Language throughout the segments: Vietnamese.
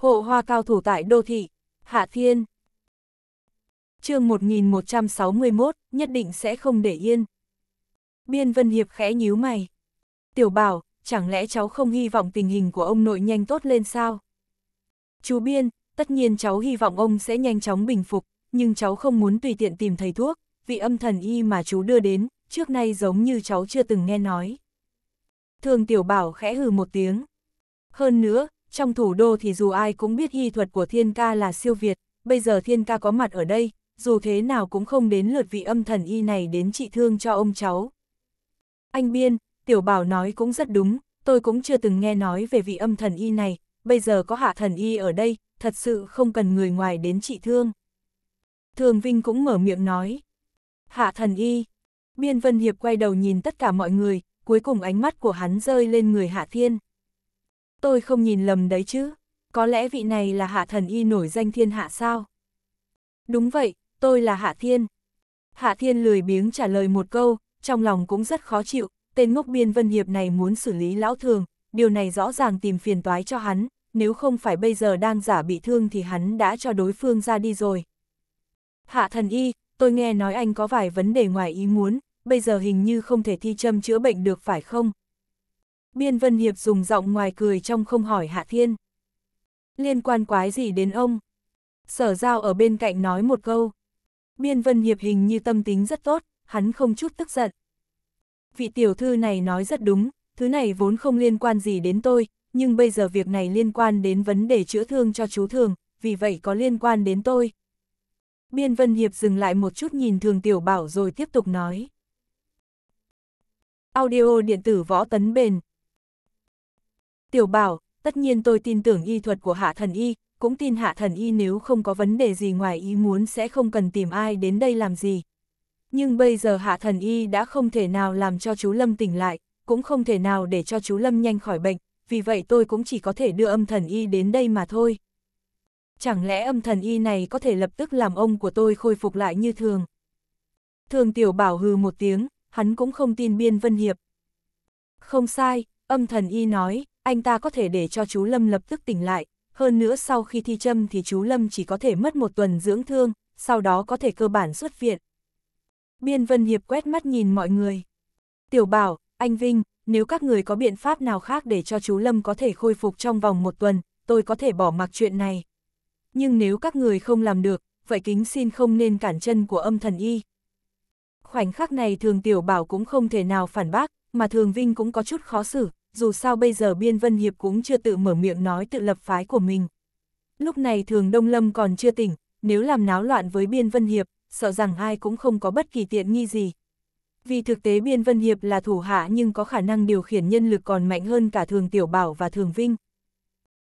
Hộ hoa cao thủ tại đô thị, Hạ Thiên. chương 1161, nhất định sẽ không để yên. Biên Vân Hiệp khẽ nhíu mày. Tiểu bảo, chẳng lẽ cháu không hy vọng tình hình của ông nội nhanh tốt lên sao? Chú Biên, tất nhiên cháu hy vọng ông sẽ nhanh chóng bình phục, nhưng cháu không muốn tùy tiện tìm thầy thuốc, vị âm thần y mà chú đưa đến, trước nay giống như cháu chưa từng nghe nói. Thường tiểu bảo khẽ hừ một tiếng. Hơn nữa, trong thủ đô thì dù ai cũng biết hy thuật của thiên ca là siêu việt, bây giờ thiên ca có mặt ở đây, dù thế nào cũng không đến lượt vị âm thần y này đến trị thương cho ông cháu. Anh Biên, Tiểu Bảo nói cũng rất đúng, tôi cũng chưa từng nghe nói về vị âm thần y này, bây giờ có hạ thần y ở đây, thật sự không cần người ngoài đến trị thương. Thường Vinh cũng mở miệng nói. Hạ thần y. Biên Vân Hiệp quay đầu nhìn tất cả mọi người, cuối cùng ánh mắt của hắn rơi lên người Hạ Thiên. Tôi không nhìn lầm đấy chứ, có lẽ vị này là hạ thần y nổi danh thiên hạ sao? Đúng vậy, tôi là hạ thiên. Hạ thiên lười biếng trả lời một câu, trong lòng cũng rất khó chịu, tên ngốc biên vân hiệp này muốn xử lý lão thường, điều này rõ ràng tìm phiền toái cho hắn, nếu không phải bây giờ đang giả bị thương thì hắn đã cho đối phương ra đi rồi. Hạ thần y, tôi nghe nói anh có vài vấn đề ngoài ý muốn, bây giờ hình như không thể thi châm chữa bệnh được phải không, Biên Vân Hiệp dùng giọng ngoài cười trong không hỏi Hạ Thiên. Liên quan quái gì đến ông? Sở giao ở bên cạnh nói một câu. Biên Vân Hiệp hình như tâm tính rất tốt, hắn không chút tức giận. Vị tiểu thư này nói rất đúng, thứ này vốn không liên quan gì đến tôi, nhưng bây giờ việc này liên quan đến vấn đề chữa thương cho chú thường, vì vậy có liên quan đến tôi. Biên Vân Hiệp dừng lại một chút nhìn thường tiểu bảo rồi tiếp tục nói. Audio điện tử võ tấn bền, Tiểu bảo, tất nhiên tôi tin tưởng y thuật của hạ thần y, cũng tin hạ thần y nếu không có vấn đề gì ngoài ý muốn sẽ không cần tìm ai đến đây làm gì. Nhưng bây giờ hạ thần y đã không thể nào làm cho chú Lâm tỉnh lại, cũng không thể nào để cho chú Lâm nhanh khỏi bệnh, vì vậy tôi cũng chỉ có thể đưa âm thần y đến đây mà thôi. Chẳng lẽ âm thần y này có thể lập tức làm ông của tôi khôi phục lại như thường? Thường tiểu bảo hừ một tiếng, hắn cũng không tin Biên Vân Hiệp. Không sai, âm thần y nói, anh ta có thể để cho chú Lâm lập tức tỉnh lại, hơn nữa sau khi thi châm thì chú Lâm chỉ có thể mất một tuần dưỡng thương, sau đó có thể cơ bản xuất viện. Biên Vân Hiệp quét mắt nhìn mọi người. Tiểu bảo, anh Vinh, nếu các người có biện pháp nào khác để cho chú Lâm có thể khôi phục trong vòng một tuần, tôi có thể bỏ mặc chuyện này. Nhưng nếu các người không làm được, vậy kính xin không nên cản chân của âm thần y. Khoảnh khắc này thường tiểu bảo cũng không thể nào phản bác, mà thường Vinh cũng có chút khó xử, dù sao bây giờ Biên Vân Hiệp cũng chưa tự mở miệng nói tự lập phái của mình. Lúc này thường Đông Lâm còn chưa tỉnh, nếu làm náo loạn với Biên Vân Hiệp, sợ rằng ai cũng không có bất kỳ tiện nghi gì. Vì thực tế Biên Vân Hiệp là thủ hạ nhưng có khả năng điều khiển nhân lực còn mạnh hơn cả thường Tiểu Bảo và thường Vinh.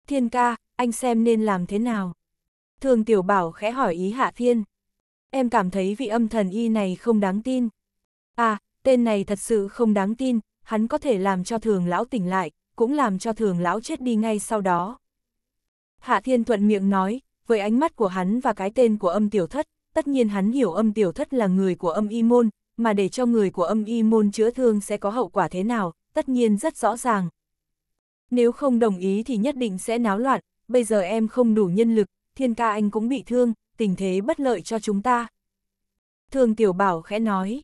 Thiên ca, anh xem nên làm thế nào? Thường Tiểu Bảo khẽ hỏi ý Hạ Thiên. Em cảm thấy vị âm thần y này không đáng tin. À, tên này thật sự không đáng tin, hắn có thể làm cho thường lão tỉnh lại, cũng làm cho thường lão chết đi ngay sau đó. Hạ Thiên Thuận miệng nói, với ánh mắt của hắn và cái tên của âm tiểu thất, tất nhiên hắn hiểu âm tiểu thất là người của âm y môn, mà để cho người của âm y môn chữa thương sẽ có hậu quả thế nào, tất nhiên rất rõ ràng. Nếu không đồng ý thì nhất định sẽ náo loạn, bây giờ em không đủ nhân lực, thiên ca anh cũng bị thương, tình thế bất lợi cho chúng ta. Thường tiểu bảo khẽ nói,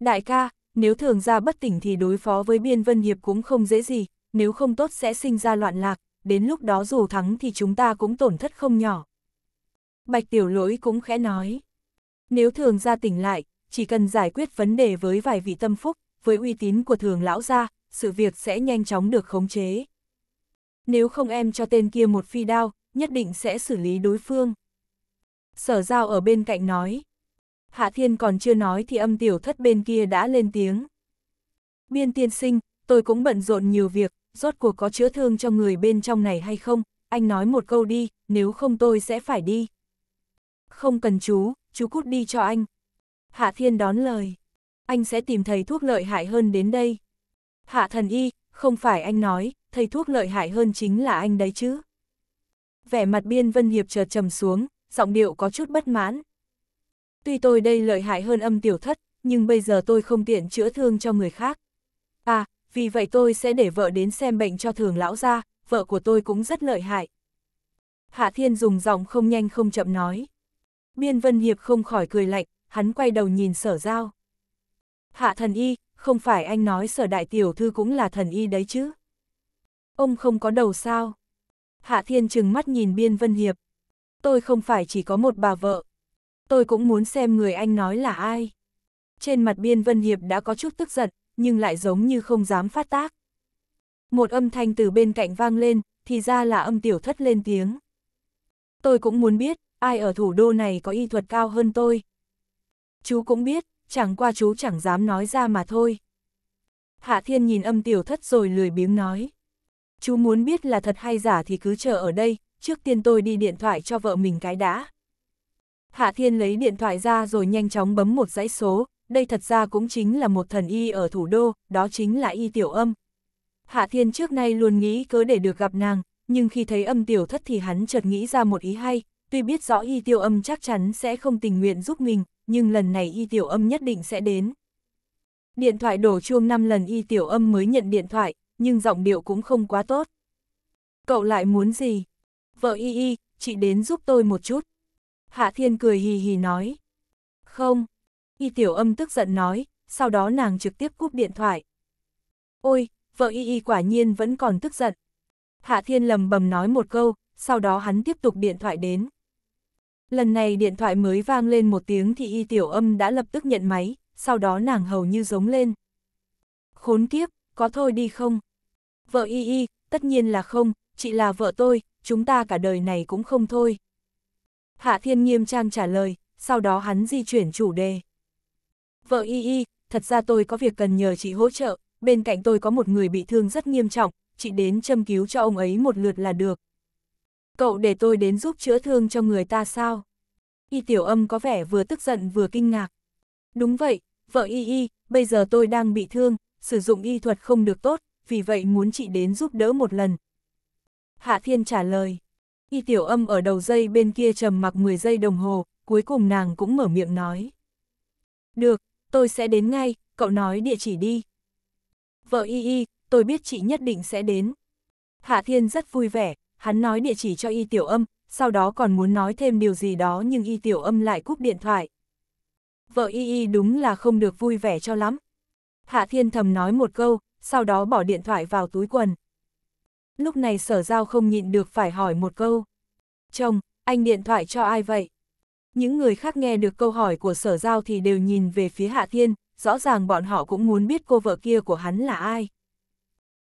đại ca, nếu thường ra bất tỉnh thì đối phó với biên vân hiệp cũng không dễ gì, nếu không tốt sẽ sinh ra loạn lạc, đến lúc đó dù thắng thì chúng ta cũng tổn thất không nhỏ. Bạch Tiểu Lỗi cũng khẽ nói. Nếu thường ra tỉnh lại, chỉ cần giải quyết vấn đề với vài vị tâm phúc, với uy tín của thường lão gia, sự việc sẽ nhanh chóng được khống chế. Nếu không em cho tên kia một phi đao, nhất định sẽ xử lý đối phương. Sở giao ở bên cạnh nói, Hạ Thiên còn chưa nói thì âm tiểu thất bên kia đã lên tiếng. Biên tiên sinh, tôi cũng bận rộn nhiều việc, rốt cuộc có chữa thương cho người bên trong này hay không, anh nói một câu đi, nếu không tôi sẽ phải đi. Không cần chú, chú cút đi cho anh. Hạ Thiên đón lời. Anh sẽ tìm thầy thuốc lợi hại hơn đến đây. Hạ thần y, không phải anh nói, thầy thuốc lợi hại hơn chính là anh đấy chứ. Vẻ mặt biên vân hiệp chợt trầm xuống, giọng điệu có chút bất mãn, tuy tôi đây lợi hại hơn âm tiểu thất, nhưng bây giờ tôi không tiện chữa thương cho người khác. À, vì vậy tôi sẽ để vợ đến xem bệnh cho thường lão ra, vợ của tôi cũng rất lợi hại. Hạ Thiên dùng giọng không nhanh không chậm nói. Biên Vân Hiệp không khỏi cười lạnh, hắn quay đầu nhìn sở giao. Hạ thần y, không phải anh nói sở đại tiểu thư cũng là thần y đấy chứ? Ông không có đầu sao? Hạ Thiên trừng mắt nhìn Biên Vân Hiệp. Tôi không phải chỉ có một bà vợ, tôi cũng muốn xem người anh nói là ai. Trên mặt biên Vân Hiệp đã có chút tức giận, nhưng lại giống như không dám phát tác. Một âm thanh từ bên cạnh vang lên, thì ra là âm tiểu thất lên tiếng. Tôi cũng muốn biết, ai ở thủ đô này có y thuật cao hơn tôi. Chú cũng biết, chẳng qua chú chẳng dám nói ra mà thôi. Hạ Thiên nhìn âm tiểu thất rồi lười biếng nói. Chú muốn biết là thật hay giả thì cứ chờ ở đây, trước tiên tôi đi điện thoại cho vợ mình cái đã. Hạ Thiên lấy điện thoại ra rồi nhanh chóng bấm một dãy số, đây thật ra cũng chính là một thần y ở thủ đô, đó chính là y tiểu âm. Hạ Thiên trước nay luôn nghĩ cớ để được gặp nàng, nhưng khi thấy âm tiểu thất thì hắn chợt nghĩ ra một ý hay, tuy biết rõ y tiểu âm chắc chắn sẽ không tình nguyện giúp mình, nhưng lần này y tiểu âm nhất định sẽ đến. Điện thoại đổ chuông 5 lần y tiểu âm mới nhận điện thoại, nhưng giọng điệu cũng không quá tốt. Cậu lại muốn gì? Vợ y y, chị đến giúp tôi một chút. Hạ Thiên cười hì hì nói. Không. Y tiểu âm tức giận nói, sau đó nàng trực tiếp cúp điện thoại. Ôi, vợ y y quả nhiên vẫn còn tức giận. Hạ Thiên lầm bầm nói một câu, sau đó hắn tiếp tục điện thoại đến. Lần này điện thoại mới vang lên một tiếng thì y tiểu âm đã lập tức nhận máy, sau đó nàng hầu như giống lên. Khốn kiếp, có thôi đi không? Vợ y y, tất nhiên là không, chị là vợ tôi, chúng ta cả đời này cũng không thôi. Hạ Thiên nghiêm trang trả lời, sau đó hắn di chuyển chủ đề. Vợ y y, thật ra tôi có việc cần nhờ chị hỗ trợ, bên cạnh tôi có một người bị thương rất nghiêm trọng, chị đến châm cứu cho ông ấy một lượt là được. Cậu để tôi đến giúp chữa thương cho người ta sao? Y tiểu âm có vẻ vừa tức giận vừa kinh ngạc. Đúng vậy, vợ y y, bây giờ tôi đang bị thương, sử dụng y thuật không được tốt, vì vậy muốn chị đến giúp đỡ một lần. Hạ Thiên trả lời. Y tiểu âm ở đầu dây bên kia trầm mặc 10 giây đồng hồ, cuối cùng nàng cũng mở miệng nói. Được, tôi sẽ đến ngay, cậu nói địa chỉ đi. Vợ y y, tôi biết chị nhất định sẽ đến. Hạ Thiên rất vui vẻ, hắn nói địa chỉ cho y tiểu âm, sau đó còn muốn nói thêm điều gì đó nhưng y tiểu âm lại cúp điện thoại. Vợ y y đúng là không được vui vẻ cho lắm. Hạ Thiên thầm nói một câu, sau đó bỏ điện thoại vào túi quần lúc này sở giao không nhịn được phải hỏi một câu. Chồng, anh điện thoại cho ai vậy? Những người khác nghe được câu hỏi của sở giao thì đều nhìn về phía Hạ Thiên, rõ ràng bọn họ cũng muốn biết cô vợ kia của hắn là ai.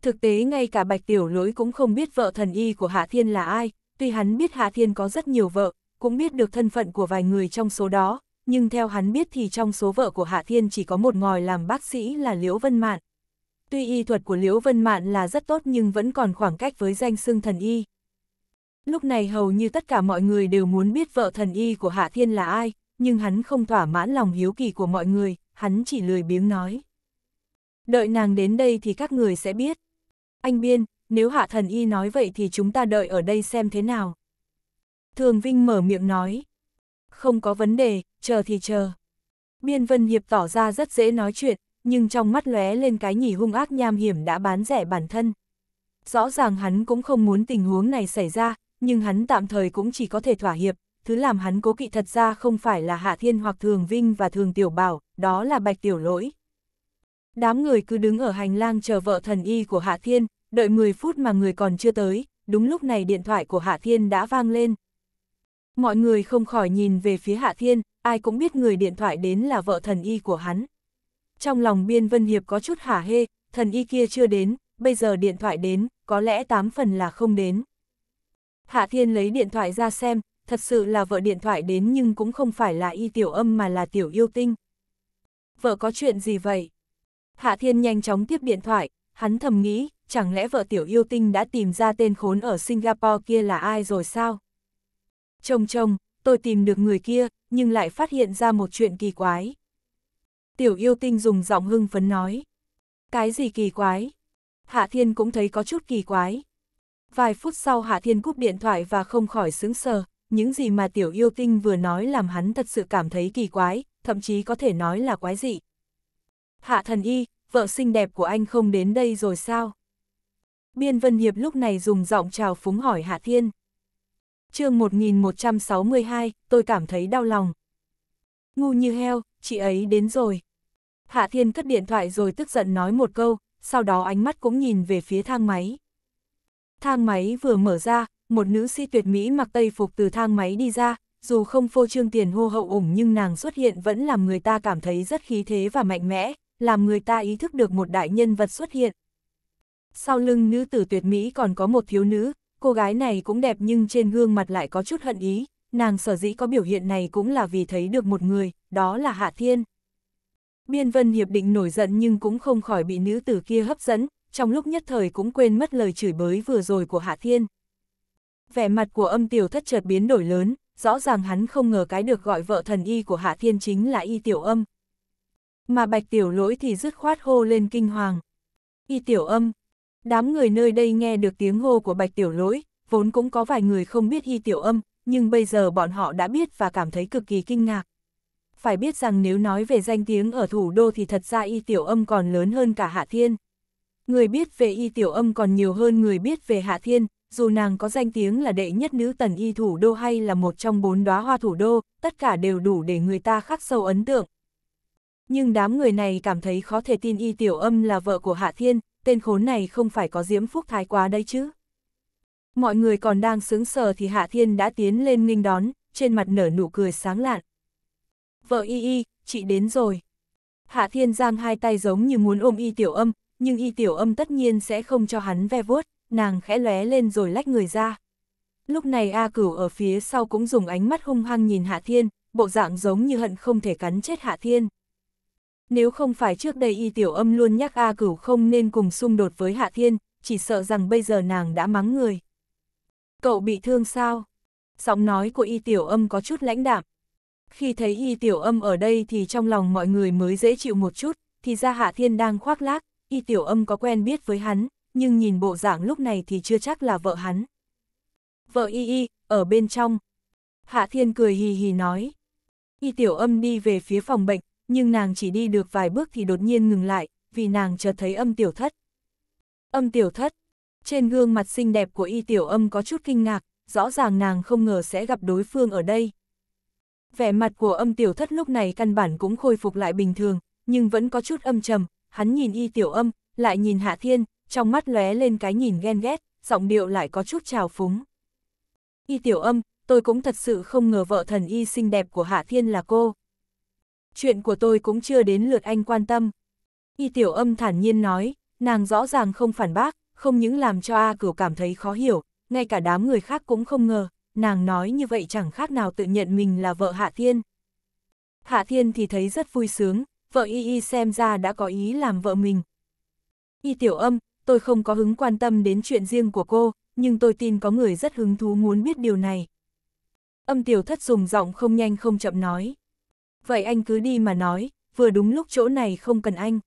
Thực tế ngay cả Bạch Tiểu Lỗi cũng không biết vợ thần y của Hạ Thiên là ai, tuy hắn biết Hạ Thiên có rất nhiều vợ, cũng biết được thân phận của vài người trong số đó, nhưng theo hắn biết thì trong số vợ của Hạ Thiên chỉ có một ngòi làm bác sĩ là Liễu Vân Mạn. Tuy y thuật của Liễu Vân Mạn là rất tốt nhưng vẫn còn khoảng cách với danh xưng thần y. Lúc này hầu như tất cả mọi người đều muốn biết vợ thần y của Hạ Thiên là ai, nhưng hắn không thỏa mãn lòng hiếu kỳ của mọi người, hắn chỉ lười biếng nói. Đợi nàng đến đây thì các người sẽ biết. Anh Biên, nếu Hạ Thần Y nói vậy thì chúng ta đợi ở đây xem thế nào. Thường Vinh mở miệng nói. Không có vấn đề, chờ thì chờ. Biên Vân Hiệp tỏ ra rất dễ nói chuyện, nhưng trong mắt lóe lên cái nhỉ hung ác nham hiểm đã bán rẻ bản thân. Rõ ràng hắn cũng không muốn tình huống này xảy ra, nhưng hắn tạm thời cũng chỉ có thể thỏa hiệp, thứ làm hắn cố kỵ thật ra không phải là Hạ Thiên hoặc Thường Vinh và Thường Tiểu Bảo, đó là Bạch Tiểu Lỗi. Đám người cứ đứng ở hành lang chờ vợ thần y của Hạ Thiên, đợi 10 phút mà người còn chưa tới, đúng lúc này điện thoại của Hạ Thiên đã vang lên. Mọi người không khỏi nhìn về phía Hạ Thiên, ai cũng biết người điện thoại đến là vợ thần y của hắn trong lòng Biên Vân Hiệp có chút hả hê, thần y kia chưa đến, bây giờ điện thoại đến, có lẽ tám phần là không đến. Hạ Thiên lấy điện thoại ra xem, thật sự là vợ điện thoại đến nhưng cũng không phải là y tiểu âm mà là tiểu yêu tinh. Vợ có chuyện gì vậy? Hạ Thiên nhanh chóng tiếp điện thoại, hắn thầm nghĩ, chẳng lẽ vợ tiểu yêu tinh đã tìm ra tên khốn ở Singapore kia là ai rồi sao? Chồng chồng, tôi tìm được người kia, nhưng lại phát hiện ra một chuyện kỳ quái tiểu yêu tinh dùng giọng hưng phấn nói. Cái gì kỳ quái? Hạ Thiên cũng thấy có chút kỳ quái. Vài phút sau Hạ Thiên cúp điện thoại và không khỏi sững sờ, những gì mà tiểu yêu tinh vừa nói làm hắn thật sự cảm thấy kỳ quái, thậm chí có thể nói là quái dị. Hạ thần y, vợ xinh đẹp của anh không đến đây rồi sao? Biên Vân Hiệp lúc này dùng giọng chào phúng hỏi Hạ Thiên. chương 1162, tôi cảm thấy đau lòng. Ngu như heo, chị ấy đến rồi. Hạ Thiên cất điện thoại rồi tức giận nói một câu, sau đó ánh mắt cũng nhìn về phía thang máy. Thang máy vừa mở ra, một nữ si tuyệt mỹ mặc tây phục từ thang máy đi ra, dù không phô trương tiền hô hậu ủng nhưng nàng xuất hiện vẫn làm người ta cảm thấy rất khí thế và mạnh mẽ, làm người ta ý thức được một đại nhân vật xuất hiện. Sau lưng nữ tử tuyệt mỹ còn có một thiếu nữ, cô gái này cũng đẹp nhưng trên gương mặt lại có chút hận ý, nàng sở dĩ có biểu hiện này cũng là vì thấy được một người, đó là Hạ Thiên. Biên Vân Hiệp định nổi giận nhưng cũng không khỏi bị nữ tử kia hấp dẫn, trong lúc nhất thời cũng quên mất lời chửi bới vừa rồi của Hạ Thiên. Vẻ mặt của âm tiểu thất chợt biến đổi lớn, rõ ràng hắn không ngờ cái được gọi vợ thần y của Hạ Thiên chính là y tiểu âm. Mà bạch tiểu lỗi thì dứt khoát hô lên kinh hoàng. Y tiểu âm, đám người nơi đây nghe được tiếng hô của bạch tiểu lỗi, vốn cũng có vài người không biết y tiểu âm, nhưng bây giờ bọn họ đã biết và cảm thấy cực kỳ kinh ngạc phải biết rằng nếu nói về danh tiếng ở thủ đô thì thật ra y tiểu âm còn lớn hơn cả Hạ Thiên. Người biết về y tiểu âm còn nhiều hơn người biết về Hạ Thiên, dù nàng có danh tiếng là đệ nhất nữ tần y thủ đô hay là một trong bốn đóa hoa thủ đô, tất cả đều đủ để người ta khắc sâu ấn tượng. Nhưng đám người này cảm thấy khó thể tin y tiểu âm là vợ của Hạ Thiên, tên khốn này không phải có diễm phúc thái quá đấy chứ. Mọi người còn đang sướng sờ thì Hạ Thiên đã tiến lên nghênh đón, trên mặt nở nụ cười sáng lạn vợ y y, chị đến rồi. Hạ Thiên Giang hai tay giống như muốn ôm y tiểu âm, nhưng y tiểu âm tất nhiên sẽ không cho hắn ve vuốt, nàng khẽ lóe lên rồi lách người ra. Lúc này A Cửu ở phía sau cũng dùng ánh mắt hung hăng nhìn Hạ Thiên, bộ dạng giống như hận không thể cắn chết Hạ Thiên. Nếu không phải trước đây y tiểu âm luôn nhắc A Cửu không nên cùng xung đột với Hạ Thiên, chỉ sợ rằng bây giờ nàng đã mắng người. Cậu bị thương sao? Giọng nói của y tiểu âm có chút lãnh đạm, khi thấy Y Tiểu Âm ở đây thì trong lòng mọi người mới dễ chịu một chút, thì ra Hạ Thiên đang khoác lác, Y Tiểu Âm có quen biết với hắn, nhưng nhìn bộ dạng lúc này thì chưa chắc là vợ hắn. Vợ Y Y, ở bên trong. Hạ Thiên cười hì hì nói. Y Tiểu Âm đi về phía phòng bệnh, nhưng nàng chỉ đi được vài bước thì đột nhiên ngừng lại, vì nàng chợt thấy âm tiểu thất. Âm tiểu thất. Trên gương mặt xinh đẹp của Y Tiểu Âm có chút kinh ngạc, rõ ràng nàng không ngờ sẽ gặp đối phương ở đây. Vẻ mặt của âm tiểu thất lúc này căn bản cũng khôi phục lại bình thường, nhưng vẫn có chút âm trầm, hắn nhìn y tiểu âm, lại nhìn hạ thiên, trong mắt lóe lên cái nhìn ghen ghét, giọng điệu lại có chút trào phúng. Y tiểu âm, tôi cũng thật sự không ngờ vợ thần y xinh đẹp của hạ thiên là cô. Chuyện của tôi cũng chưa đến lượt anh quan tâm. Y tiểu âm thản nhiên nói, nàng rõ ràng không phản bác, không những làm cho A cửu cảm thấy khó hiểu, ngay cả đám người khác cũng không ngờ, nàng nói như vậy chẳng khác nào tự nhận mình là vợ Hạ Thiên. Hạ Thiên thì thấy rất vui sướng, vợ y y xem ra đã có ý làm vợ mình. Y tiểu âm, tôi không có hứng quan tâm đến chuyện riêng của cô, nhưng tôi tin có người rất hứng thú muốn biết điều này. Âm tiểu thất dùng giọng không nhanh không chậm nói. Vậy anh cứ đi mà nói, vừa đúng lúc chỗ này không cần anh.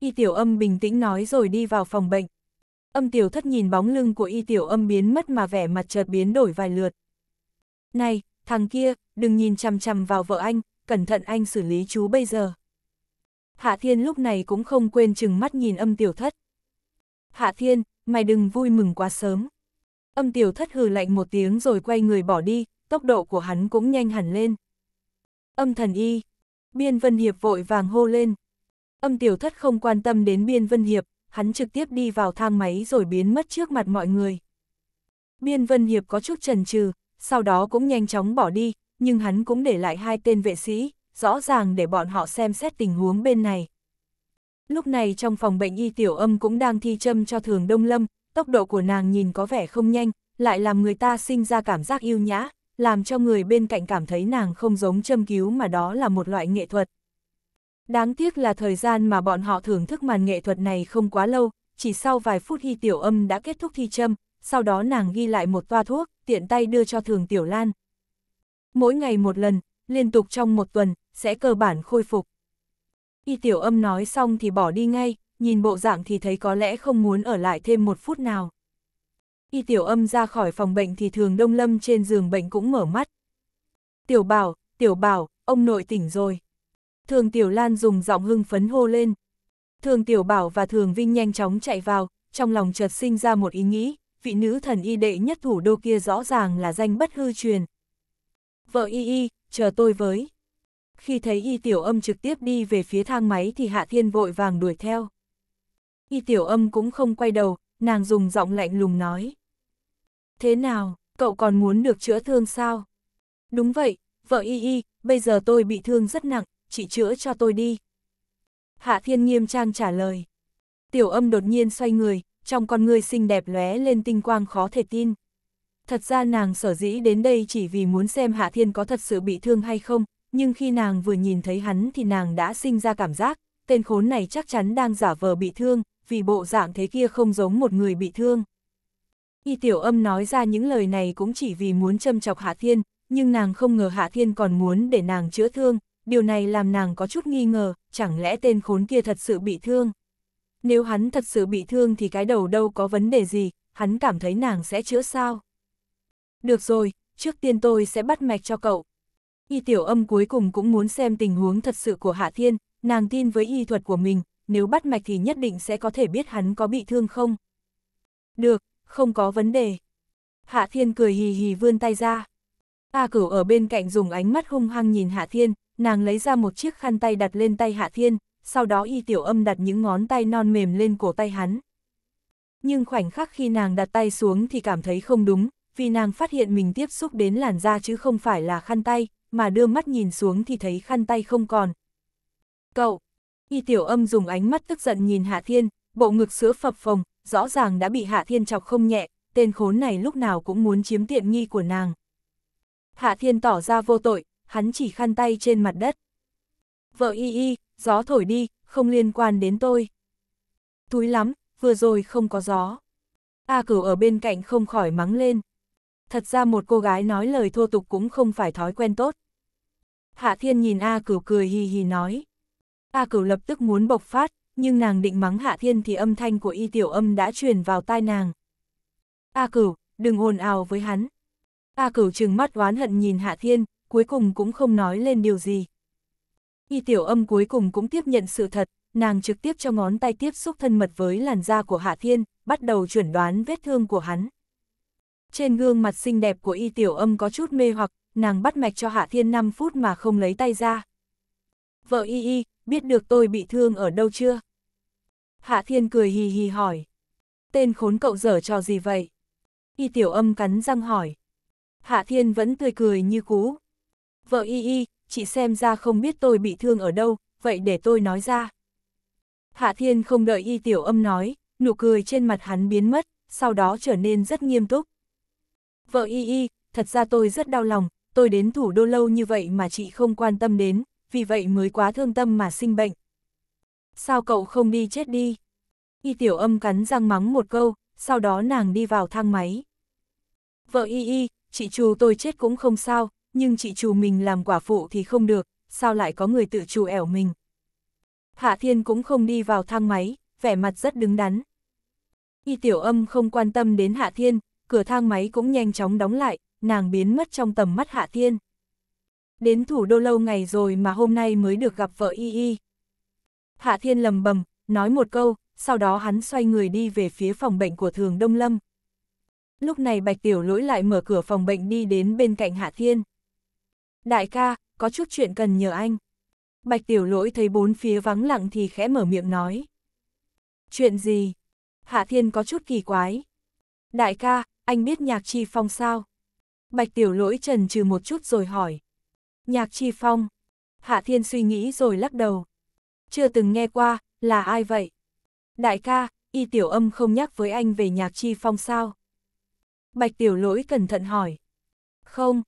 Y tiểu âm bình tĩnh nói rồi đi vào phòng bệnh âm tiểu thất nhìn bóng lưng của y tiểu âm biến mất mà vẻ mặt chợt biến đổi vài lượt. Này, thằng kia, đừng nhìn chằm chằm vào vợ anh, cẩn thận anh xử lý chú bây giờ. Hạ Thiên lúc này cũng không quên chừng mắt nhìn âm tiểu thất. Hạ Thiên, mày đừng vui mừng quá sớm. Âm tiểu thất hừ lạnh một tiếng rồi quay người bỏ đi, tốc độ của hắn cũng nhanh hẳn lên. Âm thần y, biên vân hiệp vội vàng hô lên. Âm tiểu thất không quan tâm đến biên vân hiệp, hắn trực tiếp đi vào thang máy rồi biến mất trước mặt mọi người. Biên Vân Hiệp có chút chần chừ, sau đó cũng nhanh chóng bỏ đi, nhưng hắn cũng để lại hai tên vệ sĩ, rõ ràng để bọn họ xem xét tình huống bên này. Lúc này trong phòng bệnh y tiểu âm cũng đang thi châm cho thường đông lâm, tốc độ của nàng nhìn có vẻ không nhanh, lại làm người ta sinh ra cảm giác yêu nhã, làm cho người bên cạnh cảm thấy nàng không giống châm cứu mà đó là một loại nghệ thuật. Đáng tiếc là thời gian mà bọn họ thưởng thức màn nghệ thuật này không quá lâu, chỉ sau vài phút Hy Tiểu Âm đã kết thúc thi châm, sau đó nàng ghi lại một toa thuốc, tiện tay đưa cho Thường Tiểu Lan. Mỗi ngày một lần, liên tục trong một tuần, sẽ cơ bản khôi phục. Y Tiểu Âm nói xong thì bỏ đi ngay, nhìn bộ dạng thì thấy có lẽ không muốn ở lại thêm một phút nào. Y Tiểu Âm ra khỏi phòng bệnh thì Thường Đông Lâm trên giường bệnh cũng mở mắt. Tiểu Bảo, Tiểu Bảo, ông nội tỉnh rồi. Thường Tiểu Lan dùng giọng hưng phấn hô lên. Thường Tiểu Bảo và Thường Vinh nhanh chóng chạy vào, trong lòng chợt sinh ra một ý nghĩ, vị nữ thần y đệ nhất thủ đô kia rõ ràng là danh bất hư truyền. Vợ y y, chờ tôi với. Khi thấy y tiểu âm trực tiếp đi về phía thang máy thì Hạ Thiên vội vàng đuổi theo. Y tiểu âm cũng không quay đầu, nàng dùng giọng lạnh lùng nói. Thế nào, cậu còn muốn được chữa thương sao? Đúng vậy, vợ y y, bây giờ tôi bị thương rất nặng, chị chữa cho tôi đi. Hạ thiên nghiêm trang trả lời. Tiểu âm đột nhiên xoay người, trong con người xinh đẹp lóe lên tinh quang khó thể tin. Thật ra nàng sở dĩ đến đây chỉ vì muốn xem Hạ Thiên có thật sự bị thương hay không, nhưng khi nàng vừa nhìn thấy hắn thì nàng đã sinh ra cảm giác, tên khốn này chắc chắn đang giả vờ bị thương, vì bộ dạng thế kia không giống một người bị thương. Y tiểu âm nói ra những lời này cũng chỉ vì muốn châm chọc Hạ Thiên, nhưng nàng không ngờ Hạ Thiên còn muốn để nàng chữa thương, điều này làm nàng có chút nghi ngờ, chẳng lẽ tên khốn kia thật sự bị thương. Nếu hắn thật sự bị thương thì cái đầu đâu có vấn đề gì, hắn cảm thấy nàng sẽ chữa sao. Được rồi, trước tiên tôi sẽ bắt mạch cho cậu. Y tiểu âm cuối cùng cũng muốn xem tình huống thật sự của Hạ Thiên, nàng tin với y thuật của mình, nếu bắt mạch thì nhất định sẽ có thể biết hắn có bị thương không. Được, không có vấn đề. Hạ Thiên cười hì hì vươn tay ra. A cửu ở bên cạnh dùng ánh mắt hung hăng nhìn Hạ Thiên, nàng lấy ra một chiếc khăn tay đặt lên tay Hạ Thiên, sau đó y tiểu âm đặt những ngón tay non mềm lên cổ tay hắn. Nhưng khoảnh khắc khi nàng đặt tay xuống thì cảm thấy không đúng, vì nàng phát hiện mình tiếp xúc đến làn da chứ không phải là khăn tay, mà đưa mắt nhìn xuống thì thấy khăn tay không còn. Cậu, y tiểu âm dùng ánh mắt tức giận nhìn Hạ Thiên, bộ ngực sữa phập phồng, rõ ràng đã bị Hạ Thiên chọc không nhẹ, tên khốn này lúc nào cũng muốn chiếm tiện nghi của nàng. Hạ Thiên tỏ ra vô tội, hắn chỉ khăn tay trên mặt đất. Vợ y y, gió thổi đi, không liên quan đến tôi. Túi lắm, vừa rồi không có gió. A cửu ở bên cạnh không khỏi mắng lên. Thật ra một cô gái nói lời thô tục cũng không phải thói quen tốt. Hạ thiên nhìn A cửu cười hì hì nói. A cửu lập tức muốn bộc phát, nhưng nàng định mắng hạ thiên thì âm thanh của y tiểu âm đã truyền vào tai nàng. A cửu, đừng ồn ào với hắn. A cửu trừng mắt oán hận nhìn hạ thiên, cuối cùng cũng không nói lên điều gì. Y tiểu âm cuối cùng cũng tiếp nhận sự thật, nàng trực tiếp cho ngón tay tiếp xúc thân mật với làn da của Hạ Thiên, bắt đầu chuẩn đoán vết thương của hắn. Trên gương mặt xinh đẹp của y tiểu âm có chút mê hoặc, nàng bắt mạch cho Hạ Thiên 5 phút mà không lấy tay ra. Vợ y y, biết được tôi bị thương ở đâu chưa? Hạ Thiên cười hì hì hỏi. Tên khốn cậu dở trò gì vậy? Y tiểu âm cắn răng hỏi. Hạ Thiên vẫn tươi cười như cú. Vợ y y, chị xem ra không biết tôi bị thương ở đâu, vậy để tôi nói ra. Hạ Thiên không đợi y tiểu âm nói, nụ cười trên mặt hắn biến mất, sau đó trở nên rất nghiêm túc. Vợ y y, thật ra tôi rất đau lòng, tôi đến thủ đô lâu như vậy mà chị không quan tâm đến, vì vậy mới quá thương tâm mà sinh bệnh. Sao cậu không đi chết đi? Y tiểu âm cắn răng mắng một câu, sau đó nàng đi vào thang máy. Vợ y y, chị chú tôi chết cũng không sao, nhưng chị chủ mình làm quả phụ thì không được, sao lại có người tự chủ ẻo mình. Hạ Thiên cũng không đi vào thang máy, vẻ mặt rất đứng đắn. Y tiểu âm không quan tâm đến Hạ Thiên, cửa thang máy cũng nhanh chóng đóng lại, nàng biến mất trong tầm mắt Hạ Thiên. Đến thủ đô lâu ngày rồi mà hôm nay mới được gặp vợ Y Y. Hạ Thiên lầm bầm, nói một câu, sau đó hắn xoay người đi về phía phòng bệnh của thường Đông Lâm. Lúc này Bạch Tiểu Lỗi lại mở cửa phòng bệnh đi đến bên cạnh Hạ Thiên đại ca, có chút chuyện cần nhờ anh. Bạch Tiểu Lỗi thấy bốn phía vắng lặng thì khẽ mở miệng nói. Chuyện gì? Hạ Thiên có chút kỳ quái. Đại ca, anh biết nhạc chi phong sao? Bạch Tiểu Lỗi trần trừ một chút rồi hỏi. Nhạc chi phong? Hạ Thiên suy nghĩ rồi lắc đầu. Chưa từng nghe qua, là ai vậy? Đại ca, y tiểu âm không nhắc với anh về nhạc chi phong sao? Bạch Tiểu Lỗi cẩn thận hỏi. Không.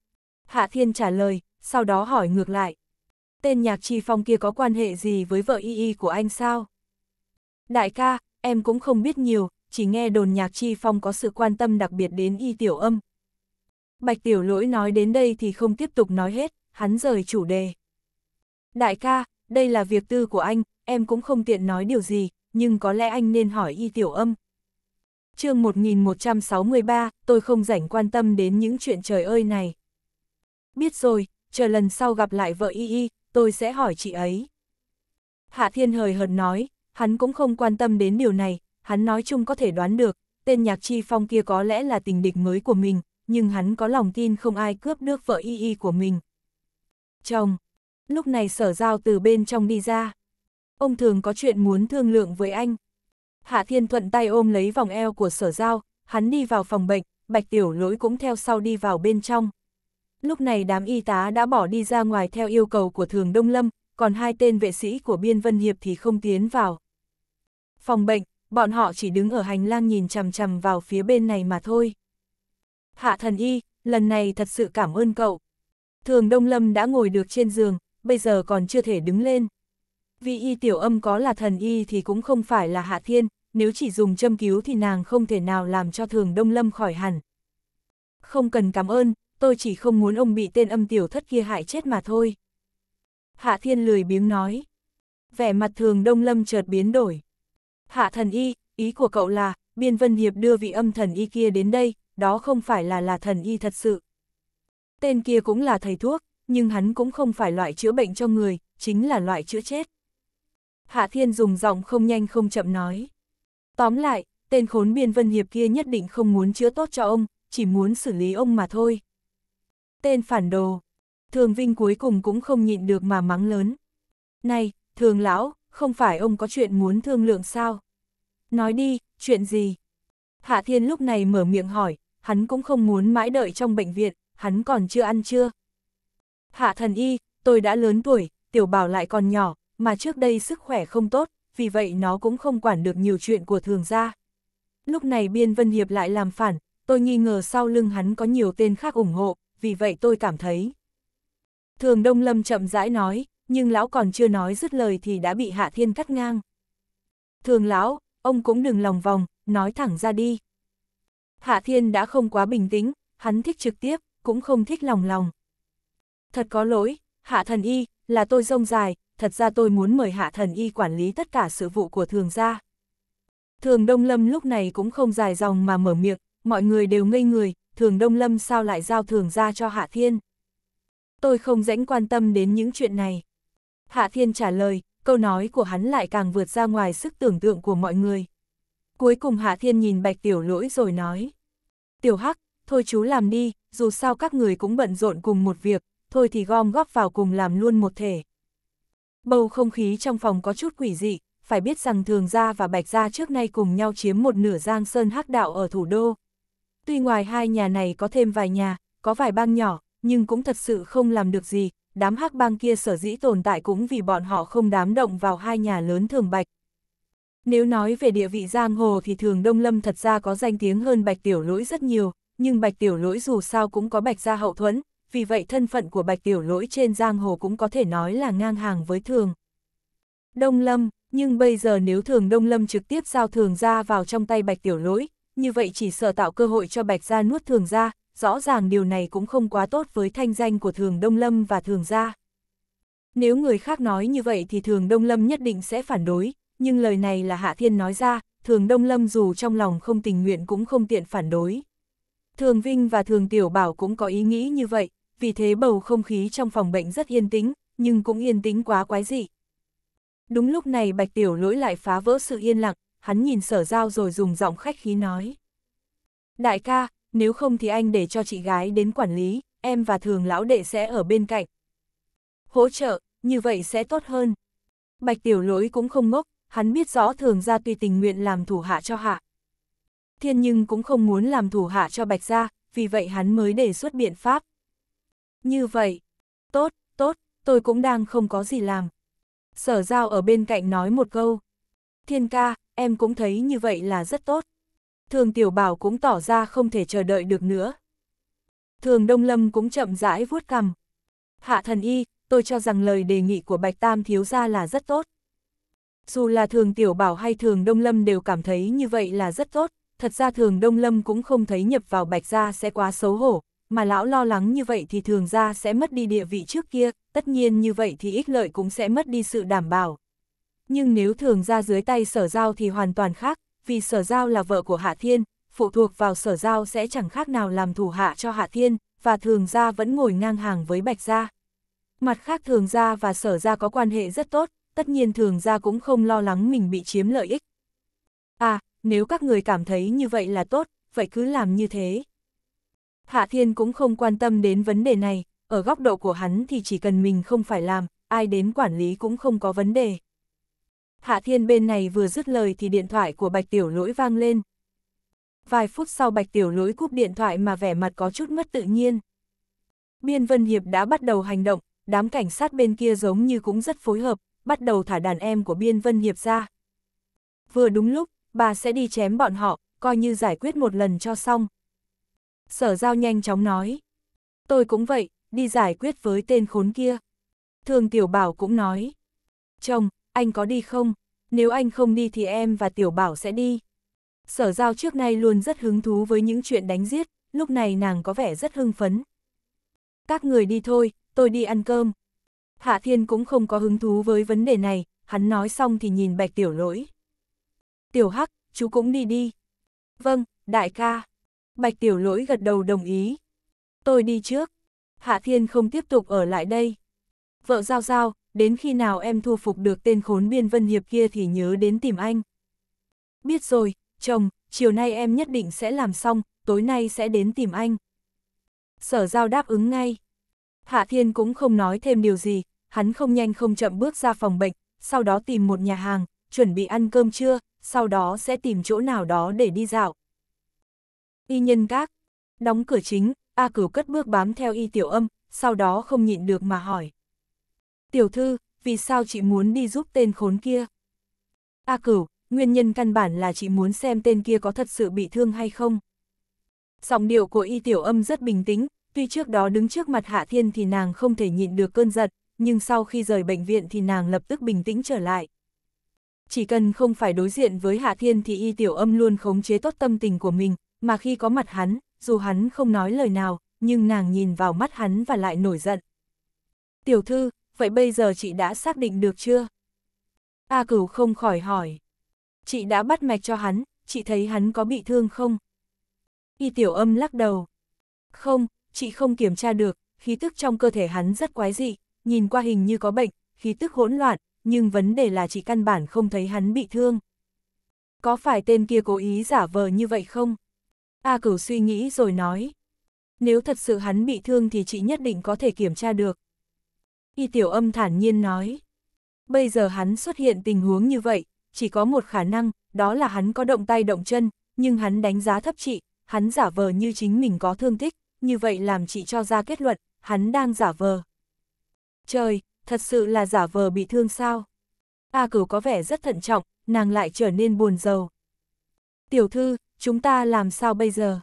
Hạ Thiên trả lời, sau đó hỏi ngược lại. Tên nhạc tri phong kia có quan hệ gì với vợ y y của anh sao? Đại ca, em cũng không biết nhiều, chỉ nghe đồn nhạc tri phong có sự quan tâm đặc biệt đến y tiểu âm. Bạch tiểu lỗi nói đến đây thì không tiếp tục nói hết, hắn rời chủ đề. Đại ca, đây là việc tư của anh, em cũng không tiện nói điều gì, nhưng có lẽ anh nên hỏi y tiểu âm. chương 1163, tôi không rảnh quan tâm đến những chuyện trời ơi này. Biết rồi, chờ lần sau gặp lại vợ y y, tôi sẽ hỏi chị ấy. Hạ Thiên hời hợt nói, hắn cũng không quan tâm đến điều này, hắn nói chung có thể đoán được, tên nhạc chi phong kia có lẽ là tình địch mới của mình, nhưng hắn có lòng tin không ai cướp nước vợ y y của mình. Chồng, lúc này sở giao từ bên trong đi ra. Ông thường có chuyện muốn thương lượng với anh. Hạ Thiên thuận tay ôm lấy vòng eo của sở giao, hắn đi vào phòng bệnh, Bạch Tiểu Lỗi cũng theo sau đi vào bên trong. Lúc này đám y tá đã bỏ đi ra ngoài theo yêu cầu của Thường Đông Lâm, còn hai tên vệ sĩ của Biên Vân Hiệp thì không tiến vào. Phòng bệnh, bọn họ chỉ đứng ở hành lang nhìn chằm chằm vào phía bên này mà thôi. Hạ thần y, lần này thật sự cảm ơn cậu. Thường Đông Lâm đã ngồi được trên giường, bây giờ còn chưa thể đứng lên. Vị y tiểu âm có là thần y thì cũng không phải là hạ thiên, nếu chỉ dùng châm cứu thì nàng không thể nào làm cho thường Đông Lâm khỏi hẳn. Không cần cảm ơn, tôi chỉ không muốn ông bị tên âm tiểu thất kia hại chết mà thôi. Hạ thiên lười biếng nói. Vẻ mặt thường đông lâm chợt biến đổi. Hạ thần y, ý của cậu là, biên vân hiệp đưa vị âm thần y kia đến đây, đó không phải là là thần y thật sự. Tên kia cũng là thầy thuốc, nhưng hắn cũng không phải loại chữa bệnh cho người, chính là loại chữa chết. Hạ Thiên dùng giọng không nhanh không chậm nói. Tóm lại, tên khốn biên vân hiệp kia nhất định không muốn chữa tốt cho ông, chỉ muốn xử lý ông mà thôi. Tên phản đồ. Thường Vinh cuối cùng cũng không nhịn được mà mắng lớn. Này, Thường Lão, không phải ông có chuyện muốn thương lượng sao? Nói đi, chuyện gì? Hạ Thiên lúc này mở miệng hỏi, hắn cũng không muốn mãi đợi trong bệnh viện, hắn còn chưa ăn chưa? Hạ thần y, tôi đã lớn tuổi, tiểu bảo lại còn nhỏ, mà trước đây sức khỏe không tốt, vì vậy nó cũng không quản được nhiều chuyện của thường gia. Lúc này Biên Vân Hiệp lại làm phản, tôi nghi ngờ sau lưng hắn có nhiều tên khác ủng hộ, vì vậy tôi cảm thấy. Thường Đông Lâm chậm rãi nói, nhưng lão còn chưa nói dứt lời thì đã bị Hạ Thiên cắt ngang. Thường lão, ông cũng đừng lòng vòng, nói thẳng ra đi. Hạ Thiên đã không quá bình tĩnh, hắn thích trực tiếp, cũng không thích lòng lòng. Thật có lỗi, Hạ Thần Y, là tôi rông dài, thật ra tôi muốn mời Hạ Thần Y quản lý tất cả sự vụ của thường gia. Thường Đông Lâm lúc này cũng không dài dòng mà mở miệng, mọi người đều ngây người, thường Đông Lâm sao lại giao thường ra cho Hạ Thiên. Tôi không rãnh quan tâm đến những chuyện này. Hạ Thiên trả lời, câu nói của hắn lại càng vượt ra ngoài sức tưởng tượng của mọi người. Cuối cùng Hạ Thiên nhìn Bạch Tiểu Lỗi rồi nói. Tiểu Hắc, thôi chú làm đi, dù sao các người cũng bận rộn cùng một việc, thôi thì gom góp vào cùng làm luôn một thể. Bầu không khí trong phòng có chút quỷ dị, phải biết rằng Thường Gia và Bạch Gia trước nay cùng nhau chiếm một nửa giang sơn hắc đạo ở thủ đô, Tuy ngoài hai nhà này có thêm vài nhà, có vài bang nhỏ, nhưng cũng thật sự không làm được gì, đám hắc bang kia sở dĩ tồn tại cũng vì bọn họ không đám động vào hai nhà lớn thường Bạch. Nếu nói về địa vị giang hồ thì thường Đông Lâm thật ra có danh tiếng hơn Bạch Tiểu Lỗi rất nhiều, nhưng Bạch Tiểu Lỗi dù sao cũng có Bạch gia hậu thuẫn, vì vậy thân phận của Bạch Tiểu Lỗi trên giang hồ cũng có thể nói là ngang hàng với thường. Đông Lâm, nhưng bây giờ nếu thường Đông Lâm trực tiếp giao thường ra vào trong tay Bạch Tiểu Lỗi, như vậy chỉ sợ tạo cơ hội cho Bạch Gia nuốt thường gia, rõ ràng điều này cũng không quá tốt với thanh danh của thường Đông Lâm và thường gia. Nếu người khác nói như vậy thì thường Đông Lâm nhất định sẽ phản đối, nhưng lời này là Hạ Thiên nói ra, thường Đông Lâm dù trong lòng không tình nguyện cũng không tiện phản đối. Thường Vinh và thường Tiểu Bảo cũng có ý nghĩ như vậy, vì thế bầu không khí trong phòng bệnh rất yên tĩnh, nhưng cũng yên tĩnh quá quái dị. Đúng lúc này Bạch Tiểu lỗi lại phá vỡ sự yên lặng, hắn nhìn sở giao rồi dùng giọng khách khí nói. Đại ca, nếu không thì anh để cho chị gái đến quản lý, em và thường lão đệ sẽ ở bên cạnh. Hỗ trợ, như vậy sẽ tốt hơn. Bạch tiểu lỗi cũng không ngốc, hắn biết rõ thường gia tùy tình nguyện làm thủ hạ cho hạ. Thiên nhưng cũng không muốn làm thủ hạ cho bạch gia, vì vậy hắn mới đề xuất biện pháp. Như vậy, tốt, tốt, tôi cũng đang không có gì làm. Sở giao ở bên cạnh nói một câu. Thiên ca, em cũng thấy như vậy là rất tốt. Thường tiểu bảo cũng tỏ ra không thể chờ đợi được nữa. Thường Đông Lâm cũng chậm rãi vuốt cằm. Hạ thần y, tôi cho rằng lời đề nghị của Bạch Tam thiếu ra là rất tốt. Dù là thường tiểu bảo hay thường Đông Lâm đều cảm thấy như vậy là rất tốt, thật ra thường Đông Lâm cũng không thấy nhập vào Bạch gia sẽ quá xấu hổ, mà lão lo lắng như vậy thì thường gia sẽ mất đi địa vị trước kia, tất nhiên như vậy thì ích lợi cũng sẽ mất đi sự đảm bảo nhưng nếu thường ra dưới tay sở giao thì hoàn toàn khác, vì sở giao là vợ của Hạ Thiên, phụ thuộc vào sở giao sẽ chẳng khác nào làm thủ hạ cho Hạ Thiên, và thường gia vẫn ngồi ngang hàng với Bạch Gia. Mặt khác thường gia và sở gia có quan hệ rất tốt, tất nhiên thường gia cũng không lo lắng mình bị chiếm lợi ích. À, nếu các người cảm thấy như vậy là tốt, vậy cứ làm như thế. Hạ Thiên cũng không quan tâm đến vấn đề này, ở góc độ của hắn thì chỉ cần mình không phải làm, ai đến quản lý cũng không có vấn đề. Hạ Thiên bên này vừa dứt lời thì điện thoại của Bạch Tiểu Lỗi vang lên. Vài phút sau Bạch Tiểu Lỗi cúp điện thoại mà vẻ mặt có chút mất tự nhiên. Biên Vân Hiệp đã bắt đầu hành động, đám cảnh sát bên kia giống như cũng rất phối hợp, bắt đầu thả đàn em của Biên Vân Hiệp ra. Vừa đúng lúc, bà sẽ đi chém bọn họ, coi như giải quyết một lần cho xong. Sở giao nhanh chóng nói. Tôi cũng vậy, đi giải quyết với tên khốn kia. Thường Tiểu Bảo cũng nói. Chồng, anh có đi không? Nếu anh không đi thì em và Tiểu Bảo sẽ đi. Sở giao trước nay luôn rất hứng thú với những chuyện đánh giết, lúc này nàng có vẻ rất hưng phấn. Các người đi thôi, tôi đi ăn cơm. Hạ Thiên cũng không có hứng thú với vấn đề này, hắn nói xong thì nhìn bạch tiểu lỗi. Tiểu Hắc, chú cũng đi đi. Vâng, đại ca. Bạch tiểu lỗi gật đầu đồng ý. Tôi đi trước. Hạ Thiên không tiếp tục ở lại đây. Vợ Giao Giao, đến khi nào em thu phục được tên khốn biên vân hiệp kia thì nhớ đến tìm anh. Biết rồi, chồng, chiều nay em nhất định sẽ làm xong, tối nay sẽ đến tìm anh. Sở giao đáp ứng ngay. Hạ Thiên cũng không nói thêm điều gì, hắn không nhanh không chậm bước ra phòng bệnh, sau đó tìm một nhà hàng, chuẩn bị ăn cơm trưa, sau đó sẽ tìm chỗ nào đó để đi dạo. Y nhân các, đóng cửa chính, A cửu cất bước bám theo y tiểu âm, sau đó không nhịn được mà hỏi. Tiểu thư, vì sao chị muốn đi giúp tên khốn kia? A cửu, nguyên nhân căn bản là chị muốn xem tên kia có thật sự bị thương hay không. Giọng điệu của y tiểu âm rất bình tĩnh, tuy trước đó đứng trước mặt Hạ Thiên thì nàng không thể nhịn được cơn giật, nhưng sau khi rời bệnh viện thì nàng lập tức bình tĩnh trở lại. Chỉ cần không phải đối diện với Hạ Thiên thì y tiểu âm luôn khống chế tốt tâm tình của mình, mà khi có mặt hắn, dù hắn không nói lời nào, nhưng nàng nhìn vào mắt hắn và lại nổi giận. Tiểu thư, vậy bây giờ chị đã xác định được chưa? A cửu không khỏi hỏi. Chị đã bắt mạch cho hắn, chị thấy hắn có bị thương không? Y tiểu âm lắc đầu. Không, chị không kiểm tra được, khí tức trong cơ thể hắn rất quái dị, nhìn qua hình như có bệnh, khí tức hỗn loạn, nhưng vấn đề là chị căn bản không thấy hắn bị thương. Có phải tên kia cố ý giả vờ như vậy không? A cửu suy nghĩ rồi nói. Nếu thật sự hắn bị thương thì chị nhất định có thể kiểm tra được, Y Tiểu Âm thản nhiên nói. Bây giờ hắn xuất hiện tình huống như vậy, chỉ có một khả năng, đó là hắn có động tay động chân, nhưng hắn đánh giá thấp chị, hắn giả vờ như chính mình có thương tích, như vậy làm chị cho ra kết luận, hắn đang giả vờ. Trời, thật sự là giả vờ bị thương sao? A cửu có vẻ rất thận trọng, nàng lại trở nên buồn rầu. Tiểu thư, chúng ta làm sao bây giờ?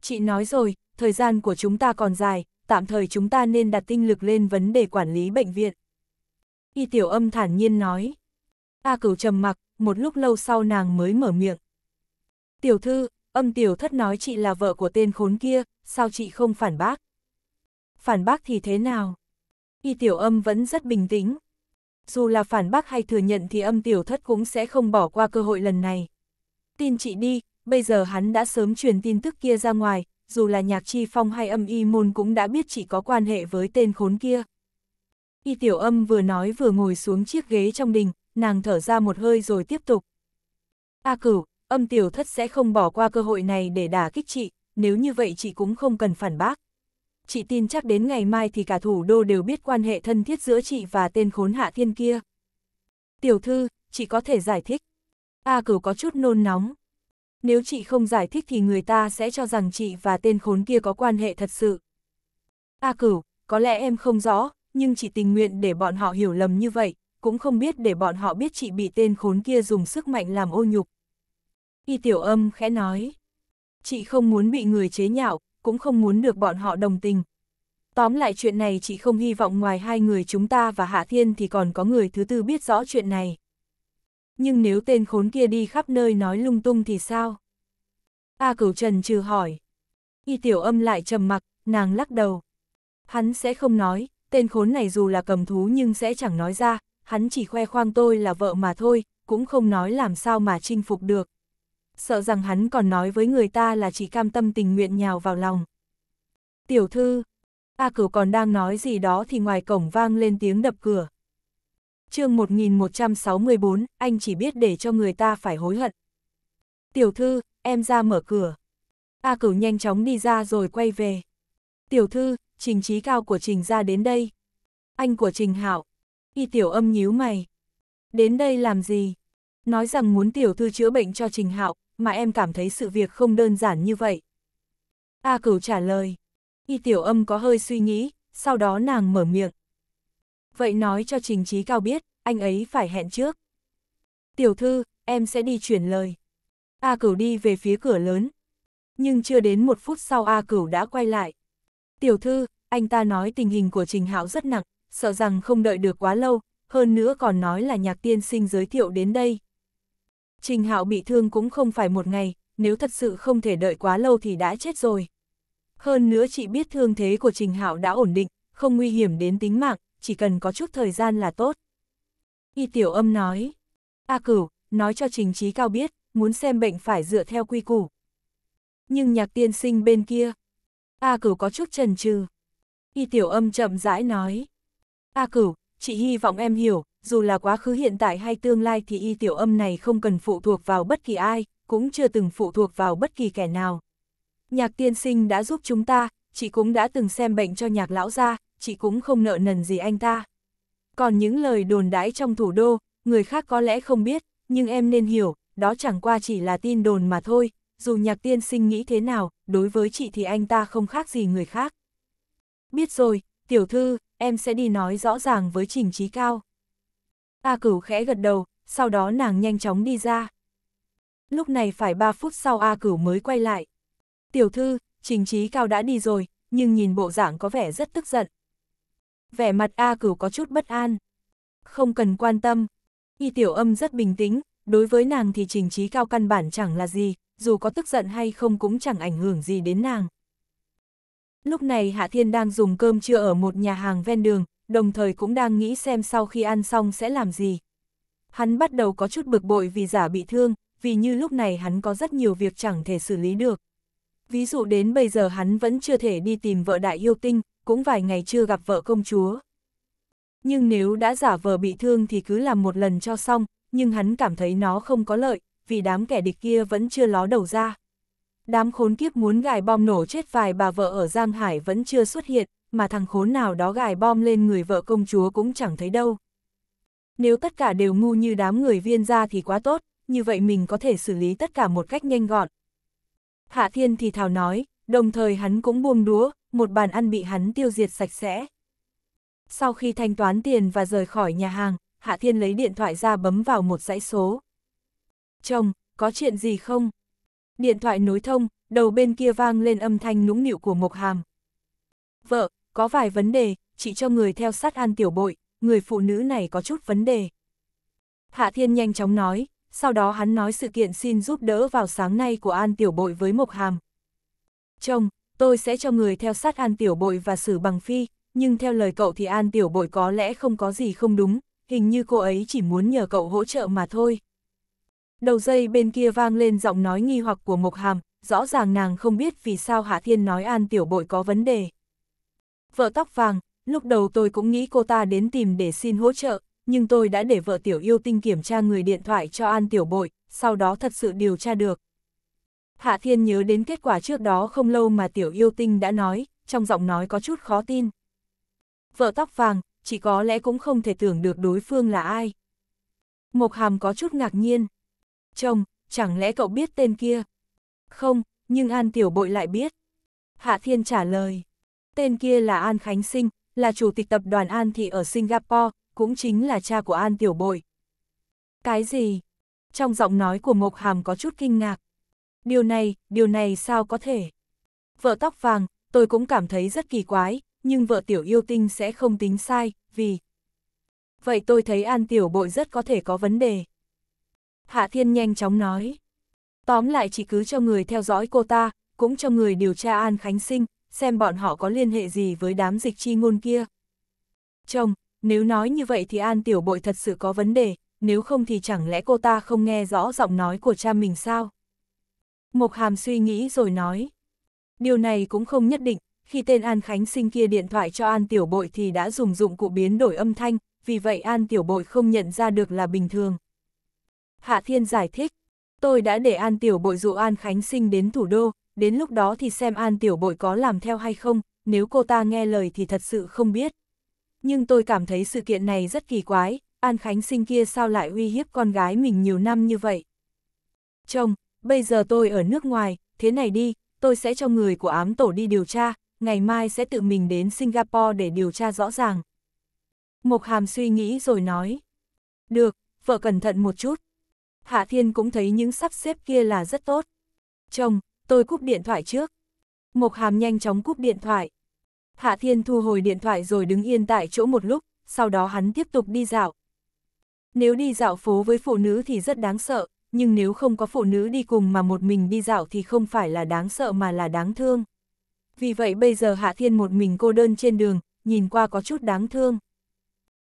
Chị nói rồi, thời gian của chúng ta còn dài, tạm thời chúng ta nên đặt tinh lực lên vấn đề quản lý bệnh viện. Y tiểu âm thản nhiên nói. A cửu trầm mặc, một lúc lâu sau nàng mới mở miệng. Tiểu thư, âm tiểu thất nói chị là vợ của tên khốn kia, sao chị không phản bác? Phản bác thì thế nào? Y tiểu âm vẫn rất bình tĩnh. Dù là phản bác hay thừa nhận thì âm tiểu thất cũng sẽ không bỏ qua cơ hội lần này. Tin chị đi, bây giờ hắn đã sớm truyền tin tức kia ra ngoài, dù là nhạc chi phong hay âm y môn cũng đã biết chỉ có quan hệ với tên khốn kia. Y tiểu âm vừa nói vừa ngồi xuống chiếc ghế trong đình, nàng thở ra một hơi rồi tiếp tục. A cửu, âm tiểu thất sẽ không bỏ qua cơ hội này để đả kích chị, nếu như vậy chị cũng không cần phản bác. Chị tin chắc đến ngày mai thì cả thủ đô đều biết quan hệ thân thiết giữa chị và tên khốn hạ thiên kia. Tiểu thư, chị có thể giải thích. A cửu có chút nôn nóng, nếu chị không giải thích thì người ta sẽ cho rằng chị và tên khốn kia có quan hệ thật sự. A cửu, có lẽ em không rõ, nhưng chị tình nguyện để bọn họ hiểu lầm như vậy, cũng không biết để bọn họ biết chị bị tên khốn kia dùng sức mạnh làm ô nhục. Y tiểu âm khẽ nói, chị không muốn bị người chế nhạo, cũng không muốn được bọn họ đồng tình. Tóm lại chuyện này chị không hy vọng ngoài hai người chúng ta và Hạ Thiên thì còn có người thứ tư biết rõ chuyện này nhưng nếu tên khốn kia đi khắp nơi nói lung tung thì sao? A cửu trần trừ hỏi. Y tiểu âm lại trầm mặc, nàng lắc đầu. Hắn sẽ không nói, tên khốn này dù là cầm thú nhưng sẽ chẳng nói ra, hắn chỉ khoe khoang tôi là vợ mà thôi, cũng không nói làm sao mà chinh phục được. Sợ rằng hắn còn nói với người ta là chỉ cam tâm tình nguyện nhào vào lòng. Tiểu thư, A cửu còn đang nói gì đó thì ngoài cổng vang lên tiếng đập cửa chương 1164, anh chỉ biết để cho người ta phải hối hận. Tiểu thư, em ra mở cửa. A cửu nhanh chóng đi ra rồi quay về. Tiểu thư, trình trí cao của trình ra đến đây. Anh của trình hạo. Y tiểu âm nhíu mày. Đến đây làm gì? Nói rằng muốn tiểu thư chữa bệnh cho trình hạo, mà em cảm thấy sự việc không đơn giản như vậy. A cửu trả lời. Y tiểu âm có hơi suy nghĩ, sau đó nàng mở miệng vậy nói cho Trình Trí Cao biết, anh ấy phải hẹn trước. Tiểu thư, em sẽ đi chuyển lời. A Cửu đi về phía cửa lớn. Nhưng chưa đến một phút sau A Cửu đã quay lại. Tiểu thư, anh ta nói tình hình của Trình Hạo rất nặng, sợ rằng không đợi được quá lâu, hơn nữa còn nói là nhạc tiên sinh giới thiệu đến đây. Trình Hạo bị thương cũng không phải một ngày, nếu thật sự không thể đợi quá lâu thì đã chết rồi. Hơn nữa chị biết thương thế của Trình Hạo đã ổn định, không nguy hiểm đến tính mạng, chỉ cần có chút thời gian là tốt. Y tiểu âm nói, A cửu, nói cho trình trí cao biết, muốn xem bệnh phải dựa theo quy củ. Nhưng nhạc tiên sinh bên kia, A cửu có chút trần trừ. Y tiểu âm chậm rãi nói, A cửu, chị hy vọng em hiểu, dù là quá khứ hiện tại hay tương lai thì y tiểu âm này không cần phụ thuộc vào bất kỳ ai, cũng chưa từng phụ thuộc vào bất kỳ kẻ nào. Nhạc tiên sinh đã giúp chúng ta, chị cũng đã từng xem bệnh cho nhạc lão gia, chị cũng không nợ nần gì anh ta. Còn những lời đồn đãi trong thủ đô, người khác có lẽ không biết, nhưng em nên hiểu, đó chẳng qua chỉ là tin đồn mà thôi, dù nhạc tiên sinh nghĩ thế nào, đối với chị thì anh ta không khác gì người khác. Biết rồi, tiểu thư, em sẽ đi nói rõ ràng với trình trí cao. A cửu khẽ gật đầu, sau đó nàng nhanh chóng đi ra. Lúc này phải 3 phút sau A cửu mới quay lại. Tiểu thư, trình trí cao đã đi rồi, nhưng nhìn bộ dạng có vẻ rất tức giận. Vẻ mặt A cửu có chút bất an. Không cần quan tâm. Y tiểu âm rất bình tĩnh, đối với nàng thì trình trí cao căn bản chẳng là gì, dù có tức giận hay không cũng chẳng ảnh hưởng gì đến nàng. Lúc này Hạ Thiên đang dùng cơm trưa ở một nhà hàng ven đường, đồng thời cũng đang nghĩ xem sau khi ăn xong sẽ làm gì. Hắn bắt đầu có chút bực bội vì giả bị thương, vì như lúc này hắn có rất nhiều việc chẳng thể xử lý được. Ví dụ đến bây giờ hắn vẫn chưa thể đi tìm vợ đại yêu tinh, cũng vài ngày chưa gặp vợ công chúa. Nhưng nếu đã giả vờ bị thương thì cứ làm một lần cho xong, nhưng hắn cảm thấy nó không có lợi, vì đám kẻ địch kia vẫn chưa ló đầu ra. Đám khốn kiếp muốn gài bom nổ chết vài bà vợ ở Giang Hải vẫn chưa xuất hiện, mà thằng khốn nào đó gài bom lên người vợ công chúa cũng chẳng thấy đâu. Nếu tất cả đều ngu như đám người viên ra thì quá tốt, như vậy mình có thể xử lý tất cả một cách nhanh gọn. Hạ Thiên thì thào nói, đồng thời hắn cũng buông đúa, một bàn ăn bị hắn tiêu diệt sạch sẽ. Sau khi thanh toán tiền và rời khỏi nhà hàng, Hạ Thiên lấy điện thoại ra bấm vào một dãy số. Chồng, có chuyện gì không? Điện thoại nối thông, đầu bên kia vang lên âm thanh nũng nịu của Mộc Hàm. Vợ, có vài vấn đề, chị cho người theo sát an tiểu bội, người phụ nữ này có chút vấn đề. Hạ Thiên nhanh chóng nói, sau đó hắn nói sự kiện xin giúp đỡ vào sáng nay của an tiểu bội với Mộc Hàm. Chồng, tôi sẽ cho người theo sát An Tiểu Bội và xử bằng phi, nhưng theo lời cậu thì An Tiểu Bội có lẽ không có gì không đúng, hình như cô ấy chỉ muốn nhờ cậu hỗ trợ mà thôi. Đầu dây bên kia vang lên giọng nói nghi hoặc của Mộc Hàm, rõ ràng nàng không biết vì sao Hạ Thiên nói An Tiểu Bội có vấn đề. Vợ tóc vàng, lúc đầu tôi cũng nghĩ cô ta đến tìm để xin hỗ trợ, nhưng tôi đã để vợ Tiểu Yêu Tinh kiểm tra người điện thoại cho An Tiểu Bội, sau đó thật sự điều tra được. Hạ Thiên nhớ đến kết quả trước đó không lâu mà tiểu yêu tinh đã nói, trong giọng nói có chút khó tin. Vợ tóc vàng, chỉ có lẽ cũng không thể tưởng được đối phương là ai. Mộc Hàm có chút ngạc nhiên. Chồng, chẳng lẽ cậu biết tên kia? Không, nhưng An Tiểu Bội lại biết. Hạ Thiên trả lời. Tên kia là An Khánh Sinh, là chủ tịch tập đoàn An Thị ở Singapore, cũng chính là cha của An Tiểu Bội. Cái gì? Trong giọng nói của Mộc Hàm có chút kinh ngạc. Điều này, điều này sao có thể? Vợ tóc vàng, tôi cũng cảm thấy rất kỳ quái, nhưng vợ tiểu yêu tinh sẽ không tính sai, vì... Vậy tôi thấy an tiểu bội rất có thể có vấn đề. Hạ Thiên nhanh chóng nói. Tóm lại chỉ cứ cho người theo dõi cô ta, cũng cho người điều tra An Khánh Sinh, xem bọn họ có liên hệ gì với đám dịch chi ngôn kia. Chồng, nếu nói như vậy thì An Tiểu Bội thật sự có vấn đề, nếu không thì chẳng lẽ cô ta không nghe rõ giọng nói của cha mình sao? Mộc Hàm suy nghĩ rồi nói. Điều này cũng không nhất định, khi tên An Khánh Sinh kia điện thoại cho An Tiểu Bội thì đã dùng dụng cụ biến đổi âm thanh, vì vậy An Tiểu Bội không nhận ra được là bình thường. Hạ Thiên giải thích, tôi đã để An Tiểu Bội dụ An Khánh Sinh đến thủ đô, đến lúc đó thì xem An Tiểu Bội có làm theo hay không, nếu cô ta nghe lời thì thật sự không biết. Nhưng tôi cảm thấy sự kiện này rất kỳ quái, An Khánh Sinh kia sao lại uy hiếp con gái mình nhiều năm như vậy. Chồng, bây giờ tôi ở nước ngoài, thế này đi, tôi sẽ cho người của ám tổ đi điều tra, ngày mai sẽ tự mình đến Singapore để điều tra rõ ràng. Mộc Hàm suy nghĩ rồi nói, được, vợ cẩn thận một chút. Hạ Thiên cũng thấy những sắp xếp kia là rất tốt. Chồng, tôi cúp điện thoại trước. Mộc Hàm nhanh chóng cúp điện thoại. Hạ Thiên thu hồi điện thoại rồi đứng yên tại chỗ một lúc, sau đó hắn tiếp tục đi dạo. Nếu đi dạo phố với phụ nữ thì rất đáng sợ, nhưng nếu không có phụ nữ đi cùng mà một mình đi dạo thì không phải là đáng sợ mà là đáng thương. Vì vậy bây giờ Hạ Thiên một mình cô đơn trên đường, nhìn qua có chút đáng thương.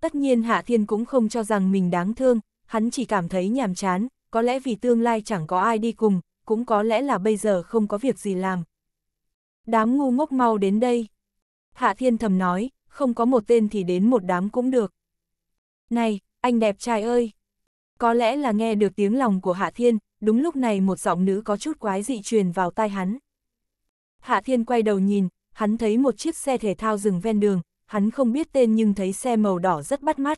Tất nhiên Hạ Thiên cũng không cho rằng mình đáng thương, hắn chỉ cảm thấy nhàm chán, có lẽ vì tương lai chẳng có ai đi cùng, cũng có lẽ là bây giờ không có việc gì làm. Đám ngu ngốc mau đến đây. Hạ Thiên thầm nói, không có một tên thì đến một đám cũng được. Này, anh đẹp trai ơi! Có lẽ là nghe được tiếng lòng của Hạ Thiên, đúng lúc này một giọng nữ có chút quái dị truyền vào tai hắn. Hạ Thiên quay đầu nhìn, hắn thấy một chiếc xe thể thao dừng ven đường, hắn không biết tên nhưng thấy xe màu đỏ rất bắt mắt.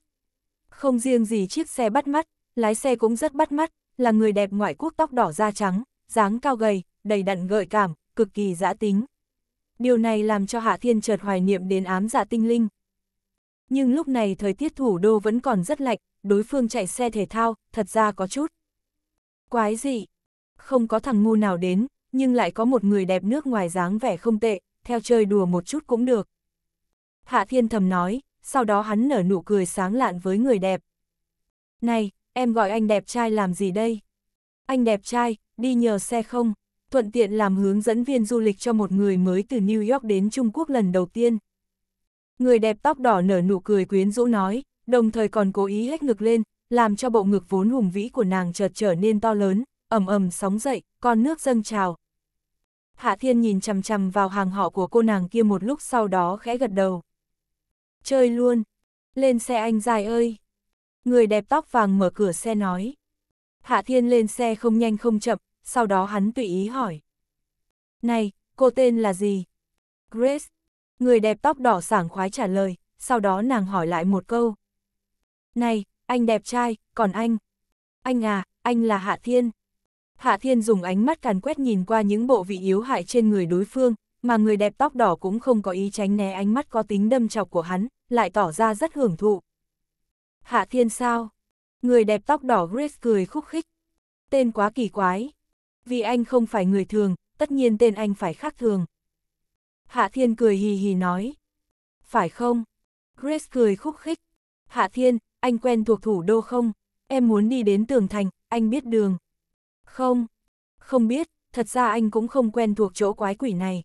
Không riêng gì chiếc xe bắt mắt, lái xe cũng rất bắt mắt, là người đẹp ngoại quốc tóc đỏ da trắng, dáng cao gầy, đầy đặn gợi cảm, cực kỳ dã tính. Điều này làm cho Hạ Thiên chợt hoài niệm đến ám dạ tinh linh. Nhưng lúc này thời tiết thủ đô vẫn còn rất lạnh, đối phương chạy xe thể thao, thật ra có chút. Quái gì? Không có thằng ngu nào đến, nhưng lại có một người đẹp nước ngoài dáng vẻ không tệ, theo chơi đùa một chút cũng được. Hạ Thiên thầm nói, sau đó hắn nở nụ cười sáng lạn với người đẹp. Này, em gọi anh đẹp trai làm gì đây? Anh đẹp trai, đi nhờ xe không? Thuận tiện làm hướng dẫn viên du lịch cho một người mới từ New York đến Trung Quốc lần đầu tiên. Người đẹp tóc đỏ nở nụ cười quyến rũ nói, đồng thời còn cố ý hếch ngực lên, làm cho bộ ngực vốn hùng vĩ của nàng chợt trở nên to lớn, ầm ầm sóng dậy, con nước dâng trào. Hạ Thiên nhìn chằm chằm vào hàng họ của cô nàng kia một lúc sau đó khẽ gật đầu. Chơi luôn, lên xe anh dài ơi. Người đẹp tóc vàng mở cửa xe nói. Hạ Thiên lên xe không nhanh không chậm, sau đó hắn tùy ý hỏi. Này, cô tên là gì? Grace. Người đẹp tóc đỏ sảng khoái trả lời, sau đó nàng hỏi lại một câu. Này, anh đẹp trai, còn anh? Anh à, anh là Hạ Thiên. Hạ Thiên dùng ánh mắt càn quét nhìn qua những bộ vị yếu hại trên người đối phương, mà người đẹp tóc đỏ cũng không có ý tránh né ánh mắt có tính đâm chọc của hắn, lại tỏ ra rất hưởng thụ. Hạ Thiên sao? Người đẹp tóc đỏ Grace cười khúc khích. Tên quá kỳ quái. Vì anh không phải người thường, tất nhiên tên anh phải khác thường. Hạ Thiên cười hì hì nói. Phải không? Grace cười khúc khích. Hạ Thiên, anh quen thuộc thủ đô không? Em muốn đi đến tường thành, anh biết đường. Không, không biết, thật ra anh cũng không quen thuộc chỗ quái quỷ này.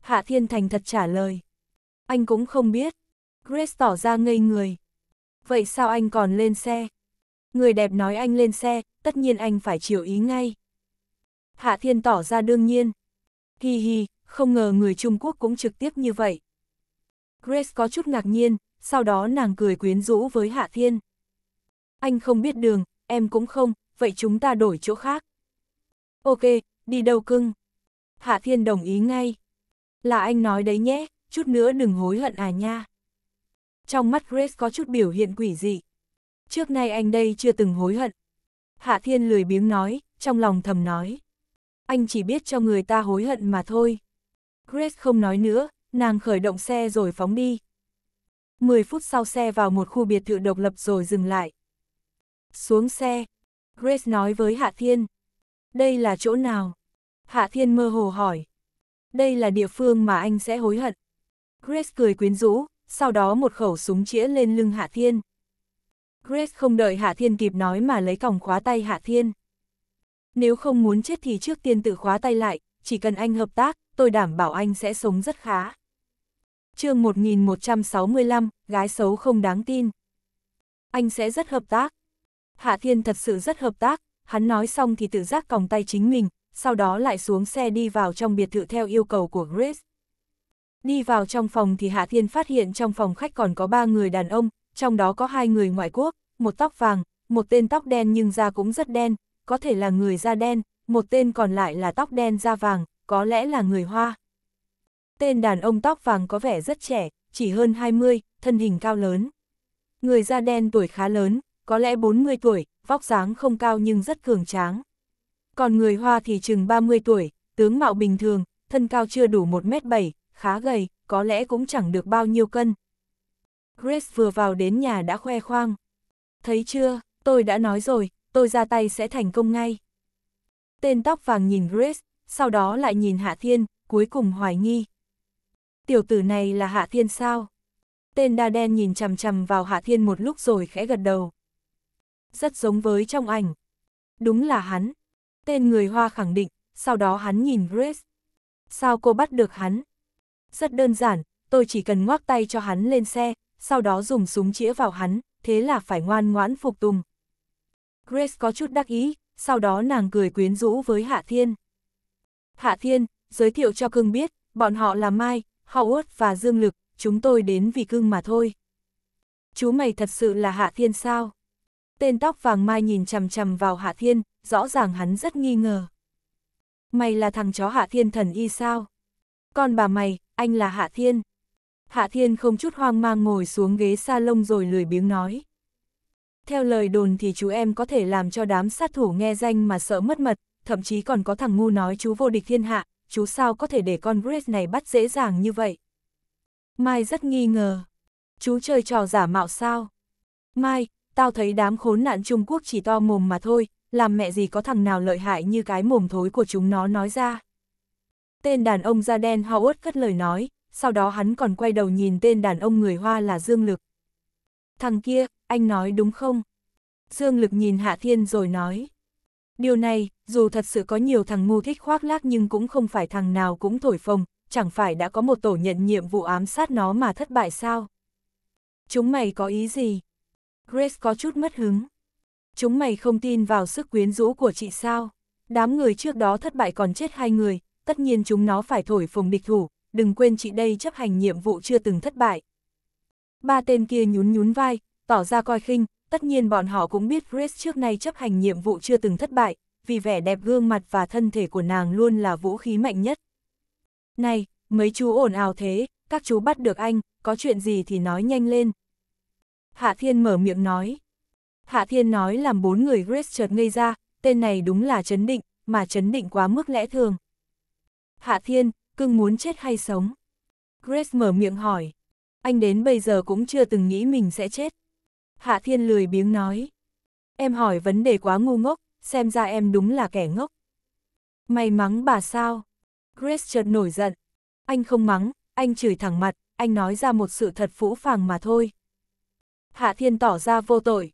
Hạ Thiên Thành thật trả lời. Anh cũng không biết. Grace tỏ ra ngây người. Vậy sao anh còn lên xe? Người đẹp nói anh lên xe, tất nhiên anh phải chiều ý ngay. Hạ Thiên tỏ ra đương nhiên. Hi hi, không ngờ người Trung Quốc cũng trực tiếp như vậy. Grace có chút ngạc nhiên, sau đó nàng cười quyến rũ với Hạ Thiên. Anh không biết đường, em cũng không, vậy chúng ta đổi chỗ khác. Ok, đi đâu cưng? Hạ Thiên đồng ý ngay. Là anh nói đấy nhé, chút nữa đừng hối hận à nha. Trong mắt Grace có chút biểu hiện quỷ dị. Trước nay anh đây chưa từng hối hận. Hạ Thiên lười biếng nói, trong lòng thầm nói. Anh chỉ biết cho người ta hối hận mà thôi. Grace không nói nữa, nàng khởi động xe rồi phóng đi. 10 phút sau xe vào một khu biệt thự độc lập rồi dừng lại. Xuống xe, Grace nói với Hạ Thiên. Đây là chỗ nào? Hạ Thiên mơ hồ hỏi. Đây là địa phương mà anh sẽ hối hận. Grace cười quyến rũ, sau đó một khẩu súng chĩa lên lưng Hạ Thiên. Grace không đợi Hạ Thiên kịp nói mà lấy còng khóa tay Hạ Thiên. Nếu không muốn chết thì trước tiên tự khóa tay lại, chỉ cần anh hợp tác, tôi đảm bảo anh sẽ sống rất khá chương 1165, gái xấu không đáng tin. Anh sẽ rất hợp tác. Hạ Thiên thật sự rất hợp tác, hắn nói xong thì tự giác còng tay chính mình, sau đó lại xuống xe đi vào trong biệt thự theo yêu cầu của Grace. Đi vào trong phòng thì Hạ Thiên phát hiện trong phòng khách còn có ba người đàn ông, trong đó có hai người ngoại quốc, một tóc vàng, một tên tóc đen nhưng da cũng rất đen, có thể là người da đen, một tên còn lại là tóc đen da vàng, có lẽ là người Hoa. Tên đàn ông tóc vàng có vẻ rất trẻ, chỉ hơn 20, thân hình cao lớn. Người da đen tuổi khá lớn, có lẽ 40 tuổi, vóc dáng không cao nhưng rất cường tráng. Còn người Hoa thì chừng 30 tuổi, tướng mạo bình thường, thân cao chưa đủ 1m7, khá gầy, có lẽ cũng chẳng được bao nhiêu cân. Chris vừa vào đến nhà đã khoe khoang. Thấy chưa, tôi đã nói rồi, tôi ra tay sẽ thành công ngay. Tên tóc vàng nhìn Chris, sau đó lại nhìn Hạ Thiên, cuối cùng hoài nghi, tiểu tử này là Hạ Thiên sao? Tên đa đen nhìn chằm chằm vào Hạ Thiên một lúc rồi khẽ gật đầu. Rất giống với trong ảnh. Đúng là hắn. Tên người Hoa khẳng định, sau đó hắn nhìn Grace. Sao cô bắt được hắn? Rất đơn giản, tôi chỉ cần ngoác tay cho hắn lên xe, sau đó dùng súng chĩa vào hắn, thế là phải ngoan ngoãn phục tùng. Grace có chút đắc ý, sau đó nàng cười quyến rũ với Hạ Thiên. Hạ Thiên, giới thiệu cho cưng biết, bọn họ là Mai, Howard và Dương Lực, chúng tôi đến vì cưng mà thôi. Chú mày thật sự là Hạ Thiên sao? Tên tóc vàng mai nhìn chằm chằm vào Hạ Thiên, rõ ràng hắn rất nghi ngờ. Mày là thằng chó Hạ Thiên thần y sao? Con bà mày, anh là Hạ Thiên. Hạ Thiên không chút hoang mang ngồi xuống ghế sa lông rồi lười biếng nói. Theo lời đồn thì chú em có thể làm cho đám sát thủ nghe danh mà sợ mất mật, thậm chí còn có thằng ngu nói chú vô địch thiên hạ, chú sao có thể để con Grace này bắt dễ dàng như vậy? Mai rất nghi ngờ. Chú chơi trò giả mạo sao? Mai, tao thấy đám khốn nạn Trung Quốc chỉ to mồm mà thôi, làm mẹ gì có thằng nào lợi hại như cái mồm thối của chúng nó nói ra. Tên đàn ông da đen Howard cất lời nói, sau đó hắn còn quay đầu nhìn tên đàn ông người Hoa là Dương Lực. Thằng kia, anh nói đúng không? Dương Lực nhìn Hạ Thiên rồi nói. Điều này, dù thật sự có nhiều thằng ngu thích khoác lác nhưng cũng không phải thằng nào cũng thổi phồng, chẳng phải đã có một tổ nhận nhiệm vụ ám sát nó mà thất bại sao? Chúng mày có ý gì? Grace có chút mất hứng. Chúng mày không tin vào sức quyến rũ của chị sao? Đám người trước đó thất bại còn chết hai người, tất nhiên chúng nó phải thổi phồng địch thủ, đừng quên chị đây chấp hành nhiệm vụ chưa từng thất bại. Ba tên kia nhún nhún vai, tỏ ra coi khinh, Tất nhiên bọn họ cũng biết Chris trước nay chấp hành nhiệm vụ chưa từng thất bại, vì vẻ đẹp gương mặt và thân thể của nàng luôn là vũ khí mạnh nhất. Này, mấy chú ồn ào thế, các chú bắt được anh, có chuyện gì thì nói nhanh lên. Hạ Thiên mở miệng nói. Hạ Thiên nói làm bốn người Chris chợt ngây ra, tên này đúng là chấn định, mà chấn định quá mức lẽ thường. Hạ Thiên, cưng muốn chết hay sống? Chris mở miệng hỏi. Anh đến bây giờ cũng chưa từng nghĩ mình sẽ chết. Hạ Thiên lười biếng nói. Em hỏi vấn đề quá ngu ngốc, xem ra em đúng là kẻ ngốc. May mắng bà sao? Grace chợt nổi giận. Anh không mắng, anh chửi thẳng mặt, anh nói ra một sự thật phũ phàng mà thôi. Hạ Thiên tỏ ra vô tội.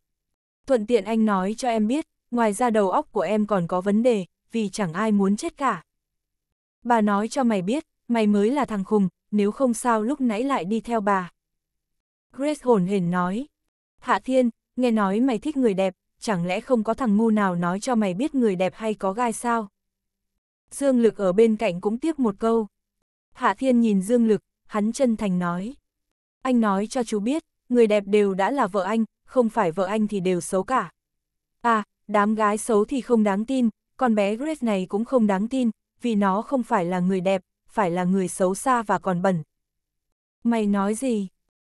Thuận tiện anh nói cho em biết, ngoài ra đầu óc của em còn có vấn đề, vì chẳng ai muốn chết cả. Bà nói cho mày biết, mày mới là thằng khùng, nếu không sao lúc nãy lại đi theo bà. Grace hồn hển nói. Hạ Thiên, nghe nói mày thích người đẹp, chẳng lẽ không có thằng ngu nào nói cho mày biết người đẹp hay có gai sao? Dương Lực ở bên cạnh cũng tiếp một câu. Hạ Thiên nhìn Dương Lực, hắn chân thành nói. Anh nói cho chú biết, người đẹp đều đã là vợ anh, không phải vợ anh thì đều xấu cả. À, đám gái xấu thì không đáng tin, con bé Grace này cũng không đáng tin, vì nó không phải là người đẹp, phải là người xấu xa và còn bẩn. Mày nói gì?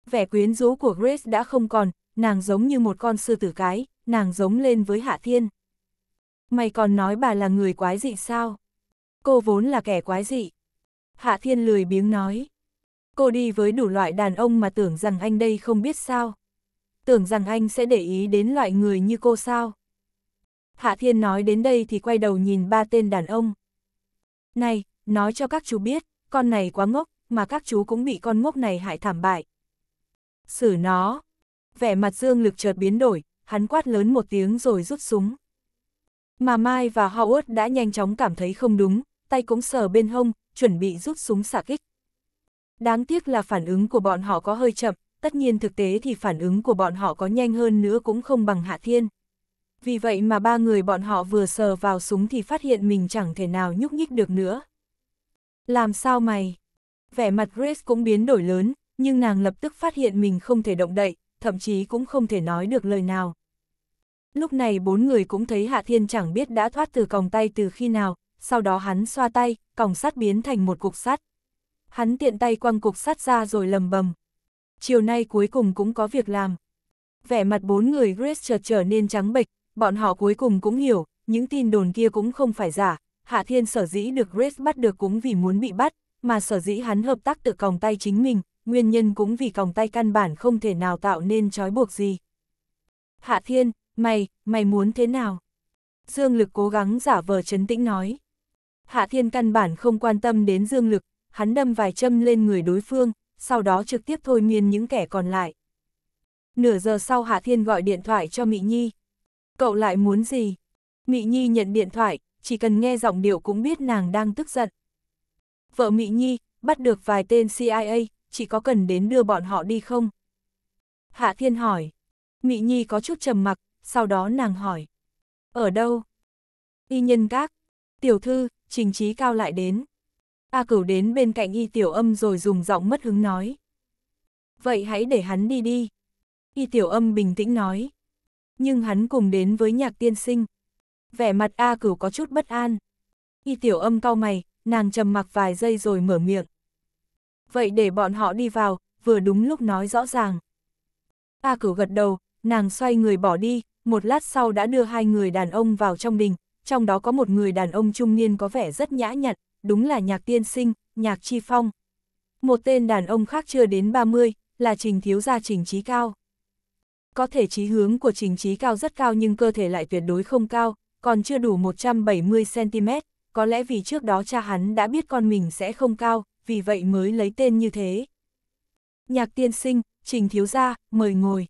Vẻ quyến rũ của Grace đã không còn, nàng giống như một con sư tử cái, nàng giống lên với Hạ Thiên. Mày còn nói bà là người quái dị sao? Cô vốn là kẻ quái dị. Hạ Thiên lười biếng nói. Cô đi với đủ loại đàn ông mà tưởng rằng anh đây không biết sao. Tưởng rằng anh sẽ để ý đến loại người như cô sao. Hạ Thiên nói đến đây thì quay đầu nhìn ba tên đàn ông. Này, nói cho các chú biết, con này quá ngốc, mà các chú cũng bị con ngốc này hại thảm bại. Xử nó, vẻ mặt Dương Lực chợt biến đổi, hắn quát lớn một tiếng rồi rút súng. Mà Mai và Howard đã nhanh chóng cảm thấy không đúng, tay cũng sờ bên hông, chuẩn bị rút súng xạ kích. Đáng tiếc là phản ứng của bọn họ có hơi chậm, tất nhiên thực tế thì phản ứng của bọn họ có nhanh hơn nữa cũng không bằng Hạ Thiên. Vì vậy mà ba người bọn họ vừa sờ vào súng thì phát hiện mình chẳng thể nào nhúc nhích được nữa. Làm sao mày? Vẻ mặt Grace cũng biến đổi lớn, nhưng nàng lập tức phát hiện mình không thể động đậy, thậm chí cũng không thể nói được lời nào. Lúc này bốn người cũng thấy Hạ Thiên chẳng biết đã thoát từ còng tay từ khi nào, sau đó hắn xoa tay, còng sắt biến thành một cục sắt. Hắn tiện tay quăng cục sắt ra rồi lầm bầm. Chiều nay cuối cùng cũng có việc làm. Vẻ mặt bốn người Grace chợt trở nên trắng bệch, bọn họ cuối cùng cũng hiểu, những tin đồn kia cũng không phải giả. Hạ Thiên sở dĩ được Grace bắt được cũng vì muốn bị bắt, mà sở dĩ hắn hợp tác tự còng tay chính mình, nguyên nhân cũng vì còng tay căn bản không thể nào tạo nên trói buộc gì. Hạ Thiên, mày, mày muốn thế nào? Dương Lực cố gắng giả vờ chấn tĩnh nói. Hạ Thiên căn bản không quan tâm đến Dương Lực, hắn đâm vài châm lên người đối phương, sau đó trực tiếp thôi miên những kẻ còn lại. Nửa giờ sau Hạ Thiên gọi điện thoại cho Mị Nhi. Cậu lại muốn gì? Mị Nhi nhận điện thoại, chỉ cần nghe giọng điệu cũng biết nàng đang tức giận. Vợ Mị Nhi, bắt được vài tên CIA, chỉ có cần đến đưa bọn họ đi không? Hạ Thiên hỏi. Mị Nhi có chút trầm mặc, sau đó nàng hỏi. Ở đâu? Y nhân các. Tiểu thư, trình trí cao lại đến. A cửu đến bên cạnh y tiểu âm rồi dùng giọng mất hứng nói. Vậy hãy để hắn đi đi. Y tiểu âm bình tĩnh nói. Nhưng hắn cùng đến với nhạc tiên sinh. Vẻ mặt A cửu có chút bất an. Y tiểu âm cau mày, nàng trầm mặc vài giây rồi mở miệng vậy để bọn họ đi vào, vừa đúng lúc nói rõ ràng. A cửu gật đầu, nàng xoay người bỏ đi, một lát sau đã đưa hai người đàn ông vào trong đình, trong đó có một người đàn ông trung niên có vẻ rất nhã nhặn, đúng là nhạc tiên sinh, nhạc chi phong. Một tên đàn ông khác chưa đến 30, là trình thiếu gia trình trí cao. Có thể trí hướng của trình trí cao rất cao nhưng cơ thể lại tuyệt đối không cao, còn chưa đủ 170cm, có lẽ vì trước đó cha hắn đã biết con mình sẽ không cao, vì vậy mới lấy tên như thế. Nhạc tiên sinh, trình thiếu gia, mời ngồi.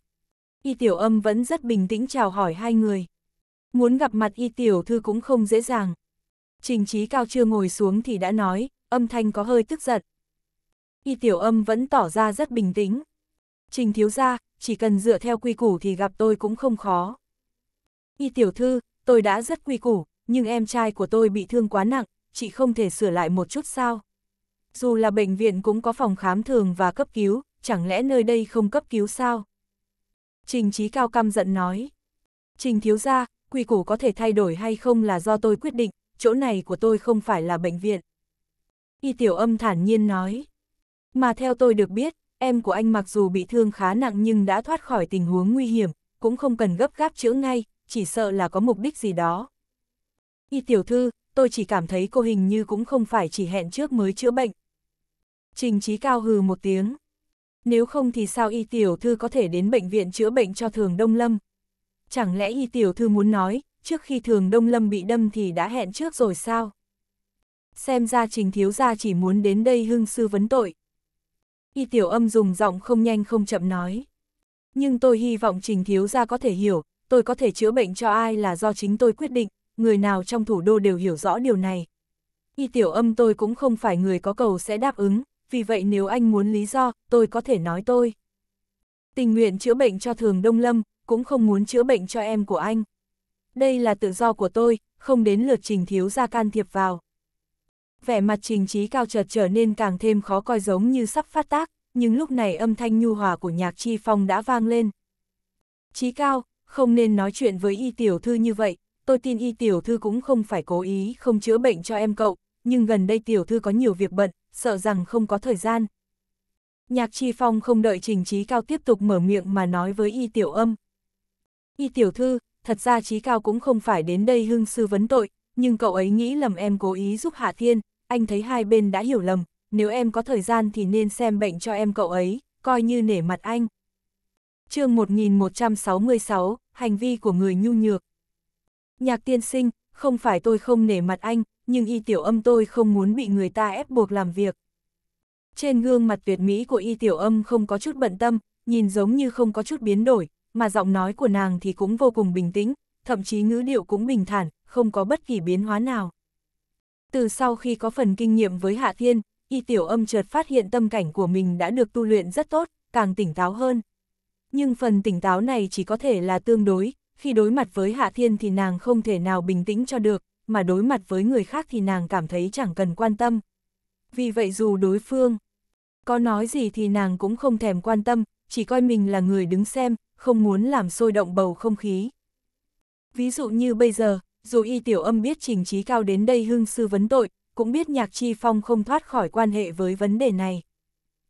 Y tiểu âm vẫn rất bình tĩnh chào hỏi hai người. Muốn gặp mặt y tiểu thư cũng không dễ dàng. Trình trí cao chưa ngồi xuống thì đã nói, âm thanh có hơi tức giận. Y tiểu âm vẫn tỏ ra rất bình tĩnh. Trình thiếu gia, chỉ cần dựa theo quy củ thì gặp tôi cũng không khó. Y tiểu thư, tôi đã rất quy củ, nhưng em trai của tôi bị thương quá nặng, chị không thể sửa lại một chút sao? dù là bệnh viện cũng có phòng khám thường và cấp cứu, chẳng lẽ nơi đây không cấp cứu sao? Trình trí cao căm giận nói. Trình thiếu gia, quy củ có thể thay đổi hay không là do tôi quyết định, chỗ này của tôi không phải là bệnh viện. Y tiểu âm thản nhiên nói. Mà theo tôi được biết, em của anh mặc dù bị thương khá nặng nhưng đã thoát khỏi tình huống nguy hiểm, cũng không cần gấp gáp chữa ngay, chỉ sợ là có mục đích gì đó. Y tiểu thư, tôi chỉ cảm thấy cô hình như cũng không phải chỉ hẹn trước mới chữa bệnh. Trình trí cao hừ một tiếng. Nếu không thì sao y tiểu thư có thể đến bệnh viện chữa bệnh cho thường Đông Lâm? Chẳng lẽ y tiểu thư muốn nói, trước khi thường Đông Lâm bị đâm thì đã hẹn trước rồi sao? Xem ra trình thiếu gia chỉ muốn đến đây hưng sư vấn tội. Y tiểu âm dùng giọng không nhanh không chậm nói. Nhưng tôi hy vọng trình thiếu gia có thể hiểu, tôi có thể chữa bệnh cho ai là do chính tôi quyết định người nào trong thủ đô đều hiểu rõ điều này. Y tiểu âm tôi cũng không phải người có cầu sẽ đáp ứng, vì vậy nếu anh muốn lý do, tôi có thể nói tôi. Tình nguyện chữa bệnh cho thường Đông Lâm, cũng không muốn chữa bệnh cho em của anh. Đây là tự do của tôi, không đến lượt trình thiếu ra can thiệp vào. Vẻ mặt trình trí cao chợt trở nên càng thêm khó coi giống như sắp phát tác, nhưng lúc này âm thanh nhu hòa của nhạc chi phong đã vang lên. Trí cao, không nên nói chuyện với y tiểu thư như vậy, tôi tin y tiểu thư cũng không phải cố ý không chữa bệnh cho em cậu, nhưng gần đây tiểu thư có nhiều việc bận, sợ rằng không có thời gian. Nhạc Chi Phong không đợi Trình Trí Cao tiếp tục mở miệng mà nói với y tiểu âm. Y tiểu thư, thật ra Trí Cao cũng không phải đến đây hưng sư vấn tội, nhưng cậu ấy nghĩ lầm em cố ý giúp Hạ Thiên, anh thấy hai bên đã hiểu lầm, nếu em có thời gian thì nên xem bệnh cho em cậu ấy, coi như nể mặt anh. chương 1166, hành vi của người nhu nhược nhạc tiên sinh, không phải tôi không nể mặt anh, nhưng y tiểu âm tôi không muốn bị người ta ép buộc làm việc. Trên gương mặt tuyệt mỹ của y tiểu âm không có chút bận tâm, nhìn giống như không có chút biến đổi, mà giọng nói của nàng thì cũng vô cùng bình tĩnh, thậm chí ngữ điệu cũng bình thản, không có bất kỳ biến hóa nào. Từ sau khi có phần kinh nghiệm với Hạ Thiên, y tiểu âm chợt phát hiện tâm cảnh của mình đã được tu luyện rất tốt, càng tỉnh táo hơn. Nhưng phần tỉnh táo này chỉ có thể là tương đối, khi đối mặt với Hạ Thiên thì nàng không thể nào bình tĩnh cho được, mà đối mặt với người khác thì nàng cảm thấy chẳng cần quan tâm. Vì vậy dù đối phương có nói gì thì nàng cũng không thèm quan tâm, chỉ coi mình là người đứng xem, không muốn làm sôi động bầu không khí. Ví dụ như bây giờ, dù y tiểu âm biết trình trí cao đến đây hưng sư vấn tội, cũng biết nhạc chi phong không thoát khỏi quan hệ với vấn đề này.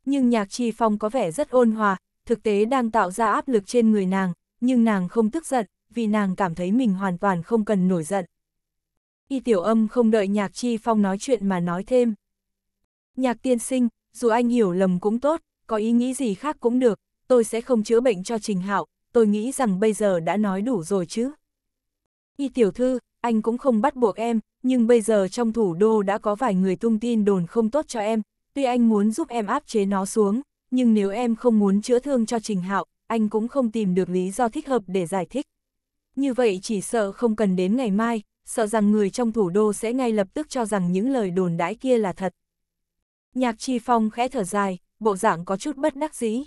Nhưng nhạc chi phong có vẻ rất ôn hòa, thực tế đang tạo ra áp lực trên người nàng, nhưng nàng không tức giận, vì nàng cảm thấy mình hoàn toàn không cần nổi giận. Y tiểu âm không đợi nhạc chi phong nói chuyện mà nói thêm. Nhạc tiên sinh, dù anh hiểu lầm cũng tốt, có ý nghĩ gì khác cũng được, tôi sẽ không chữa bệnh cho Trình Hạo, tôi nghĩ rằng bây giờ đã nói đủ rồi chứ. Y tiểu thư, anh cũng không bắt buộc em, nhưng bây giờ trong thủ đô đã có vài người tung tin đồn không tốt cho em, tuy anh muốn giúp em áp chế nó xuống, nhưng nếu em không muốn chữa thương cho Trình Hạo, anh cũng không tìm được lý do thích hợp để giải thích như vậy chỉ sợ không cần đến ngày mai, sợ rằng người trong thủ đô sẽ ngay lập tức cho rằng những lời đồn đãi kia là thật. Nhạc Chi Phong khẽ thở dài, bộ dạng có chút bất đắc dĩ.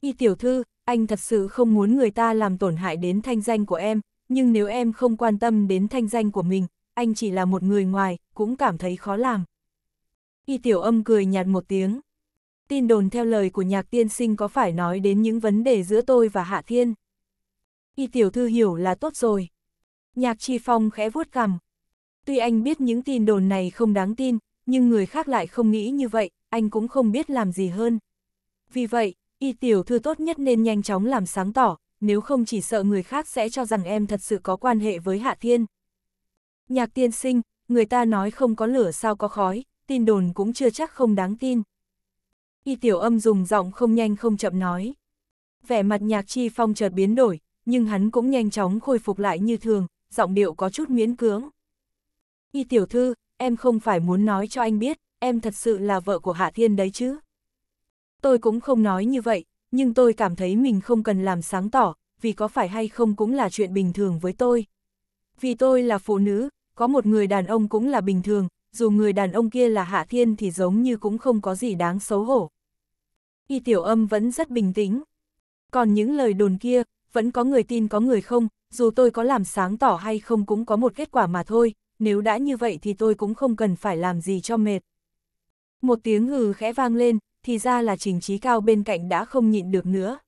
Y tiểu thư, anh thật sự không muốn người ta làm tổn hại đến thanh danh của em, nhưng nếu em không quan tâm đến thanh danh của mình, anh chỉ là một người ngoài, cũng cảm thấy khó làm. Y tiểu âm cười nhạt một tiếng. Tin đồn theo lời của nhạc tiên sinh có phải nói đến những vấn đề giữa tôi và Hạ Thiên y tiểu thư hiểu là tốt rồi. Nhạc Chi Phong khẽ vuốt cằm. Tuy anh biết những tin đồn này không đáng tin, nhưng người khác lại không nghĩ như vậy, anh cũng không biết làm gì hơn. Vì vậy, y tiểu thư tốt nhất nên nhanh chóng làm sáng tỏ, nếu không chỉ sợ người khác sẽ cho rằng em thật sự có quan hệ với Hạ Thiên. Nhạc tiên sinh, người ta nói không có lửa sao có khói, tin đồn cũng chưa chắc không đáng tin. Y tiểu âm dùng giọng không nhanh không chậm nói. Vẻ mặt nhạc chi phong chợt biến đổi, nhưng hắn cũng nhanh chóng khôi phục lại như thường, giọng điệu có chút miễn cưỡng. Y tiểu thư, em không phải muốn nói cho anh biết, em thật sự là vợ của Hạ Thiên đấy chứ. Tôi cũng không nói như vậy, nhưng tôi cảm thấy mình không cần làm sáng tỏ, vì có phải hay không cũng là chuyện bình thường với tôi. Vì tôi là phụ nữ, có một người đàn ông cũng là bình thường, dù người đàn ông kia là Hạ Thiên thì giống như cũng không có gì đáng xấu hổ. Y tiểu âm vẫn rất bình tĩnh. Còn những lời đồn kia, vẫn có người tin có người không, dù tôi có làm sáng tỏ hay không cũng có một kết quả mà thôi, nếu đã như vậy thì tôi cũng không cần phải làm gì cho mệt. Một tiếng hừ khẽ vang lên, thì ra là trình trí cao bên cạnh đã không nhịn được nữa.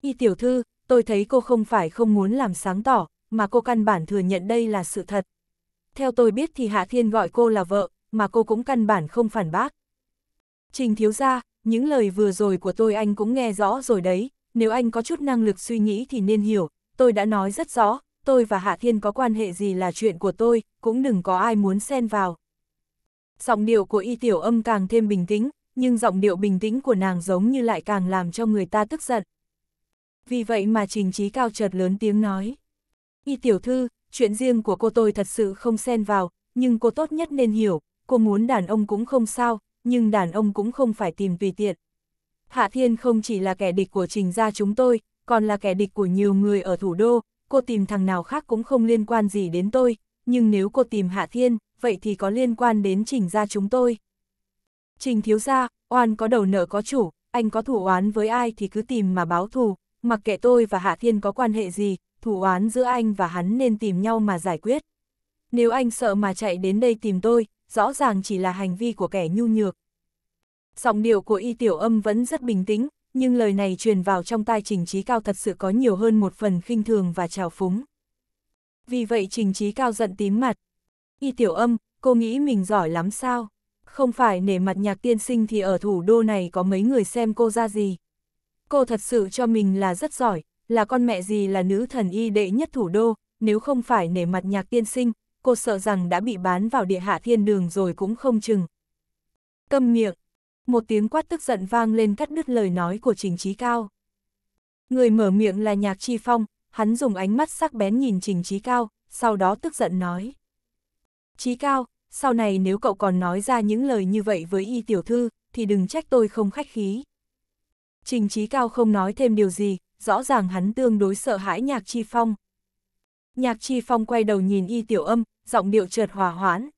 Y tiểu thư, tôi thấy cô không phải không muốn làm sáng tỏ, mà cô căn bản thừa nhận đây là sự thật. Theo tôi biết thì Hạ Thiên gọi cô là vợ, mà cô cũng căn bản không phản bác. Trình thiếu ra, những lời vừa rồi của tôi anh cũng nghe rõ rồi đấy, nếu anh có chút năng lực suy nghĩ thì nên hiểu, tôi đã nói rất rõ, tôi và Hạ Thiên có quan hệ gì là chuyện của tôi, cũng đừng có ai muốn xen vào. Giọng điệu của y tiểu âm càng thêm bình tĩnh, nhưng giọng điệu bình tĩnh của nàng giống như lại càng làm cho người ta tức giận. Vì vậy mà trình trí cao chợt lớn tiếng nói. Y tiểu thư, chuyện riêng của cô tôi thật sự không xen vào, nhưng cô tốt nhất nên hiểu, cô muốn đàn ông cũng không sao, nhưng đàn ông cũng không phải tìm tùy tiện. Hạ Thiên không chỉ là kẻ địch của trình gia chúng tôi, còn là kẻ địch của nhiều người ở thủ đô, cô tìm thằng nào khác cũng không liên quan gì đến tôi, nhưng nếu cô tìm Hạ Thiên, vậy thì có liên quan đến trình gia chúng tôi. Trình thiếu gia, oan có đầu nợ có chủ, anh có thủ oán với ai thì cứ tìm mà báo thù, mặc kệ tôi và Hạ Thiên có quan hệ gì, thủ oán giữa anh và hắn nên tìm nhau mà giải quyết. Nếu anh sợ mà chạy đến đây tìm tôi, rõ ràng chỉ là hành vi của kẻ nhu nhược, Giọng điệu của y tiểu âm vẫn rất bình tĩnh, nhưng lời này truyền vào trong tai trình trí cao thật sự có nhiều hơn một phần khinh thường và trào phúng. Vì vậy trình trí cao giận tím mặt. Y tiểu âm, cô nghĩ mình giỏi lắm sao? Không phải nể mặt nhạc tiên sinh thì ở thủ đô này có mấy người xem cô ra gì. Cô thật sự cho mình là rất giỏi, là con mẹ gì là nữ thần y đệ nhất thủ đô, nếu không phải nể mặt nhạc tiên sinh, cô sợ rằng đã bị bán vào địa hạ thiên đường rồi cũng không chừng. Câm miệng, một tiếng quát tức giận vang lên cắt đứt lời nói của Trình Trí Cao. Người mở miệng là Nhạc Chi Phong, hắn dùng ánh mắt sắc bén nhìn Trình Trí Cao, sau đó tức giận nói. Trí Cao, sau này nếu cậu còn nói ra những lời như vậy với y tiểu thư, thì đừng trách tôi không khách khí. Trình Trí Cao không nói thêm điều gì, rõ ràng hắn tương đối sợ hãi Nhạc Chi Phong. Nhạc Chi Phong quay đầu nhìn y tiểu âm, giọng điệu chợt hòa hoãn.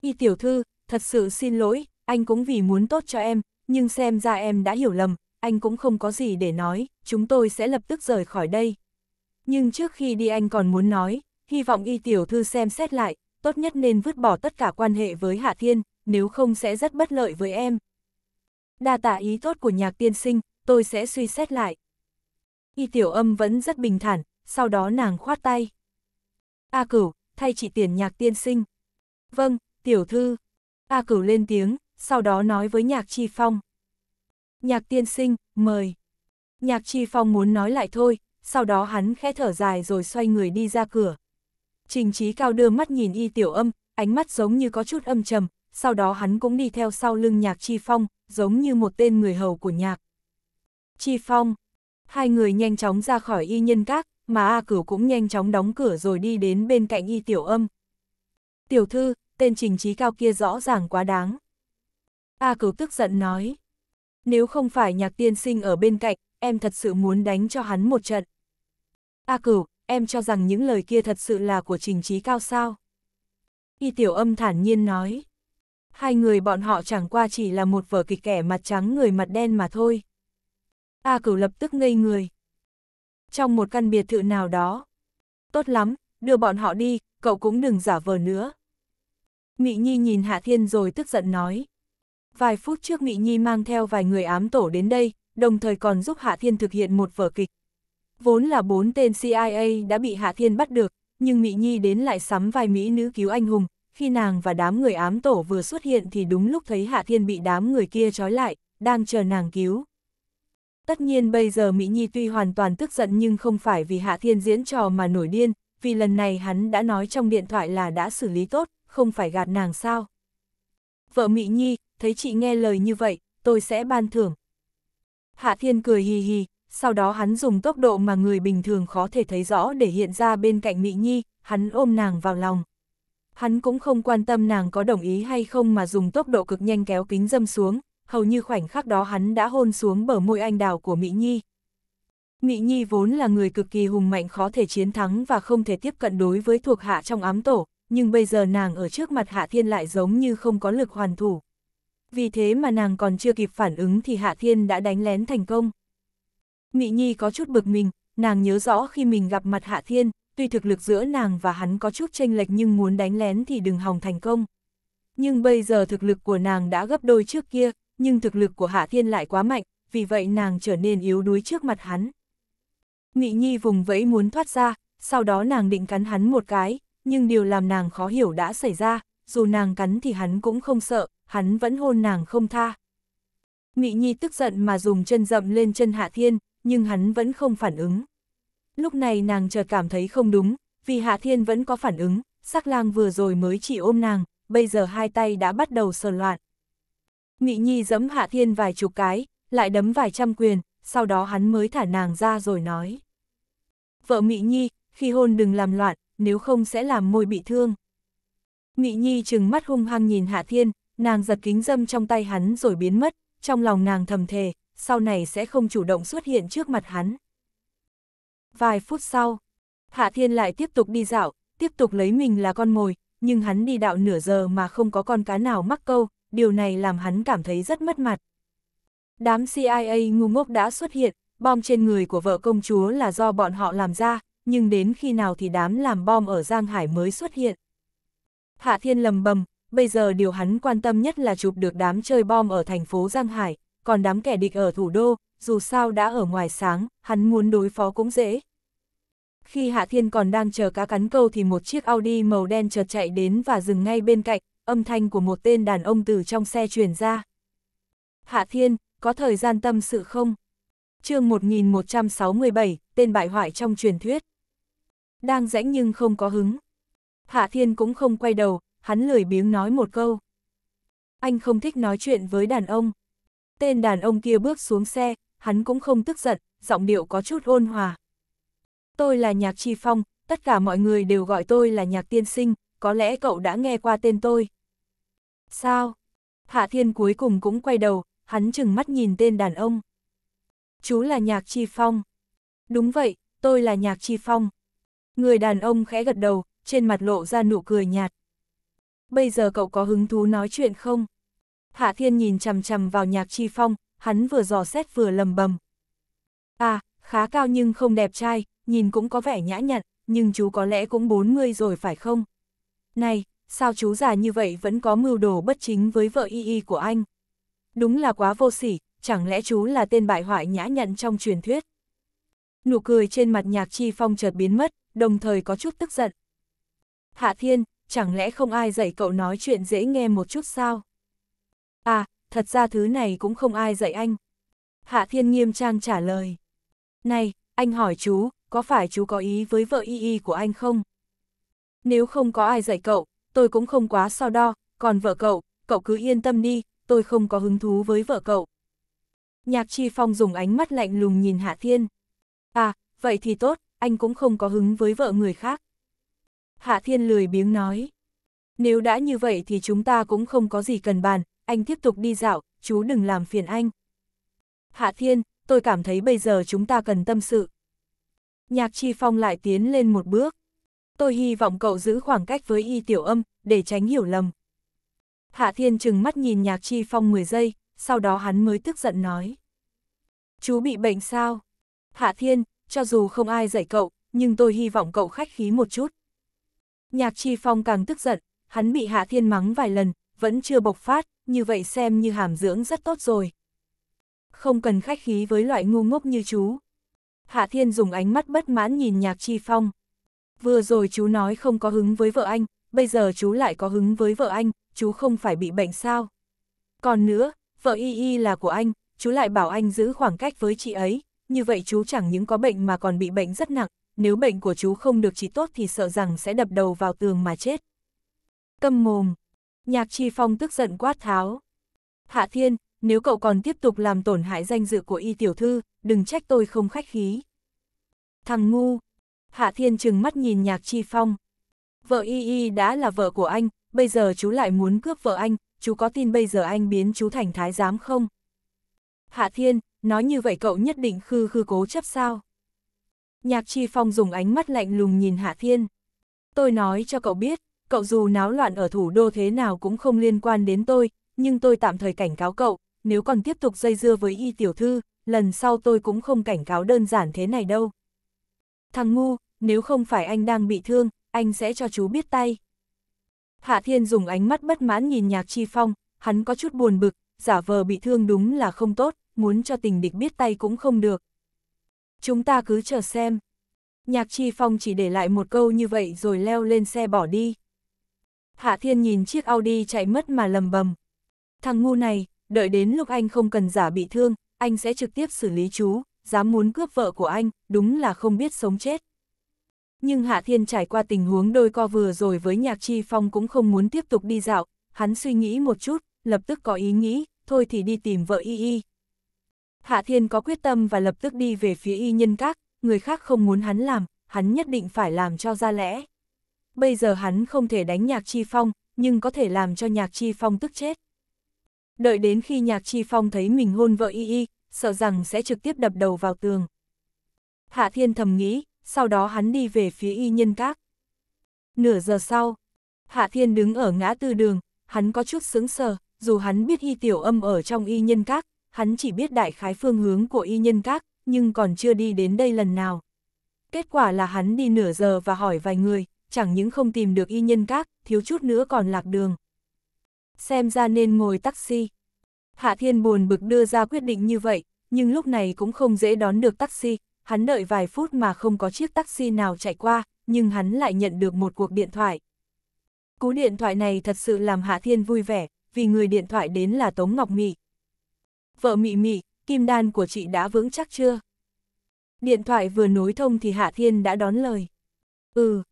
Y tiểu thư, thật sự xin lỗi, anh cũng vì muốn tốt cho em, nhưng xem ra em đã hiểu lầm, anh cũng không có gì để nói, chúng tôi sẽ lập tức rời khỏi đây. Nhưng trước khi đi anh còn muốn nói, hy vọng y tiểu thư xem xét lại, tốt nhất nên vứt bỏ tất cả quan hệ với Hạ Thiên, nếu không sẽ rất bất lợi với em. Đa tạ ý tốt của nhạc tiên sinh, tôi sẽ suy xét lại. Y tiểu âm vẫn rất bình thản, sau đó nàng khoát tay. A cửu, thay chị tiền nhạc tiên sinh. Vâng, tiểu thư. A cửu lên tiếng, sau đó nói với Nhạc Chi Phong. Nhạc tiên sinh, mời. Nhạc Chi Phong muốn nói lại thôi, sau đó hắn khẽ thở dài rồi xoay người đi ra cửa. Trình trí cao đưa mắt nhìn y tiểu âm, ánh mắt giống như có chút âm trầm, sau đó hắn cũng đi theo sau lưng Nhạc Chi Phong, giống như một tên người hầu của nhạc. Chi Phong, hai người nhanh chóng ra khỏi y nhân các, mà A Cửu cũng nhanh chóng đóng cửa rồi đi đến bên cạnh y tiểu âm. Tiểu thư, tên trình trí cao kia rõ ràng quá đáng. A cửu tức giận nói. Nếu không phải nhạc tiên sinh ở bên cạnh, em thật sự muốn đánh cho hắn một trận. A cửu, em cho rằng những lời kia thật sự là của trình trí cao sao. Y tiểu âm thản nhiên nói. Hai người bọn họ chẳng qua chỉ là một vở kịch kẻ mặt trắng người mặt đen mà thôi. A cửu lập tức ngây người. Trong một căn biệt thự nào đó. Tốt lắm, đưa bọn họ đi, cậu cũng đừng giả vờ nữa. Mị Nhi nhìn Hạ Thiên rồi tức giận nói. Vài phút trước Mỹ Nhi mang theo vài người ám tổ đến đây, đồng thời còn giúp Hạ Thiên thực hiện một vở kịch. Vốn là bốn tên CIA đã bị Hạ Thiên bắt được, nhưng Mỹ Nhi đến lại sắm vài Mỹ nữ cứu anh hùng, khi nàng và đám người ám tổ vừa xuất hiện thì đúng lúc thấy Hạ Thiên bị đám người kia trói lại, đang chờ nàng cứu. Tất nhiên bây giờ Mỹ Nhi tuy hoàn toàn tức giận nhưng không phải vì Hạ Thiên diễn trò mà nổi điên, vì lần này hắn đã nói trong điện thoại là đã xử lý tốt, không phải gạt nàng sao. Vợ Mỹ Nhi, thấy chị nghe lời như vậy, tôi sẽ ban thưởng. Hạ Thiên cười hì hì, sau đó hắn dùng tốc độ mà người bình thường khó thể thấy rõ để hiện ra bên cạnh Mỹ Nhi, hắn ôm nàng vào lòng. Hắn cũng không quan tâm nàng có đồng ý hay không mà dùng tốc độ cực nhanh kéo kính dâm xuống, hầu như khoảnh khắc đó hắn đã hôn xuống bờ môi anh đào của Mỹ Nhi. Mỹ Nhi vốn là người cực kỳ hùng mạnh khó thể chiến thắng và không thể tiếp cận đối với thuộc hạ trong ám tổ, nhưng bây giờ nàng ở trước mặt Hạ Thiên lại giống như không có lực hoàn thủ vì thế mà nàng còn chưa kịp phản ứng thì Hạ Thiên đã đánh lén thành công. Mị Nhi có chút bực mình, nàng nhớ rõ khi mình gặp mặt Hạ Thiên, tuy thực lực giữa nàng và hắn có chút chênh lệch nhưng muốn đánh lén thì đừng hòng thành công. Nhưng bây giờ thực lực của nàng đã gấp đôi trước kia, nhưng thực lực của Hạ Thiên lại quá mạnh, vì vậy nàng trở nên yếu đuối trước mặt hắn. Mị Nhi vùng vẫy muốn thoát ra, sau đó nàng định cắn hắn một cái, nhưng điều làm nàng khó hiểu đã xảy ra, dù nàng cắn thì hắn cũng không sợ, hắn vẫn hôn nàng không tha. Mị Nhi tức giận mà dùng chân dậm lên chân Hạ Thiên, nhưng hắn vẫn không phản ứng. Lúc này nàng chợt cảm thấy không đúng, vì Hạ Thiên vẫn có phản ứng, sắc lang vừa rồi mới chỉ ôm nàng, bây giờ hai tay đã bắt đầu sờ loạn. Mị Nhi giẫm Hạ Thiên vài chục cái, lại đấm vài trăm quyền, sau đó hắn mới thả nàng ra rồi nói. Vợ Mị Nhi, khi hôn đừng làm loạn, nếu không sẽ làm môi bị thương. Mị Nhi trừng mắt hung hăng nhìn Hạ Thiên, Nàng giật kính dâm trong tay hắn rồi biến mất, trong lòng nàng thầm thề, sau này sẽ không chủ động xuất hiện trước mặt hắn. Vài phút sau, Hạ Thiên lại tiếp tục đi dạo, tiếp tục lấy mình là con mồi, nhưng hắn đi đạo nửa giờ mà không có con cá nào mắc câu, điều này làm hắn cảm thấy rất mất mặt. Đám CIA ngu ngốc đã xuất hiện, bom trên người của vợ công chúa là do bọn họ làm ra, nhưng đến khi nào thì đám làm bom ở Giang Hải mới xuất hiện. Hạ Thiên lầm bầm, bây giờ điều hắn quan tâm nhất là chụp được đám chơi bom ở thành phố Giang Hải, còn đám kẻ địch ở thủ đô, dù sao đã ở ngoài sáng, hắn muốn đối phó cũng dễ. Khi Hạ Thiên còn đang chờ cá cắn câu thì một chiếc Audi màu đen chợt chạy đến và dừng ngay bên cạnh, âm thanh của một tên đàn ông từ trong xe truyền ra. Hạ Thiên, có thời gian tâm sự không? chương 1167, tên bại hoại trong truyền thuyết. Đang rãnh nhưng không có hứng. Hạ Thiên cũng không quay đầu, hắn lười biếng nói một câu. Anh không thích nói chuyện với đàn ông. Tên đàn ông kia bước xuống xe, hắn cũng không tức giận, giọng điệu có chút ôn hòa. Tôi là Nhạc tri Phong, tất cả mọi người đều gọi tôi là Nhạc Tiên Sinh, có lẽ cậu đã nghe qua tên tôi. Sao? Hạ Thiên cuối cùng cũng quay đầu, hắn chừng mắt nhìn tên đàn ông. Chú là Nhạc tri Phong. Đúng vậy, tôi là Nhạc tri Phong. Người đàn ông khẽ gật đầu, trên mặt lộ ra nụ cười nhạt bây giờ cậu có hứng thú nói chuyện không? Hạ Thiên nhìn chằm chằm vào nhạc chi phong, hắn vừa dò xét vừa lầm bầm. À, khá cao nhưng không đẹp trai, nhìn cũng có vẻ nhã nhặn, nhưng chú có lẽ cũng 40 rồi phải không? Này, sao chú già như vậy vẫn có mưu đồ bất chính với vợ y y của anh? Đúng là quá vô sỉ, chẳng lẽ chú là tên bại hoại nhã nhặn trong truyền thuyết? Nụ cười trên mặt nhạc chi phong chợt biến mất, đồng thời có chút tức giận. Hạ Thiên, chẳng lẽ không ai dạy cậu nói chuyện dễ nghe một chút sao? À, thật ra thứ này cũng không ai dạy anh. Hạ Thiên nghiêm trang trả lời. Này, anh hỏi chú, có phải chú có ý với vợ y y của anh không? Nếu không có ai dạy cậu, tôi cũng không quá so đo, còn vợ cậu, cậu cứ yên tâm đi, tôi không có hứng thú với vợ cậu. Nhạc Chi Phong dùng ánh mắt lạnh lùng nhìn Hạ Thiên. À, vậy thì tốt, anh cũng không có hứng với vợ người khác. Hạ Thiên lười biếng nói. Nếu đã như vậy thì chúng ta cũng không có gì cần bàn, anh tiếp tục đi dạo, chú đừng làm phiền anh. Hạ Thiên, tôi cảm thấy bây giờ chúng ta cần tâm sự. Nhạc Chi Phong lại tiến lên một bước. Tôi hy vọng cậu giữ khoảng cách với y tiểu âm, để tránh hiểu lầm. Hạ Thiên chừng mắt nhìn Nhạc Chi Phong 10 giây, sau đó hắn mới tức giận nói. Chú bị bệnh sao? Hạ Thiên, cho dù không ai dạy cậu, nhưng tôi hy vọng cậu khách khí một chút. Nhạc Chi Phong càng tức giận, hắn bị Hạ Thiên mắng vài lần, vẫn chưa bộc phát, như vậy xem như hàm dưỡng rất tốt rồi. Không cần khách khí với loại ngu ngốc như chú. Hạ Thiên dùng ánh mắt bất mãn nhìn Nhạc Chi Phong. Vừa rồi chú nói không có hứng với vợ anh, bây giờ chú lại có hứng với vợ anh, chú không phải bị bệnh sao. Còn nữa, vợ y y là của anh, chú lại bảo anh giữ khoảng cách với chị ấy, như vậy chú chẳng những có bệnh mà còn bị bệnh rất nặng, nếu bệnh của chú không được trị tốt thì sợ rằng sẽ đập đầu vào tường mà chết. Câm mồm, nhạc chi phong tức giận quát tháo. Hạ thiên, nếu cậu còn tiếp tục làm tổn hại danh dự của y tiểu thư, đừng trách tôi không khách khí. Thằng ngu, hạ thiên trừng mắt nhìn nhạc chi phong. Vợ y y đã là vợ của anh, bây giờ chú lại muốn cướp vợ anh, chú có tin bây giờ anh biến chú thành thái giám không? Hạ thiên, nói như vậy cậu nhất định khư khư cố chấp sao? Nhạc Chi Phong dùng ánh mắt lạnh lùng nhìn Hạ Thiên. Tôi nói cho cậu biết, cậu dù náo loạn ở thủ đô thế nào cũng không liên quan đến tôi, nhưng tôi tạm thời cảnh cáo cậu, nếu còn tiếp tục dây dưa với y tiểu thư, lần sau tôi cũng không cảnh cáo đơn giản thế này đâu. Thằng ngu, nếu không phải anh đang bị thương, anh sẽ cho chú biết tay. Hạ Thiên dùng ánh mắt bất mãn nhìn Nhạc Chi Phong, hắn có chút buồn bực, giả vờ bị thương đúng là không tốt, muốn cho tình địch biết tay cũng không được, Chúng ta cứ chờ xem. Nhạc Chi Phong chỉ để lại một câu như vậy rồi leo lên xe bỏ đi. Hạ Thiên nhìn chiếc Audi chạy mất mà lầm bầm. Thằng ngu này, đợi đến lúc anh không cần giả bị thương, anh sẽ trực tiếp xử lý chú, dám muốn cướp vợ của anh, đúng là không biết sống chết. Nhưng Hạ Thiên trải qua tình huống đôi co vừa rồi với Nhạc Chi Phong cũng không muốn tiếp tục đi dạo, hắn suy nghĩ một chút, lập tức có ý nghĩ, thôi thì đi tìm vợ Y Y. Hạ Thiên có quyết tâm và lập tức đi về phía y nhân các, người khác không muốn hắn làm, hắn nhất định phải làm cho ra lẽ. Bây giờ hắn không thể đánh nhạc chi phong, nhưng có thể làm cho nhạc chi phong tức chết. Đợi đến khi nhạc chi phong thấy mình hôn vợ y y, sợ rằng sẽ trực tiếp đập đầu vào tường. Hạ Thiên thầm nghĩ, sau đó hắn đi về phía y nhân các. Nửa giờ sau, Hạ Thiên đứng ở ngã tư đường, hắn có chút sững sờ, dù hắn biết y tiểu âm ở trong y nhân các, hắn chỉ biết đại khái phương hướng của y nhân các, nhưng còn chưa đi đến đây lần nào. Kết quả là hắn đi nửa giờ và hỏi vài người, chẳng những không tìm được y nhân các, thiếu chút nữa còn lạc đường. Xem ra nên ngồi taxi. Hạ Thiên buồn bực đưa ra quyết định như vậy, nhưng lúc này cũng không dễ đón được taxi, hắn đợi vài phút mà không có chiếc taxi nào chạy qua, nhưng hắn lại nhận được một cuộc điện thoại. Cú điện thoại này thật sự làm Hạ Thiên vui vẻ, vì người điện thoại đến là Tống Ngọc Mỹ, vợ mị mị, kim đan của chị đã vững chắc chưa? Điện thoại vừa nối thông thì Hạ Thiên đã đón lời. Ừ,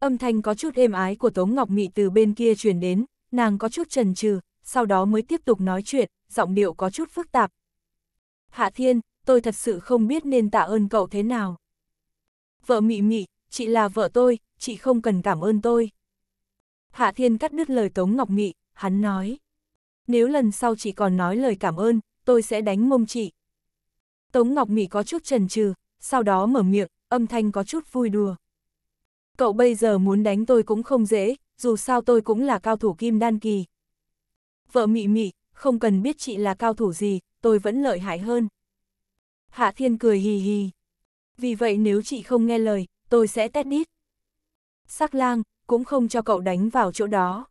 âm thanh có chút êm ái của Tống Ngọc Mị từ bên kia truyền đến, nàng có chút chần chừ, sau đó mới tiếp tục nói chuyện, giọng điệu có chút phức tạp. Hạ Thiên, tôi thật sự không biết nên tạ ơn cậu thế nào. Vợ Mị Mị, chị là vợ tôi, chị không cần cảm ơn tôi. Hạ Thiên cắt đứt lời Tống Ngọc Mị, hắn nói. Nếu lần sau chị còn nói lời cảm ơn, tôi sẽ đánh mông chị. Tống Ngọc Mỹ có chút trần trừ, sau đó mở miệng, âm thanh có chút vui đùa. Cậu bây giờ muốn đánh tôi cũng không dễ, dù sao tôi cũng là cao thủ kim đan kỳ. Vợ mỹ mỹ không cần biết chị là cao thủ gì, tôi vẫn lợi hại hơn. Hạ Thiên cười hì hì. Vì vậy nếu chị không nghe lời, tôi sẽ tét đít. Sắc lang, cũng không cho cậu đánh vào chỗ đó.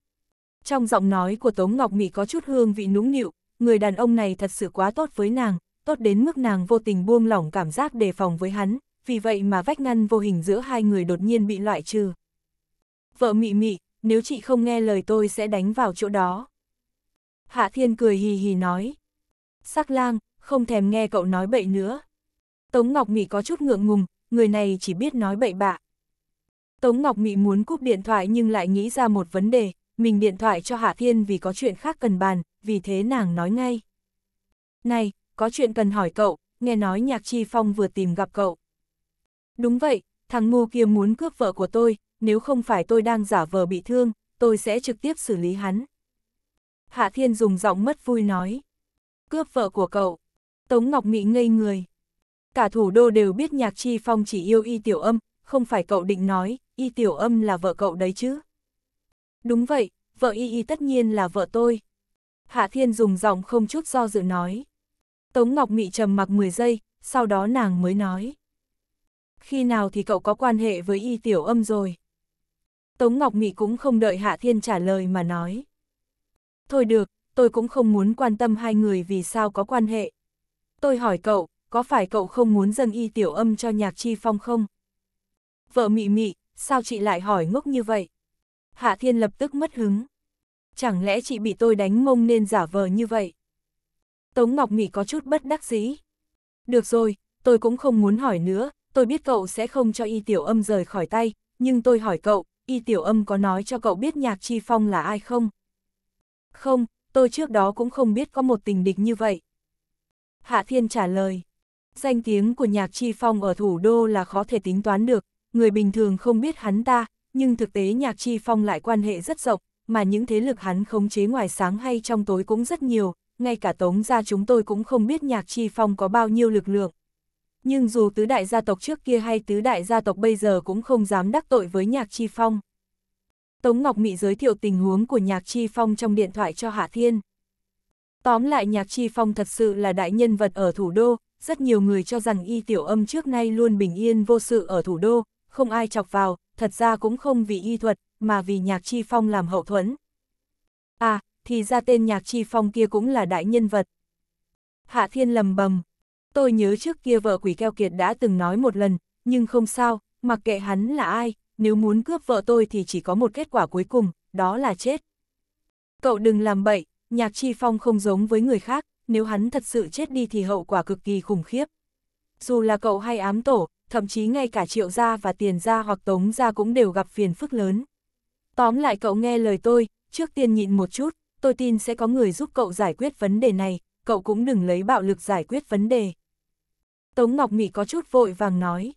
Trong giọng nói của Tống Ngọc Mỹ có chút hương vị núng nịu, người đàn ông này thật sự quá tốt với nàng, tốt đến mức nàng vô tình buông lỏng cảm giác đề phòng với hắn, vì vậy mà vách ngăn vô hình giữa hai người đột nhiên bị loại trừ. Vợ mị mị, nếu chị không nghe lời tôi sẽ đánh vào chỗ đó. Hạ Thiên cười hì hì nói. Sắc lang, không thèm nghe cậu nói bậy nữa. Tống Ngọc Mị có chút ngượng ngùng, người này chỉ biết nói bậy bạ. Tống Ngọc Mị muốn cúp điện thoại nhưng lại nghĩ ra một vấn đề, mình điện thoại cho Hạ Thiên vì có chuyện khác cần bàn, vì thế nàng nói ngay. Này, có chuyện cần hỏi cậu, nghe nói nhạc chi phong vừa tìm gặp cậu. Đúng vậy, thằng ngu kia muốn cướp vợ của tôi, nếu không phải tôi đang giả vờ bị thương, tôi sẽ trực tiếp xử lý hắn. Hạ Thiên dùng giọng mất vui nói. Cướp vợ của cậu. Tống Ngọc Mỹ ngây người. Cả thủ đô đều biết nhạc chi phong chỉ yêu y tiểu âm, không phải cậu định nói, y tiểu âm là vợ cậu đấy chứ. Đúng vậy, vợ y y tất nhiên là vợ tôi. Hạ Thiên dùng giọng không chút do dự nói. Tống Ngọc Mị trầm mặc 10 giây, sau đó nàng mới nói. Khi nào thì cậu có quan hệ với y tiểu âm rồi? Tống Ngọc Mị cũng không đợi Hạ Thiên trả lời mà nói. Thôi được, tôi cũng không muốn quan tâm hai người vì sao có quan hệ. Tôi hỏi cậu, có phải cậu không muốn dâng y tiểu âm cho nhạc chi phong không? Vợ Mị Mị, sao chị lại hỏi ngốc như vậy? Hạ Thiên lập tức mất hứng. Chẳng lẽ chị bị tôi đánh mông nên giả vờ như vậy? Tống Ngọc Mỹ có chút bất đắc dĩ. Được rồi, tôi cũng không muốn hỏi nữa, tôi biết cậu sẽ không cho y tiểu âm rời khỏi tay, nhưng tôi hỏi cậu, y tiểu âm có nói cho cậu biết nhạc chi phong là ai không? Không, tôi trước đó cũng không biết có một tình địch như vậy. Hạ Thiên trả lời. Danh tiếng của nhạc chi phong ở thủ đô là khó thể tính toán được, người bình thường không biết hắn ta, nhưng thực tế nhạc chi phong lại quan hệ rất rộng, mà những thế lực hắn khống chế ngoài sáng hay trong tối cũng rất nhiều, ngay cả tống gia chúng tôi cũng không biết nhạc chi phong có bao nhiêu lực lượng. Nhưng dù tứ đại gia tộc trước kia hay tứ đại gia tộc bây giờ cũng không dám đắc tội với nhạc chi phong. Tống Ngọc Mị giới thiệu tình huống của nhạc chi phong trong điện thoại cho Hạ Thiên. Tóm lại nhạc chi phong thật sự là đại nhân vật ở thủ đô, rất nhiều người cho rằng y tiểu âm trước nay luôn bình yên vô sự ở thủ đô, không ai chọc vào, thật ra cũng không vì y thuật, mà vì nhạc chi phong làm hậu thuẫn. À, thì ra tên nhạc chi phong kia cũng là đại nhân vật. Hạ thiên lầm bầm. Tôi nhớ trước kia vợ quỷ keo kiệt đã từng nói một lần, nhưng không sao, mặc kệ hắn là ai, nếu muốn cướp vợ tôi thì chỉ có một kết quả cuối cùng, đó là chết. Cậu đừng làm bậy, nhạc chi phong không giống với người khác, nếu hắn thật sự chết đi thì hậu quả cực kỳ khủng khiếp. Dù là cậu hay ám tổ, thậm chí ngay cả triệu gia và tiền gia hoặc tống gia cũng đều gặp phiền phức lớn. Tóm lại cậu nghe lời tôi, trước tiên nhịn một chút, tôi tin sẽ có người giúp cậu giải quyết vấn đề này, cậu cũng đừng lấy bạo lực giải quyết vấn đề. Tống Ngọc Mị có chút vội vàng nói.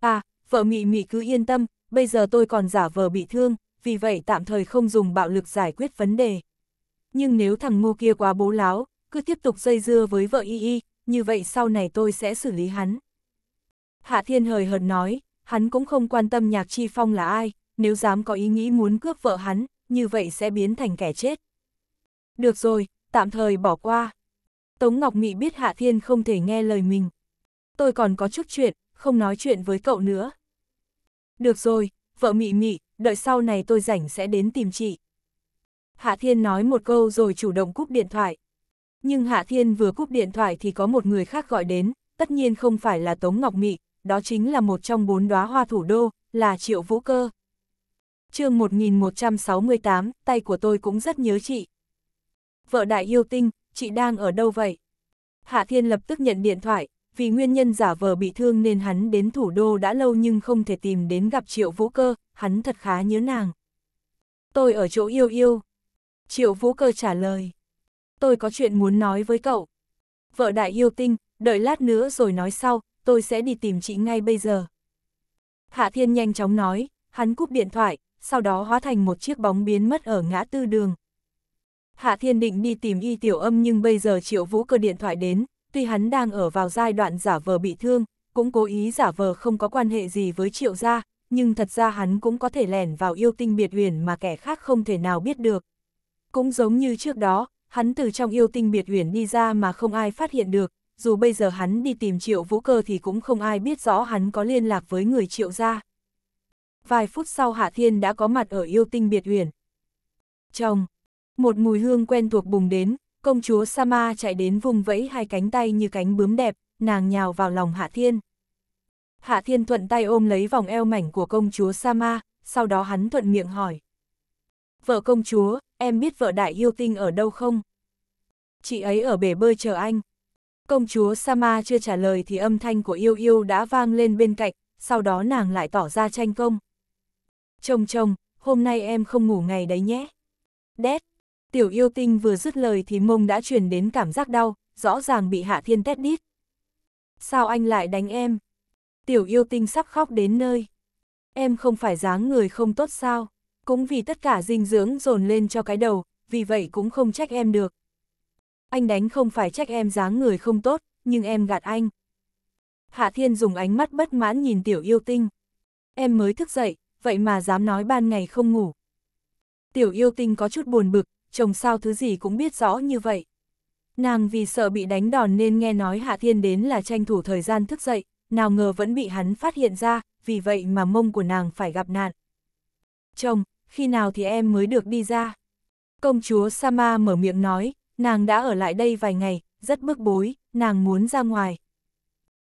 À, vợ Mị Mị cứ yên tâm, bây giờ tôi còn giả vờ bị thương, vì vậy tạm thời không dùng bạo lực giải quyết vấn đề. Nhưng nếu thằng ngô kia quá bố láo, cứ tiếp tục dây dưa với vợ y y, như vậy sau này tôi sẽ xử lý hắn. Hạ Thiên hời hợt nói, hắn cũng không quan tâm Nhạc Chi Phong là ai, nếu dám có ý nghĩ muốn cướp vợ hắn, như vậy sẽ biến thành kẻ chết. Được rồi, tạm thời bỏ qua. Tống Ngọc Mị biết Hạ Thiên không thể nghe lời mình. Tôi còn có chút chuyện, không nói chuyện với cậu nữa. Được rồi, vợ Mị Mị, đợi sau này tôi rảnh sẽ đến tìm chị. Hạ Thiên nói một câu rồi chủ động cúp điện thoại. Nhưng Hạ Thiên vừa cúp điện thoại thì có một người khác gọi đến, tất nhiên không phải là Tống Ngọc Mị, đó chính là một trong bốn đóa hoa thủ đô, là Triệu Vũ Cơ. chương 1168, tay của tôi cũng rất nhớ chị. Vợ đại yêu tinh, chị đang ở đâu vậy? Hạ Thiên lập tức nhận điện thoại, vì nguyên nhân giả vờ bị thương nên hắn đến thủ đô đã lâu nhưng không thể tìm đến gặp Triệu Vũ Cơ, hắn thật khá nhớ nàng. Tôi ở chỗ yêu yêu. Triệu Vũ Cơ trả lời. Tôi có chuyện muốn nói với cậu. Vợ đại yêu tinh, đợi lát nữa rồi nói sau, tôi sẽ đi tìm chị ngay bây giờ. Hạ Thiên nhanh chóng nói, hắn cúp điện thoại, sau đó hóa thành một chiếc bóng biến mất ở ngã tư đường. Hạ Thiên định đi tìm y tiểu âm nhưng bây giờ triệu vũ cơ điện thoại đến, tuy hắn đang ở vào giai đoạn giả vờ bị thương, cũng cố ý giả vờ không có quan hệ gì với triệu gia, nhưng thật ra hắn cũng có thể lẻn vào yêu tinh biệt huyền mà kẻ khác không thể nào biết được. Cũng giống như trước đó, hắn từ trong yêu tinh biệt huyền đi ra mà không ai phát hiện được, dù bây giờ hắn đi tìm triệu vũ cơ thì cũng không ai biết rõ hắn có liên lạc với người triệu gia. Vài phút sau Hạ Thiên đã có mặt ở yêu tinh biệt huyền. chồng một mùi hương quen thuộc bùng đến, công chúa Sama chạy đến vùng vẫy hai cánh tay như cánh bướm đẹp, nàng nhào vào lòng Hạ Thiên. Hạ Thiên thuận tay ôm lấy vòng eo mảnh của công chúa Sama, sau đó hắn thuận miệng hỏi. Vợ công chúa, em biết vợ đại yêu tinh ở đâu không? Chị ấy ở bể bơi chờ anh. Công chúa Sama chưa trả lời thì âm thanh của yêu yêu đã vang lên bên cạnh, sau đó nàng lại tỏ ra tranh công. Chồng chồng, hôm nay em không ngủ ngày đấy nhé. Đét, tiểu yêu tinh vừa dứt lời thì mông đã truyền đến cảm giác đau, rõ ràng bị hạ thiên tét đít. Sao anh lại đánh em? Tiểu yêu tinh sắp khóc đến nơi. Em không phải dáng người không tốt sao? Cũng vì tất cả dinh dưỡng dồn lên cho cái đầu, vì vậy cũng không trách em được anh đánh không phải trách em dáng người không tốt, nhưng em gạt anh. Hạ Thiên dùng ánh mắt bất mãn nhìn tiểu yêu tinh. Em mới thức dậy, vậy mà dám nói ban ngày không ngủ. Tiểu yêu tinh có chút buồn bực, chồng sao thứ gì cũng biết rõ như vậy. Nàng vì sợ bị đánh đòn nên nghe nói Hạ Thiên đến là tranh thủ thời gian thức dậy, nào ngờ vẫn bị hắn phát hiện ra, vì vậy mà mông của nàng phải gặp nạn. Chồng, khi nào thì em mới được đi ra? Công chúa Sama mở miệng nói, nàng đã ở lại đây vài ngày, rất bức bối, nàng muốn ra ngoài.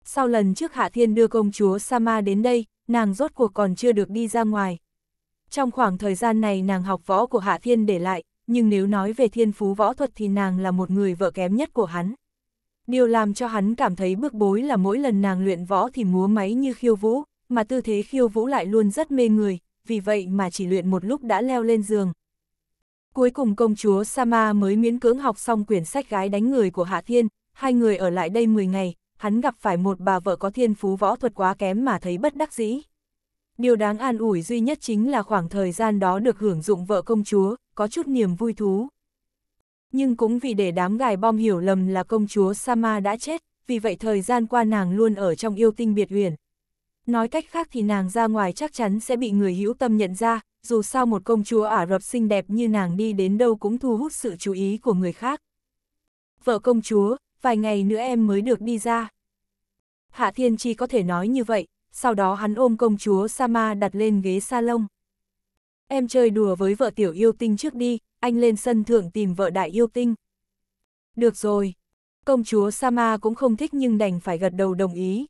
Sau lần trước Hạ Thiên đưa công chúa Sama đến đây, nàng rốt cuộc còn chưa được đi ra ngoài. Trong khoảng thời gian này nàng học võ của Hạ Thiên để lại, nhưng nếu nói về thiên phú võ thuật thì nàng là một người vợ kém nhất của hắn. Điều làm cho hắn cảm thấy bức bối là mỗi lần nàng luyện võ thì múa máy như khiêu vũ, mà tư thế khiêu vũ lại luôn rất mê người, vì vậy mà chỉ luyện một lúc đã leo lên giường, Cuối cùng công chúa Sama mới miễn cưỡng học xong quyển sách gái đánh người của Hạ Thiên, hai người ở lại đây 10 ngày, hắn gặp phải một bà vợ có thiên phú võ thuật quá kém mà thấy bất đắc dĩ. Điều đáng an ủi duy nhất chính là khoảng thời gian đó được hưởng dụng vợ công chúa, có chút niềm vui thú. Nhưng cũng vì để đám gài bom hiểu lầm là công chúa Sama đã chết, vì vậy thời gian qua nàng luôn ở trong yêu tinh biệt huyền. Nói cách khác thì nàng ra ngoài chắc chắn sẽ bị người hữu tâm nhận ra, dù sao một công chúa Ả Rập xinh đẹp như nàng đi đến đâu cũng thu hút sự chú ý của người khác. Vợ công chúa, vài ngày nữa em mới được đi ra. Hạ Thiên Chi có thể nói như vậy, sau đó hắn ôm công chúa Sama đặt lên ghế salon. Em chơi đùa với vợ tiểu yêu tinh trước đi, anh lên sân thượng tìm vợ đại yêu tinh. Được rồi. Công chúa Sama cũng không thích nhưng đành phải gật đầu đồng ý.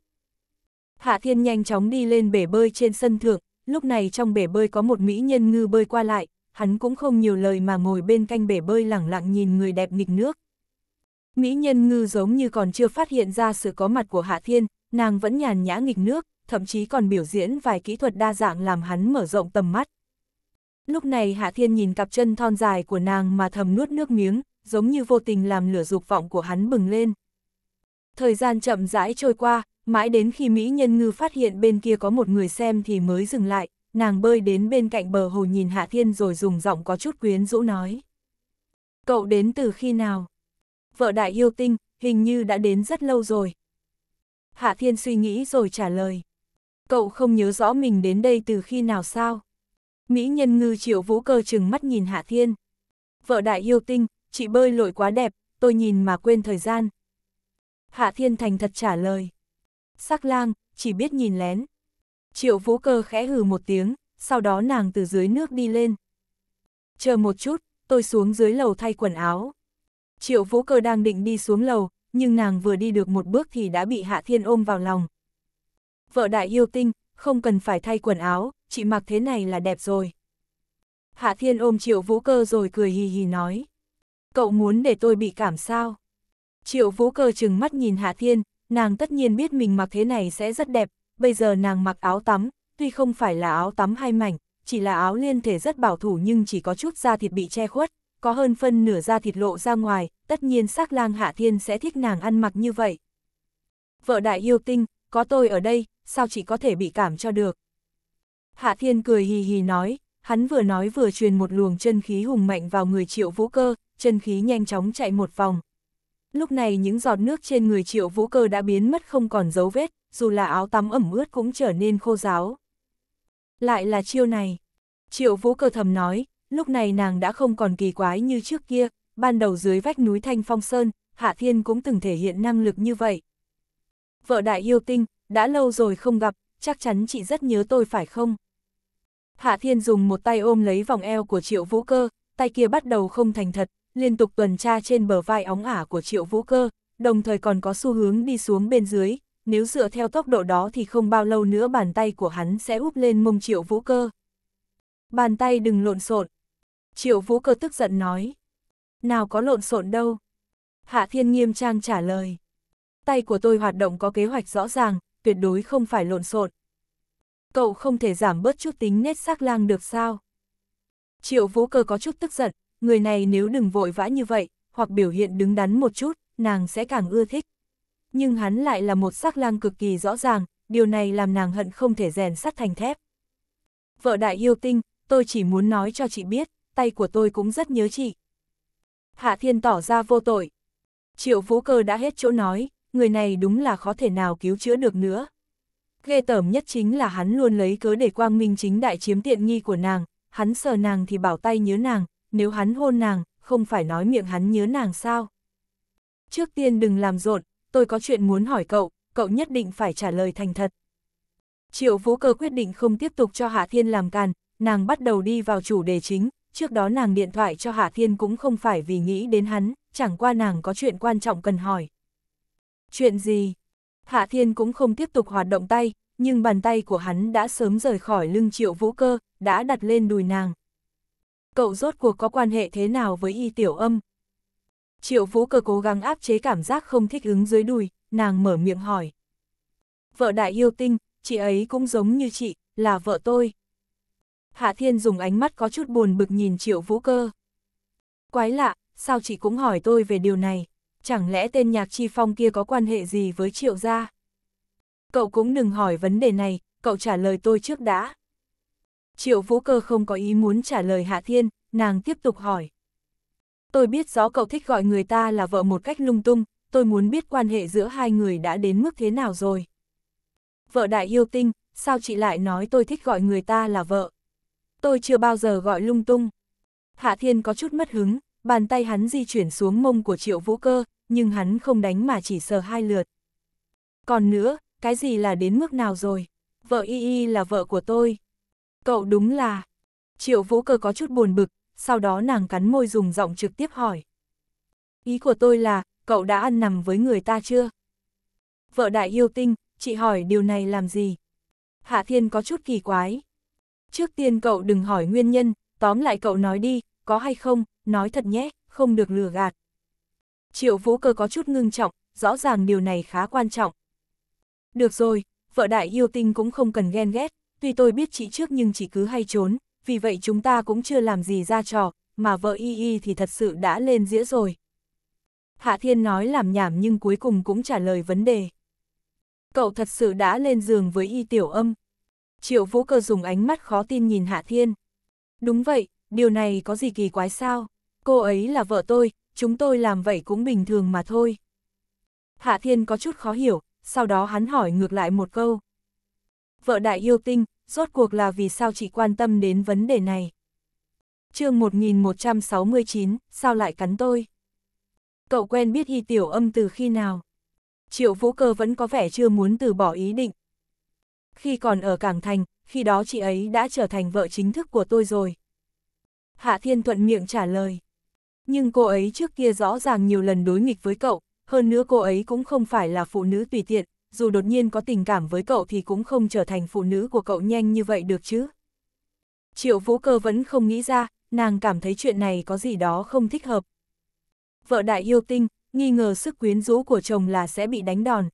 Hạ Thiên nhanh chóng đi lên bể bơi trên sân thượng, lúc này trong bể bơi có một mỹ nhân ngư bơi qua lại, hắn cũng không nhiều lời mà ngồi bên canh bể bơi lẳng lặng nhìn người đẹp nghịch nước. Mỹ nhân ngư giống như còn chưa phát hiện ra sự có mặt của Hạ Thiên, nàng vẫn nhàn nhã nghịch nước, thậm chí còn biểu diễn vài kỹ thuật đa dạng làm hắn mở rộng tầm mắt. Lúc này Hạ Thiên nhìn cặp chân thon dài của nàng mà thầm nuốt nước miếng, giống như vô tình làm lửa dục vọng của hắn bừng lên. Thời gian chậm rãi trôi qua, mãi đến khi Mỹ Nhân Ngư phát hiện bên kia có một người xem thì mới dừng lại, nàng bơi đến bên cạnh bờ hồ nhìn Hạ Thiên rồi dùng giọng có chút quyến rũ nói. Cậu đến từ khi nào? Vợ đại yêu tinh, hình như đã đến rất lâu rồi. Hạ Thiên suy nghĩ rồi trả lời. Cậu không nhớ rõ mình đến đây từ khi nào sao? Mỹ nhân ngư triệu vũ cơ chừng mắt nhìn Hạ Thiên. Vợ đại yêu tinh, chị bơi lội quá đẹp, tôi nhìn mà quên thời gian. Hạ Thiên thành thật trả lời sắc lang, chỉ biết nhìn lén. Triệu vũ cơ khẽ hừ một tiếng, sau đó nàng từ dưới nước đi lên. Chờ một chút, tôi xuống dưới lầu thay quần áo. Triệu vũ cơ đang định đi xuống lầu, nhưng nàng vừa đi được một bước thì đã bị Hạ Thiên ôm vào lòng. Vợ đại yêu tinh, không cần phải thay quần áo, chị mặc thế này là đẹp rồi. Hạ Thiên ôm Triệu Vũ Cơ rồi cười hì hì nói. Cậu muốn để tôi bị cảm sao? Triệu Vũ Cơ chừng mắt nhìn Hạ Thiên, nàng tất nhiên biết mình mặc thế này sẽ rất đẹp, bây giờ nàng mặc áo tắm, tuy không phải là áo tắm hai mảnh, chỉ là áo liên thể rất bảo thủ nhưng chỉ có chút da thịt bị che khuất, có hơn phân nửa da thịt lộ ra ngoài, tất nhiên sắc lang hạ thiên sẽ thích nàng ăn mặc như vậy. Vợ đại yêu tinh, có tôi ở đây, sao chỉ có thể bị cảm cho được. Hạ thiên cười hì hì nói, hắn vừa nói vừa truyền một luồng chân khí hùng mạnh vào người triệu vũ cơ, chân khí nhanh chóng chạy một vòng, Lúc này những giọt nước trên người triệu vũ cơ đã biến mất không còn dấu vết, dù là áo tắm ẩm ướt cũng trở nên khô ráo. Lại là chiêu này. Triệu vũ cơ thầm nói, lúc này nàng đã không còn kỳ quái như trước kia, ban đầu dưới vách núi Thanh Phong Sơn, Hạ Thiên cũng từng thể hiện năng lực như vậy. Vợ đại yêu tinh, đã lâu rồi không gặp, chắc chắn chị rất nhớ tôi phải không? Hạ Thiên dùng một tay ôm lấy vòng eo của Triệu Vũ Cơ, tay kia bắt đầu không thành thật, liên tục tuần tra trên bờ vai óng ả của triệu vũ cơ, đồng thời còn có xu hướng đi xuống bên dưới, nếu dựa theo tốc độ đó thì không bao lâu nữa bàn tay của hắn sẽ úp lên mông triệu vũ cơ. Bàn tay đừng lộn xộn. Triệu vũ cơ tức giận nói. Nào có lộn xộn đâu. Hạ thiên nghiêm trang trả lời. Tay của tôi hoạt động có kế hoạch rõ ràng, tuyệt đối không phải lộn xộn. Cậu không thể giảm bớt chút tính nét sắc lang được sao? Triệu vũ cơ có chút tức giận, người này nếu đừng vội vã như vậy, hoặc biểu hiện đứng đắn một chút, nàng sẽ càng ưa thích. Nhưng hắn lại là một sắc lang cực kỳ rõ ràng, điều này làm nàng hận không thể rèn sắt thành thép. Vợ đại yêu tinh, tôi chỉ muốn nói cho chị biết, tay của tôi cũng rất nhớ chị. Hạ Thiên tỏ ra vô tội. Triệu Phú Cơ đã hết chỗ nói, người này đúng là khó thể nào cứu chữa được nữa. Ghê tởm nhất chính là hắn luôn lấy cớ để quang minh chính đại chiếm tiện nghi của nàng, hắn sờ nàng thì bảo tay nhớ nàng, nếu hắn hôn nàng, không phải nói miệng hắn nhớ nàng sao. Trước tiên đừng làm rộn, tôi có chuyện muốn hỏi cậu, cậu nhất định phải trả lời thành thật. Triệu Vũ Cơ quyết định không tiếp tục cho Hạ Thiên làm càn, nàng bắt đầu đi vào chủ đề chính, trước đó nàng điện thoại cho Hạ Thiên cũng không phải vì nghĩ đến hắn, chẳng qua nàng có chuyện quan trọng cần hỏi. Chuyện gì? Hạ Thiên cũng không tiếp tục hoạt động tay, nhưng bàn tay của hắn đã sớm rời khỏi lưng Triệu Vũ Cơ, đã đặt lên đùi nàng cậu rốt cuộc có quan hệ thế nào với y tiểu âm? Triệu Vũ Cơ cố gắng áp chế cảm giác không thích ứng dưới đùi, nàng mở miệng hỏi. Vợ đại yêu tinh, chị ấy cũng giống như chị, là vợ tôi. Hạ Thiên dùng ánh mắt có chút buồn bực nhìn Triệu Vũ Cơ. Quái lạ, sao chị cũng hỏi tôi về điều này? Chẳng lẽ tên nhạc chi phong kia có quan hệ gì với Triệu gia? Cậu cũng đừng hỏi vấn đề này, cậu trả lời tôi trước đã. Triệu Vũ Cơ không có ý muốn trả lời Hạ Thiên, nàng tiếp tục hỏi. Tôi biết rõ cậu thích gọi người ta là vợ một cách lung tung, tôi muốn biết quan hệ giữa hai người đã đến mức thế nào rồi. Vợ đại yêu tinh, sao chị lại nói tôi thích gọi người ta là vợ? Tôi chưa bao giờ gọi lung tung. Hạ Thiên có chút mất hứng, bàn tay hắn di chuyển xuống mông của Triệu Vũ Cơ, nhưng hắn không đánh mà chỉ sờ hai lượt. Còn nữa, cái gì là đến mức nào rồi? Vợ Y Y là vợ của tôi. Cậu đúng là... Triệu vũ cơ có chút buồn bực, sau đó nàng cắn môi dùng giọng trực tiếp hỏi. Ý của tôi là, cậu đã ăn nằm với người ta chưa? Vợ đại yêu tinh, chị hỏi điều này làm gì? Hạ Thiên có chút kỳ quái. Trước tiên cậu đừng hỏi nguyên nhân, tóm lại cậu nói đi, có hay không, nói thật nhé, không được lừa gạt. Triệu vũ cơ có chút ngưng trọng, rõ ràng điều này khá quan trọng. Được rồi, vợ đại yêu tinh cũng không cần ghen ghét, tuy tôi biết chị trước nhưng chị cứ hay trốn, vì vậy chúng ta cũng chưa làm gì ra trò, mà vợ y y thì thật sự đã lên dĩa rồi. Hạ Thiên nói làm nhảm nhưng cuối cùng cũng trả lời vấn đề. Cậu thật sự đã lên giường với y tiểu âm. Triệu Vũ Cơ dùng ánh mắt khó tin nhìn Hạ Thiên. Đúng vậy, điều này có gì kỳ quái sao? Cô ấy là vợ tôi, chúng tôi làm vậy cũng bình thường mà thôi. Hạ Thiên có chút khó hiểu, sau đó hắn hỏi ngược lại một câu vợ đại yêu tinh, rốt cuộc là vì sao chị quan tâm đến vấn đề này. chương 1169, sao lại cắn tôi? Cậu quen biết y tiểu âm từ khi nào? Triệu vũ cơ vẫn có vẻ chưa muốn từ bỏ ý định. Khi còn ở Cảng Thành, khi đó chị ấy đã trở thành vợ chính thức của tôi rồi. Hạ Thiên thuận miệng trả lời. Nhưng cô ấy trước kia rõ ràng nhiều lần đối nghịch với cậu, hơn nữa cô ấy cũng không phải là phụ nữ tùy tiện, dù đột nhiên có tình cảm với cậu thì cũng không trở thành phụ nữ của cậu nhanh như vậy được chứ. Triệu Vũ Cơ vẫn không nghĩ ra, nàng cảm thấy chuyện này có gì đó không thích hợp. Vợ đại yêu tinh, nghi ngờ sức quyến rũ của chồng là sẽ bị đánh đòn.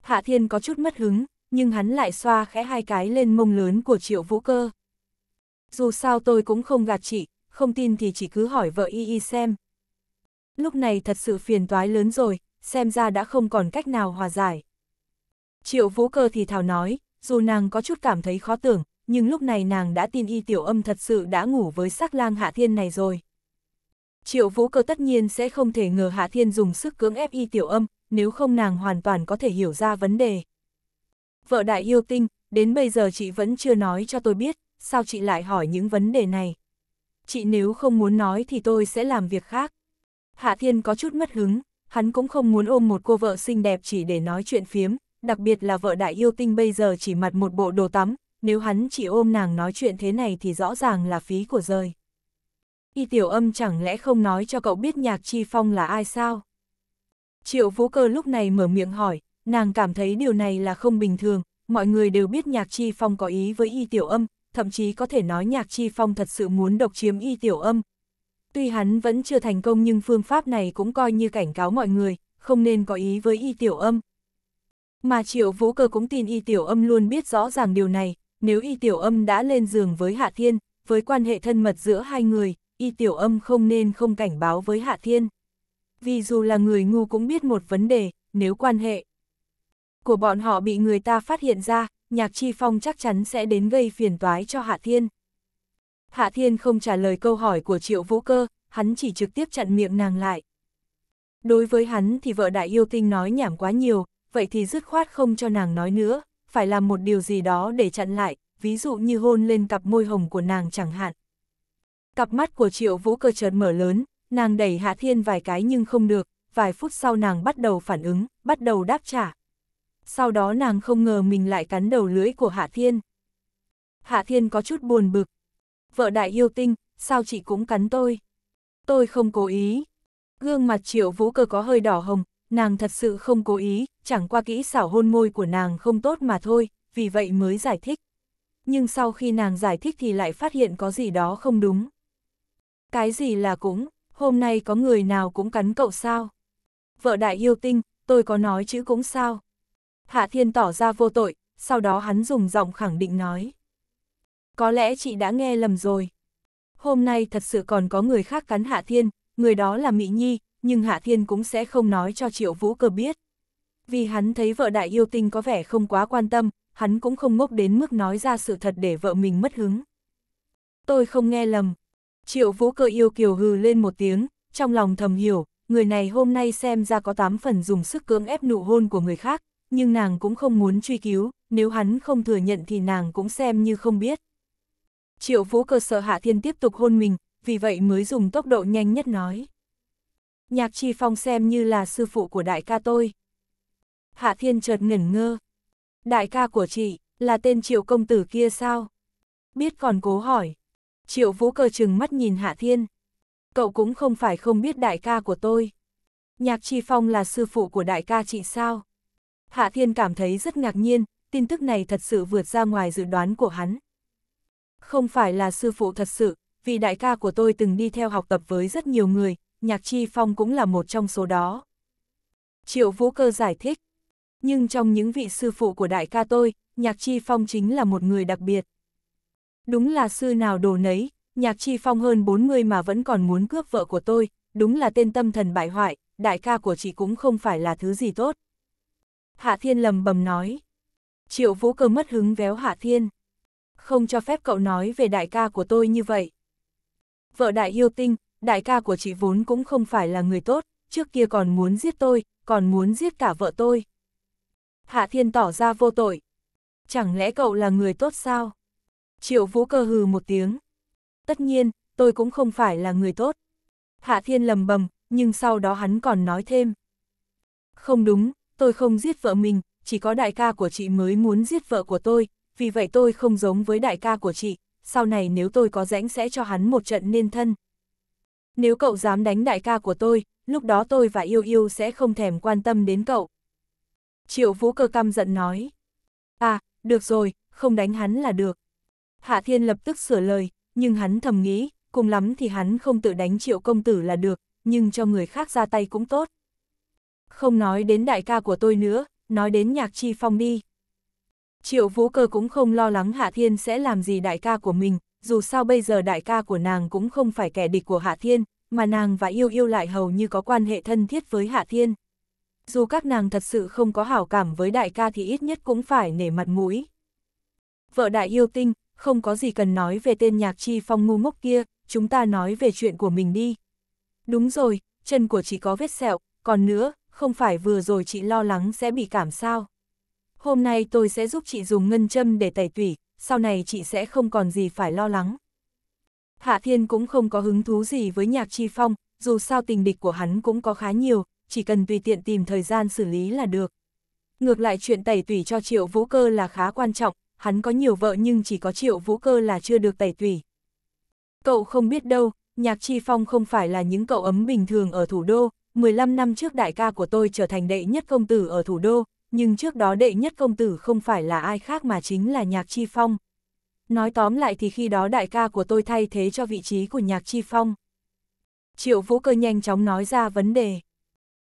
Hạ Thiên có chút mất hứng, nhưng hắn lại xoa khẽ hai cái lên mông lớn của Triệu Vũ Cơ. Dù sao tôi cũng không gạt chị, không tin thì chỉ cứ hỏi vợ y y xem. Lúc này thật sự phiền toái lớn rồi, xem ra đã không còn cách nào hòa giải. Triệu vũ cơ thì thào nói, dù nàng có chút cảm thấy khó tưởng, nhưng lúc này nàng đã tin y tiểu âm thật sự đã ngủ với sắc lang hạ thiên này rồi. Triệu vũ cơ tất nhiên sẽ không thể ngờ hạ thiên dùng sức cưỡng ép y tiểu âm, nếu không nàng hoàn toàn có thể hiểu ra vấn đề. Vợ đại yêu tinh, đến bây giờ chị vẫn chưa nói cho tôi biết, sao chị lại hỏi những vấn đề này. Chị nếu không muốn nói thì tôi sẽ làm việc khác. Hạ thiên có chút mất hứng, hắn cũng không muốn ôm một cô vợ xinh đẹp chỉ để nói chuyện phiếm, đặc biệt là vợ đại yêu tinh bây giờ chỉ mặt một bộ đồ tắm, nếu hắn chỉ ôm nàng nói chuyện thế này thì rõ ràng là phí của rơi. Y tiểu âm chẳng lẽ không nói cho cậu biết nhạc chi phong là ai sao? Triệu vũ cơ lúc này mở miệng hỏi, nàng cảm thấy điều này là không bình thường, mọi người đều biết nhạc chi phong có ý với y tiểu âm, thậm chí có thể nói nhạc chi phong thật sự muốn độc chiếm y tiểu âm. Tuy hắn vẫn chưa thành công nhưng phương pháp này cũng coi như cảnh cáo mọi người, không nên có ý với y tiểu âm. Mà triệu vũ cơ cũng tin y tiểu âm luôn biết rõ ràng điều này, nếu y tiểu âm đã lên giường với Hạ Thiên, với quan hệ thân mật giữa hai người, y tiểu âm không nên không cảnh báo với Hạ Thiên. Vì dù là người ngu cũng biết một vấn đề, nếu quan hệ của bọn họ bị người ta phát hiện ra, nhạc chi phong chắc chắn sẽ đến gây phiền toái cho Hạ Thiên. Hạ Thiên không trả lời câu hỏi của triệu vũ cơ, hắn chỉ trực tiếp chặn miệng nàng lại. Đối với hắn thì vợ đại yêu tinh nói nhảm quá nhiều, vậy thì dứt khoát không cho nàng nói nữa, phải làm một điều gì đó để chặn lại, ví dụ như hôn lên cặp môi hồng của nàng chẳng hạn. Cặp mắt của triệu vũ cơ chợt mở lớn, nàng đẩy Hạ Thiên vài cái nhưng không được, vài phút sau nàng bắt đầu phản ứng, bắt đầu đáp trả. Sau đó nàng không ngờ mình lại cắn đầu lưỡi của Hạ Thiên. Hạ Thiên có chút buồn bực. Vợ đại yêu tinh, sao chị cũng cắn tôi? Tôi không cố ý. Gương mặt triệu vũ cơ có hơi đỏ hồng, nàng thật sự không cố ý, chẳng qua kỹ xảo hôn môi của nàng không tốt mà thôi, vì vậy mới giải thích. Nhưng sau khi nàng giải thích thì lại phát hiện có gì đó không đúng. Cái gì là cũng, hôm nay có người nào cũng cắn cậu sao? Vợ đại yêu tinh, tôi có nói chữ cũng sao? Hạ Thiên tỏ ra vô tội, sau đó hắn dùng giọng khẳng định nói. Có lẽ chị đã nghe lầm rồi. Hôm nay thật sự còn có người khác cắn Hạ Thiên, người đó là Mỹ Nhi, nhưng Hạ Thiên cũng sẽ không nói cho Triệu Vũ Cơ biết. Vì hắn thấy vợ đại yêu tinh có vẻ không quá quan tâm, hắn cũng không ngốc đến mức nói ra sự thật để vợ mình mất hứng. Tôi không nghe lầm. Triệu Vũ Cơ yêu kiều hừ lên một tiếng, trong lòng thầm hiểu, người này hôm nay xem ra có tám phần dùng sức cưỡng ép nụ hôn của người khác, nhưng nàng cũng không muốn truy cứu, nếu hắn không thừa nhận thì nàng cũng xem như không biết. Triệu Vũ Cơ sợ Hạ Thiên tiếp tục hôn mình, vì vậy mới dùng tốc độ nhanh nhất nói. Nhạc Chi Phong xem như là sư phụ của đại ca tôi. Hạ Thiên chợt ngẩn ngơ. Đại ca của chị, là tên triệu công tử kia sao? Biết còn cố hỏi. Triệu vũ cờ chừng mắt nhìn Hạ Thiên. Cậu cũng không phải không biết đại ca của tôi. Nhạc Chi Phong là sư phụ của đại ca chị sao? Hạ Thiên cảm thấy rất ngạc nhiên, tin tức này thật sự vượt ra ngoài dự đoán của hắn. Không phải là sư phụ thật sự, vì đại ca của tôi từng đi theo học tập với rất nhiều người, Nhạc Chi Phong cũng là một trong số đó. Triệu Vũ Cơ giải thích, nhưng trong những vị sư phụ của đại ca tôi, Nhạc Chi Phong chính là một người đặc biệt. Đúng là sư nào đồ nấy, Nhạc Chi Phong hơn 40 mà vẫn còn muốn cướp vợ của tôi, đúng là tên tâm thần bại hoại, đại ca của chị cũng không phải là thứ gì tốt. Hạ Thiên lầm bầm nói. Triệu Vũ Cơ mất hứng véo Hạ Thiên. Không cho phép cậu nói về đại ca của tôi như vậy. Vợ đại yêu tinh, đại ca của chị vốn cũng không phải là người tốt, trước kia còn muốn giết tôi, còn muốn giết cả vợ tôi. Hạ Thiên tỏ ra vô tội. Chẳng lẽ cậu là người tốt sao? Triệu Vũ cơ hừ một tiếng. Tất nhiên, tôi cũng không phải là người tốt. Hạ Thiên lầm bầm, nhưng sau đó hắn còn nói thêm. Không đúng, tôi không giết vợ mình, chỉ có đại ca của chị mới muốn giết vợ của tôi, vì vậy tôi không giống với đại ca của chị, sau này nếu tôi có rãnh sẽ cho hắn một trận nên thân, nếu cậu dám đánh đại ca của tôi, lúc đó tôi và yêu yêu sẽ không thèm quan tâm đến cậu. Triệu Vũ Cơ căm giận nói. À, được rồi, không đánh hắn là được. Hạ Thiên lập tức sửa lời, nhưng hắn thầm nghĩ, cùng lắm thì hắn không tự đánh triệu công tử là được, nhưng cho người khác ra tay cũng tốt. Không nói đến đại ca của tôi nữa, nói đến nhạc chi phong đi. Triệu Vũ Cơ cũng không lo lắng Hạ Thiên sẽ làm gì đại ca của mình, dù sao bây giờ đại ca của nàng cũng không phải kẻ địch của Hạ Thiên, mà nàng và yêu yêu lại hầu như có quan hệ thân thiết với Hạ Thiên. Dù các nàng thật sự không có hảo cảm với đại ca thì ít nhất cũng phải nể mặt mũi. Vợ đại yêu tinh, không có gì cần nói về tên nhạc chi phong ngu ngốc kia, chúng ta nói về chuyện của mình đi. Đúng rồi, chân của chị có vết sẹo, còn nữa, không phải vừa rồi chị lo lắng sẽ bị cảm sao. Hôm nay tôi sẽ giúp chị dùng ngân châm để tẩy tủy, sau này chị sẽ không còn gì phải lo lắng. Hạ Thiên cũng không có hứng thú gì với nhạc chi phong, dù sao tình địch của hắn cũng có khá nhiều, chỉ cần tùy tiện tìm thời gian xử lý là được. Ngược lại chuyện tẩy tủy cho triệu vũ cơ là khá quan trọng, hắn có nhiều vợ nhưng chỉ có triệu vũ cơ là chưa được tẩy tủy. Cậu không biết đâu, nhạc chi phong không phải là những cậu ấm bình thường ở thủ đô, 15 năm trước đại ca của tôi trở thành đệ nhất công tử ở thủ đô, nhưng trước đó đệ nhất công tử không phải là ai khác mà chính là Nhạc Chi Phong. Nói tóm lại thì khi đó đại ca của tôi thay thế cho vị trí của Nhạc Chi Phong. Triệu Vũ Cơ nhanh chóng nói ra vấn đề.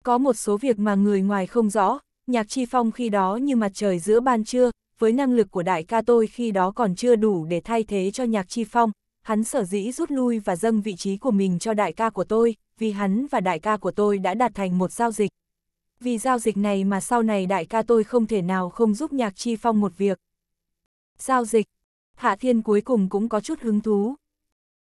Có một số việc mà người ngoài không rõ, Nhạc Chi Phong khi đó như mặt trời giữa ban trưa, với năng lực của đại ca tôi khi đó còn chưa đủ để thay thế cho Nhạc Chi Phong, hắn sở dĩ rút lui và dâng vị trí của mình cho đại ca của tôi, vì hắn và đại ca của tôi đã đạt thành một giao dịch vì giao dịch này mà sau này đại ca tôi không thể nào không giúp Nhạc Chi Phong một việc. Giao dịch, Hạ Thiên cuối cùng cũng có chút hứng thú.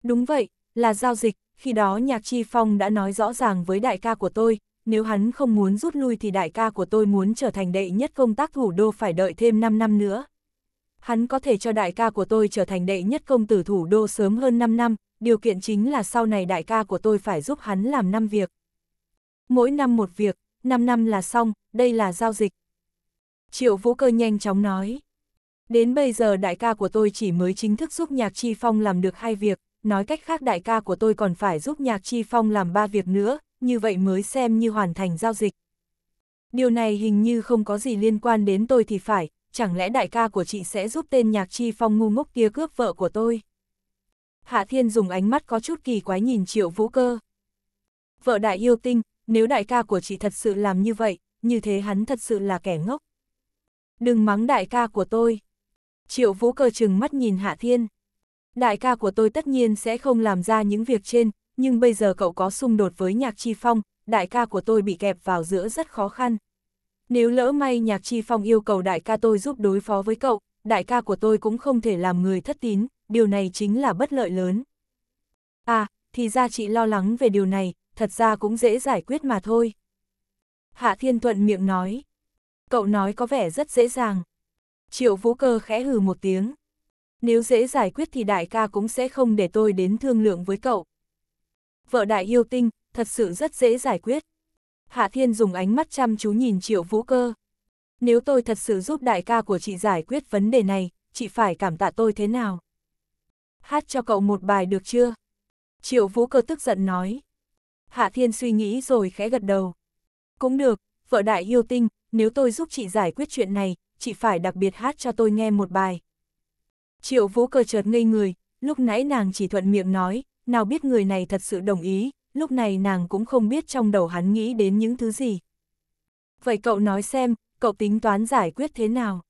Đúng vậy, là giao dịch, khi đó Nhạc Chi Phong đã nói rõ ràng với đại ca của tôi, nếu hắn không muốn rút lui thì đại ca của tôi muốn trở thành đệ nhất công tác thủ đô phải đợi thêm 5 năm nữa. Hắn có thể cho đại ca của tôi trở thành đệ nhất công tử thủ đô sớm hơn 5 năm, điều kiện chính là sau này đại ca của tôi phải giúp hắn làm 5 việc. Mỗi năm một việc, 5 năm là xong, đây là giao dịch. Triệu Vũ Cơ nhanh chóng nói. Đến bây giờ đại ca của tôi chỉ mới chính thức giúp Nhạc Chi Phong làm được hai việc, nói cách khác đại ca của tôi còn phải giúp Nhạc Chi Phong làm ba việc nữa, như vậy mới xem như hoàn thành giao dịch. Điều này hình như không có gì liên quan đến tôi thì phải, chẳng lẽ đại ca của chị sẽ giúp tên Nhạc Chi Phong ngu ngốc kia cướp vợ của tôi? Hạ Thiên dùng ánh mắt có chút kỳ quái nhìn Triệu Vũ Cơ. Vợ đại yêu tinh, nếu đại ca của chị thật sự làm như vậy, như thế hắn thật sự là kẻ ngốc. Đừng mắng đại ca của tôi. Triệu Vũ cơ chừng mắt nhìn Hạ Thiên. Đại ca của tôi tất nhiên sẽ không làm ra những việc trên, nhưng bây giờ cậu có xung đột với Nhạc Chi Phong, đại ca của tôi bị kẹp vào giữa rất khó khăn. Nếu lỡ may Nhạc Chi Phong yêu cầu đại ca tôi giúp đối phó với cậu, đại ca của tôi cũng không thể làm người thất tín, điều này chính là bất lợi lớn. À, thì ra chị lo lắng về điều này, thật ra cũng dễ giải quyết mà thôi. Hạ Thiên Thuận miệng nói. Cậu nói có vẻ rất dễ dàng. Triệu Vũ Cơ khẽ hừ một tiếng. Nếu dễ giải quyết thì đại ca cũng sẽ không để tôi đến thương lượng với cậu. Vợ đại yêu tinh, thật sự rất dễ giải quyết. Hạ Thiên dùng ánh mắt chăm chú nhìn Triệu Vũ Cơ. Nếu tôi thật sự giúp đại ca của chị giải quyết vấn đề này, chị phải cảm tạ tôi thế nào? Hát cho cậu một bài được chưa? Triệu Vũ Cơ tức giận nói. Hạ Thiên suy nghĩ rồi khẽ gật đầu. Cũng được, vợ đại yêu tinh, nếu tôi giúp chị giải quyết chuyện này, chị phải đặc biệt hát cho tôi nghe một bài. Triệu vũ cơ chợt ngây người, lúc nãy nàng chỉ thuận miệng nói, nào biết người này thật sự đồng ý, lúc này nàng cũng không biết trong đầu hắn nghĩ đến những thứ gì. Vậy cậu nói xem, cậu tính toán giải quyết thế nào?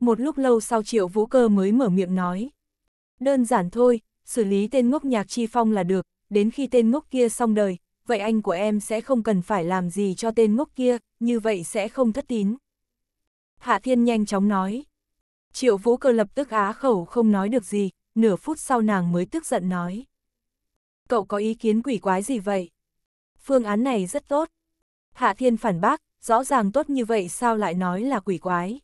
Một lúc lâu sau triệu vũ cơ mới mở miệng nói. Đơn giản thôi, xử lý tên ngốc nhạc chi phong là được, đến khi tên ngốc kia xong đời, vậy anh của em sẽ không cần phải làm gì cho tên ngốc kia, như vậy sẽ không thất tín. Hạ Thiên nhanh chóng nói. Triệu Vũ Cơ lập tức á khẩu không nói được gì, nửa phút sau nàng mới tức giận nói. Cậu có ý kiến quỷ quái gì vậy? Phương án này rất tốt. Hạ Thiên phản bác, rõ ràng tốt như vậy sao lại nói là quỷ quái?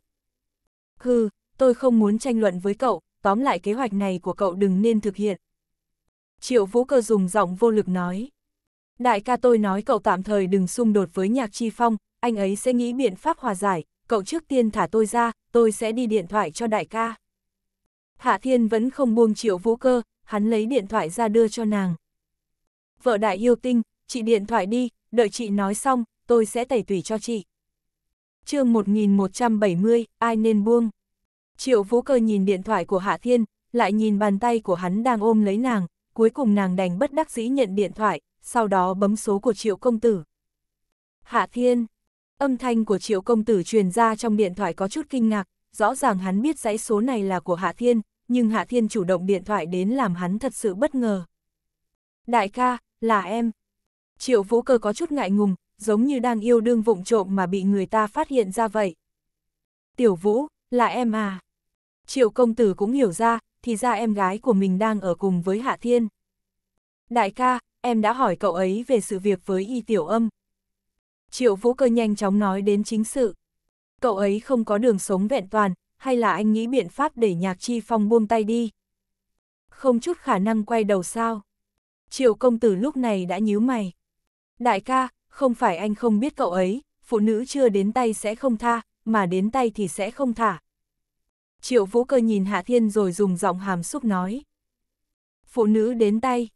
Hừ, tôi không muốn tranh luận với cậu, tóm lại kế hoạch này của cậu đừng nên thực hiện, Triệu Vũ Cơ dùng giọng vô lực nói. Đại ca tôi nói cậu tạm thời đừng xung đột với Nhạc Chi Phong, anh ấy sẽ nghĩ biện pháp hòa giải, cậu trước tiên thả tôi ra, tôi sẽ đi điện thoại cho đại ca. Hạ Thiên vẫn không buông Triệu Vũ Cơ, hắn lấy điện thoại ra đưa cho nàng. Vợ đại yêu tinh, chị điện thoại đi, đợi chị nói xong, tôi sẽ tẩy tủy cho chị. chương 1170, ai nên buông? Triệu Vũ Cơ nhìn điện thoại của Hạ Thiên, lại nhìn bàn tay của hắn đang ôm lấy nàng, cuối cùng nàng đành bất đắc dĩ nhận điện thoại, sau đó bấm số của triệu công tử. Hạ Thiên, âm thanh của triệu công tử truyền ra trong điện thoại có chút kinh ngạc, rõ ràng hắn biết dãy số này là của Hạ Thiên, nhưng Hạ Thiên chủ động điện thoại đến làm hắn thật sự bất ngờ. Đại ca, là em. Triệu vũ cơ có chút ngại ngùng, giống như đang yêu đương vụng trộm mà bị người ta phát hiện ra vậy. Tiểu vũ, là em à. Triệu công tử cũng hiểu ra, thì ra em gái của mình đang ở cùng với Hạ Thiên. Đại ca, em đã hỏi cậu ấy về sự việc với Y Tiểu Âm. Triệu Vũ Cơ nhanh chóng nói đến chính sự. Cậu ấy không có đường sống vẹn toàn, hay là anh nghĩ biện pháp để Nhạc Chi Phong buông tay đi? Không chút khả năng quay đầu sao? Triệu công tử lúc này đã nhíu mày. Đại ca, không phải anh không biết cậu ấy, phụ nữ chưa đến tay sẽ không tha, mà đến tay thì sẽ không thả. Triệu Vũ Cơ nhìn Hạ Thiên rồi dùng giọng hàm xúc nói. Phụ nữ đến tay.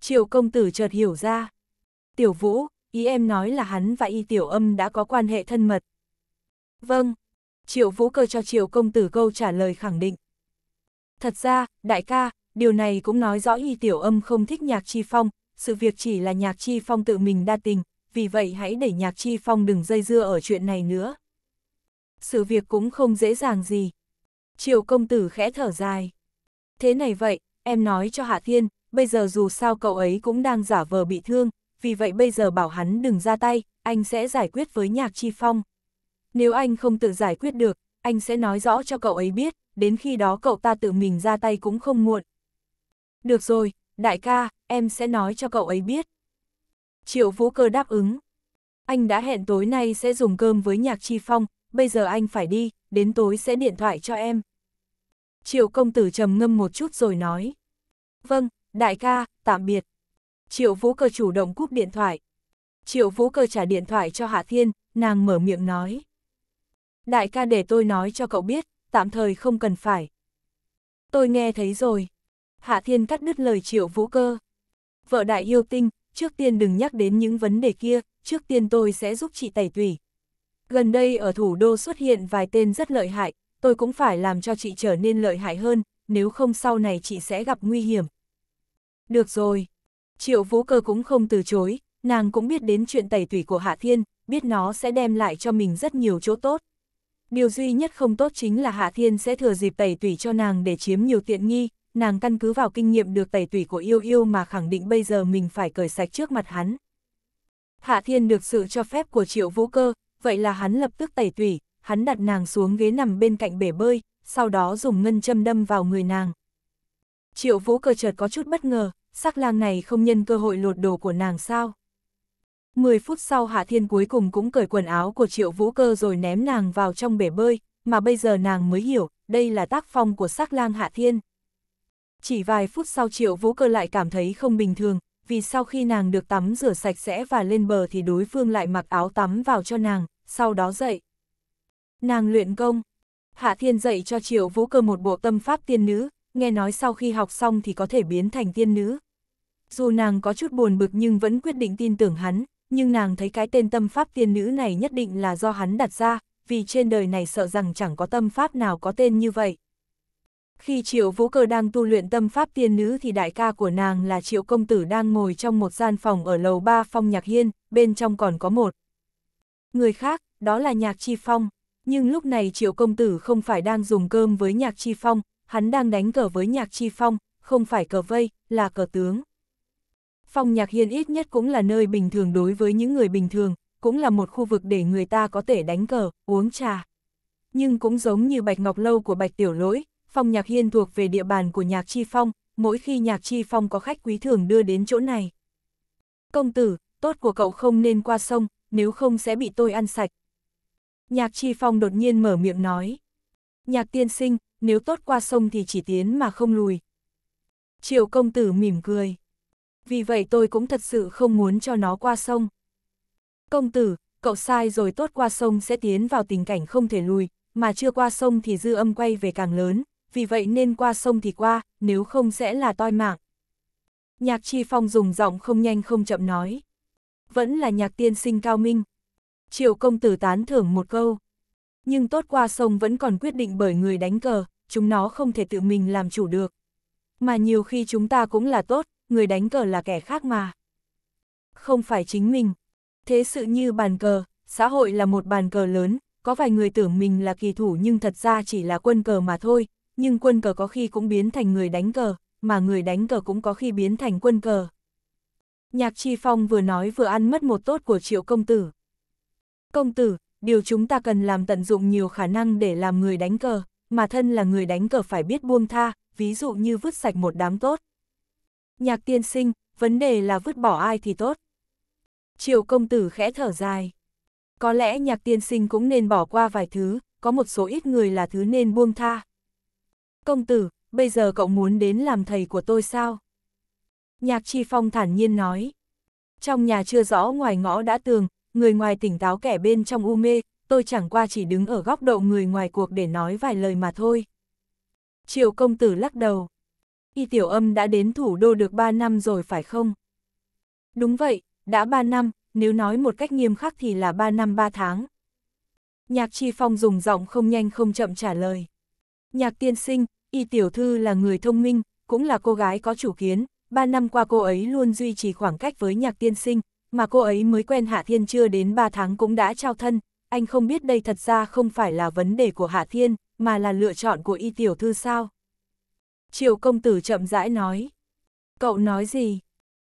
Triệu công tử chợt hiểu ra. Tiểu Vũ, ý em nói là hắn và y tiểu âm đã có quan hệ thân mật. Vâng. Triệu Vũ Cơ cho Triệu công tử câu trả lời khẳng định. Thật ra, đại ca, điều này cũng nói rõ y tiểu âm không thích nhạc chi phong, sự việc chỉ là nhạc chi phong tự mình đa tình, vì vậy hãy để nhạc chi phong đừng dây dưa ở chuyện này nữa. Sự việc cũng không dễ dàng gì, Triều công tử khẽ thở dài. Thế này vậy, em nói cho Hạ Thiên, bây giờ dù sao cậu ấy cũng đang giả vờ bị thương, vì vậy bây giờ bảo hắn đừng ra tay, anh sẽ giải quyết với nhạc chi phong. Nếu anh không tự giải quyết được, anh sẽ nói rõ cho cậu ấy biết, đến khi đó cậu ta tự mình ra tay cũng không muộn. Được rồi, đại ca, em sẽ nói cho cậu ấy biết. Triệu Vũ Cơ đáp ứng. Anh đã hẹn tối nay sẽ dùng cơm với nhạc chi phong, bây giờ anh phải đi, đến tối sẽ điện thoại cho em. Triệu công tử trầm ngâm một chút rồi nói. Vâng, đại ca, tạm biệt. Triệu vũ cơ chủ động cúp điện thoại. Triệu vũ cơ trả điện thoại cho Hạ Thiên, nàng mở miệng nói. Đại ca để tôi nói cho cậu biết, tạm thời không cần phải. Tôi nghe thấy rồi. Hạ Thiên cắt đứt lời triệu vũ cơ. Vợ đại yêu tinh, trước tiên đừng nhắc đến những vấn đề kia, trước tiên tôi sẽ giúp chị tẩy tùy, Gần đây ở thủ đô xuất hiện vài tên rất lợi hại, tôi cũng phải làm cho chị trở nên lợi hại hơn, nếu không sau này chị sẽ gặp nguy hiểm. Được rồi. Triệu Vũ Cơ cũng không từ chối, nàng cũng biết đến chuyện tẩy tủy của Hạ Thiên, biết nó sẽ đem lại cho mình rất nhiều chỗ tốt. Điều duy nhất không tốt chính là Hạ Thiên sẽ thừa dịp tẩy tủy cho nàng để chiếm nhiều tiện nghi, nàng căn cứ vào kinh nghiệm được tẩy tủy của yêu yêu mà khẳng định bây giờ mình phải cởi sạch trước mặt hắn. Hạ Thiên được sự cho phép của Triệu Vũ Cơ, vậy là hắn lập tức tẩy tủy, hắn đặt nàng xuống ghế nằm bên cạnh bể bơi, sau đó dùng ngân châm đâm vào người nàng. Triệu vũ cơ chợt có chút bất ngờ, sắc lang này không nhân cơ hội lột đồ của nàng sao. mười phút sau Hạ Thiên cuối cùng cũng cởi quần áo của Triệu Vũ Cơ rồi ném nàng vào trong bể bơi, mà bây giờ nàng mới hiểu, đây là tác phong của sắc lang Hạ Thiên. Chỉ vài phút sau Triệu Vũ Cơ lại cảm thấy không bình thường, vì sau khi nàng được tắm rửa sạch sẽ và lên bờ thì đối phương lại mặc áo tắm vào cho nàng, sau đó dậy. Nàng luyện công. Hạ Thiên dạy cho Triệu Vũ Cơ một bộ tâm pháp tiên nữ, nghe nói sau khi học xong thì có thể biến thành tiên nữ. Dù nàng có chút buồn bực nhưng vẫn quyết định tin tưởng hắn, nhưng nàng thấy cái tên tâm pháp tiên nữ này nhất định là do hắn đặt ra, vì trên đời này sợ rằng chẳng có tâm pháp nào có tên như vậy. Khi Triệu Vũ Cơ đang tu luyện tâm pháp tiên nữ thì đại ca của nàng là Triệu Công Tử đang ngồi trong một gian phòng ở lầu ba phong nhạc hiên, bên trong còn có một. Người khác, đó là nhạc chi phong. Nhưng lúc này Triệu Công Tử không phải đang dùng cơm với nhạc chi phong, hắn đang đánh cờ với nhạc chi phong, không phải cờ vây, là cờ tướng. Phong nhạc hiên ít nhất cũng là nơi bình thường đối với những người bình thường, cũng là một khu vực để người ta có thể đánh cờ, uống trà. Nhưng cũng giống như Bạch Ngọc Lâu của Bạch Tiểu Lỗi, Phong nhạc hiên thuộc về địa bàn của nhạc chi phong, mỗi khi nhạc chi phong có khách quý thường đưa đến chỗ này. Công tử, tốt của cậu không nên qua sông, nếu không sẽ bị tôi ăn sạch. Nhạc chi phong đột nhiên mở miệng nói. Nhạc tiên sinh, nếu tốt qua sông thì chỉ tiến mà không lùi. Triệu công tử mỉm cười. Vì vậy tôi cũng thật sự không muốn cho nó qua sông. Công tử, cậu sai rồi tốt qua sông sẽ tiến vào tình cảnh không thể lùi, mà chưa qua sông thì dư âm quay về càng lớn, vì vậy nên qua sông thì qua, nếu không sẽ là toi mạng. Nhạc Chi Phong dùng giọng không nhanh không chậm nói. Vẫn là nhạc tiên sinh cao minh. Triệu công tử tán thưởng một câu. Nhưng tốt qua sông vẫn còn quyết định bởi người đánh cờ, chúng nó không thể tự mình làm chủ được. Mà nhiều khi chúng ta cũng là tốt, người đánh cờ là kẻ khác mà. Không phải chính mình. Thế sự như bàn cờ, xã hội là một bàn cờ lớn, có vài người tưởng mình là kỳ thủ nhưng thật ra chỉ là quân cờ mà thôi, nhưng quân cờ có khi cũng biến thành người đánh cờ, mà người đánh cờ cũng có khi biến thành quân cờ. Nhạc Chi Phong vừa nói vừa ăn mất một tốt của triệu công tử. Công tử, điều chúng ta cần làm tận dụng nhiều khả năng để làm người đánh cờ, mà thân là người đánh cờ phải biết buông tha, ví dụ như vứt sạch một đám tốt. Nhạc tiên sinh, vấn đề là vứt bỏ ai thì tốt. Triệu công tử khẽ thở dài. Có lẽ nhạc tiên sinh cũng nên bỏ qua vài thứ, có một số ít người là thứ nên buông tha. Công tử, bây giờ cậu muốn đến làm thầy của tôi sao? Nhạc Chi Phong thản nhiên nói. Trong nhà chưa rõ ngoài ngõ đã tường, người ngoài tỉnh táo kẻ bên trong u mê, tôi chẳng qua chỉ đứng ở góc độ người ngoài cuộc để nói vài lời mà thôi. Triệu công tử lắc đầu. Y tiểu âm đã đến thủ đô được 3 năm rồi phải không? Đúng vậy, đã 3 năm, nếu nói một cách nghiêm khắc thì là 3 năm 3 tháng. Nhạc Chi Phong dùng giọng không nhanh không chậm trả lời. Nhạc tiên sinh, Y tiểu thư là người thông minh, cũng là cô gái có chủ kiến, ba năm qua cô ấy luôn duy trì khoảng cách với nhạc tiên sinh, mà cô ấy mới quen Hạ Thiên chưa đến 3 tháng cũng đã trao thân, anh không biết đây thật ra không phải là vấn đề của Hạ Thiên, mà là lựa chọn của y tiểu thư sao. Triệu công tử chậm rãi nói. Cậu nói gì?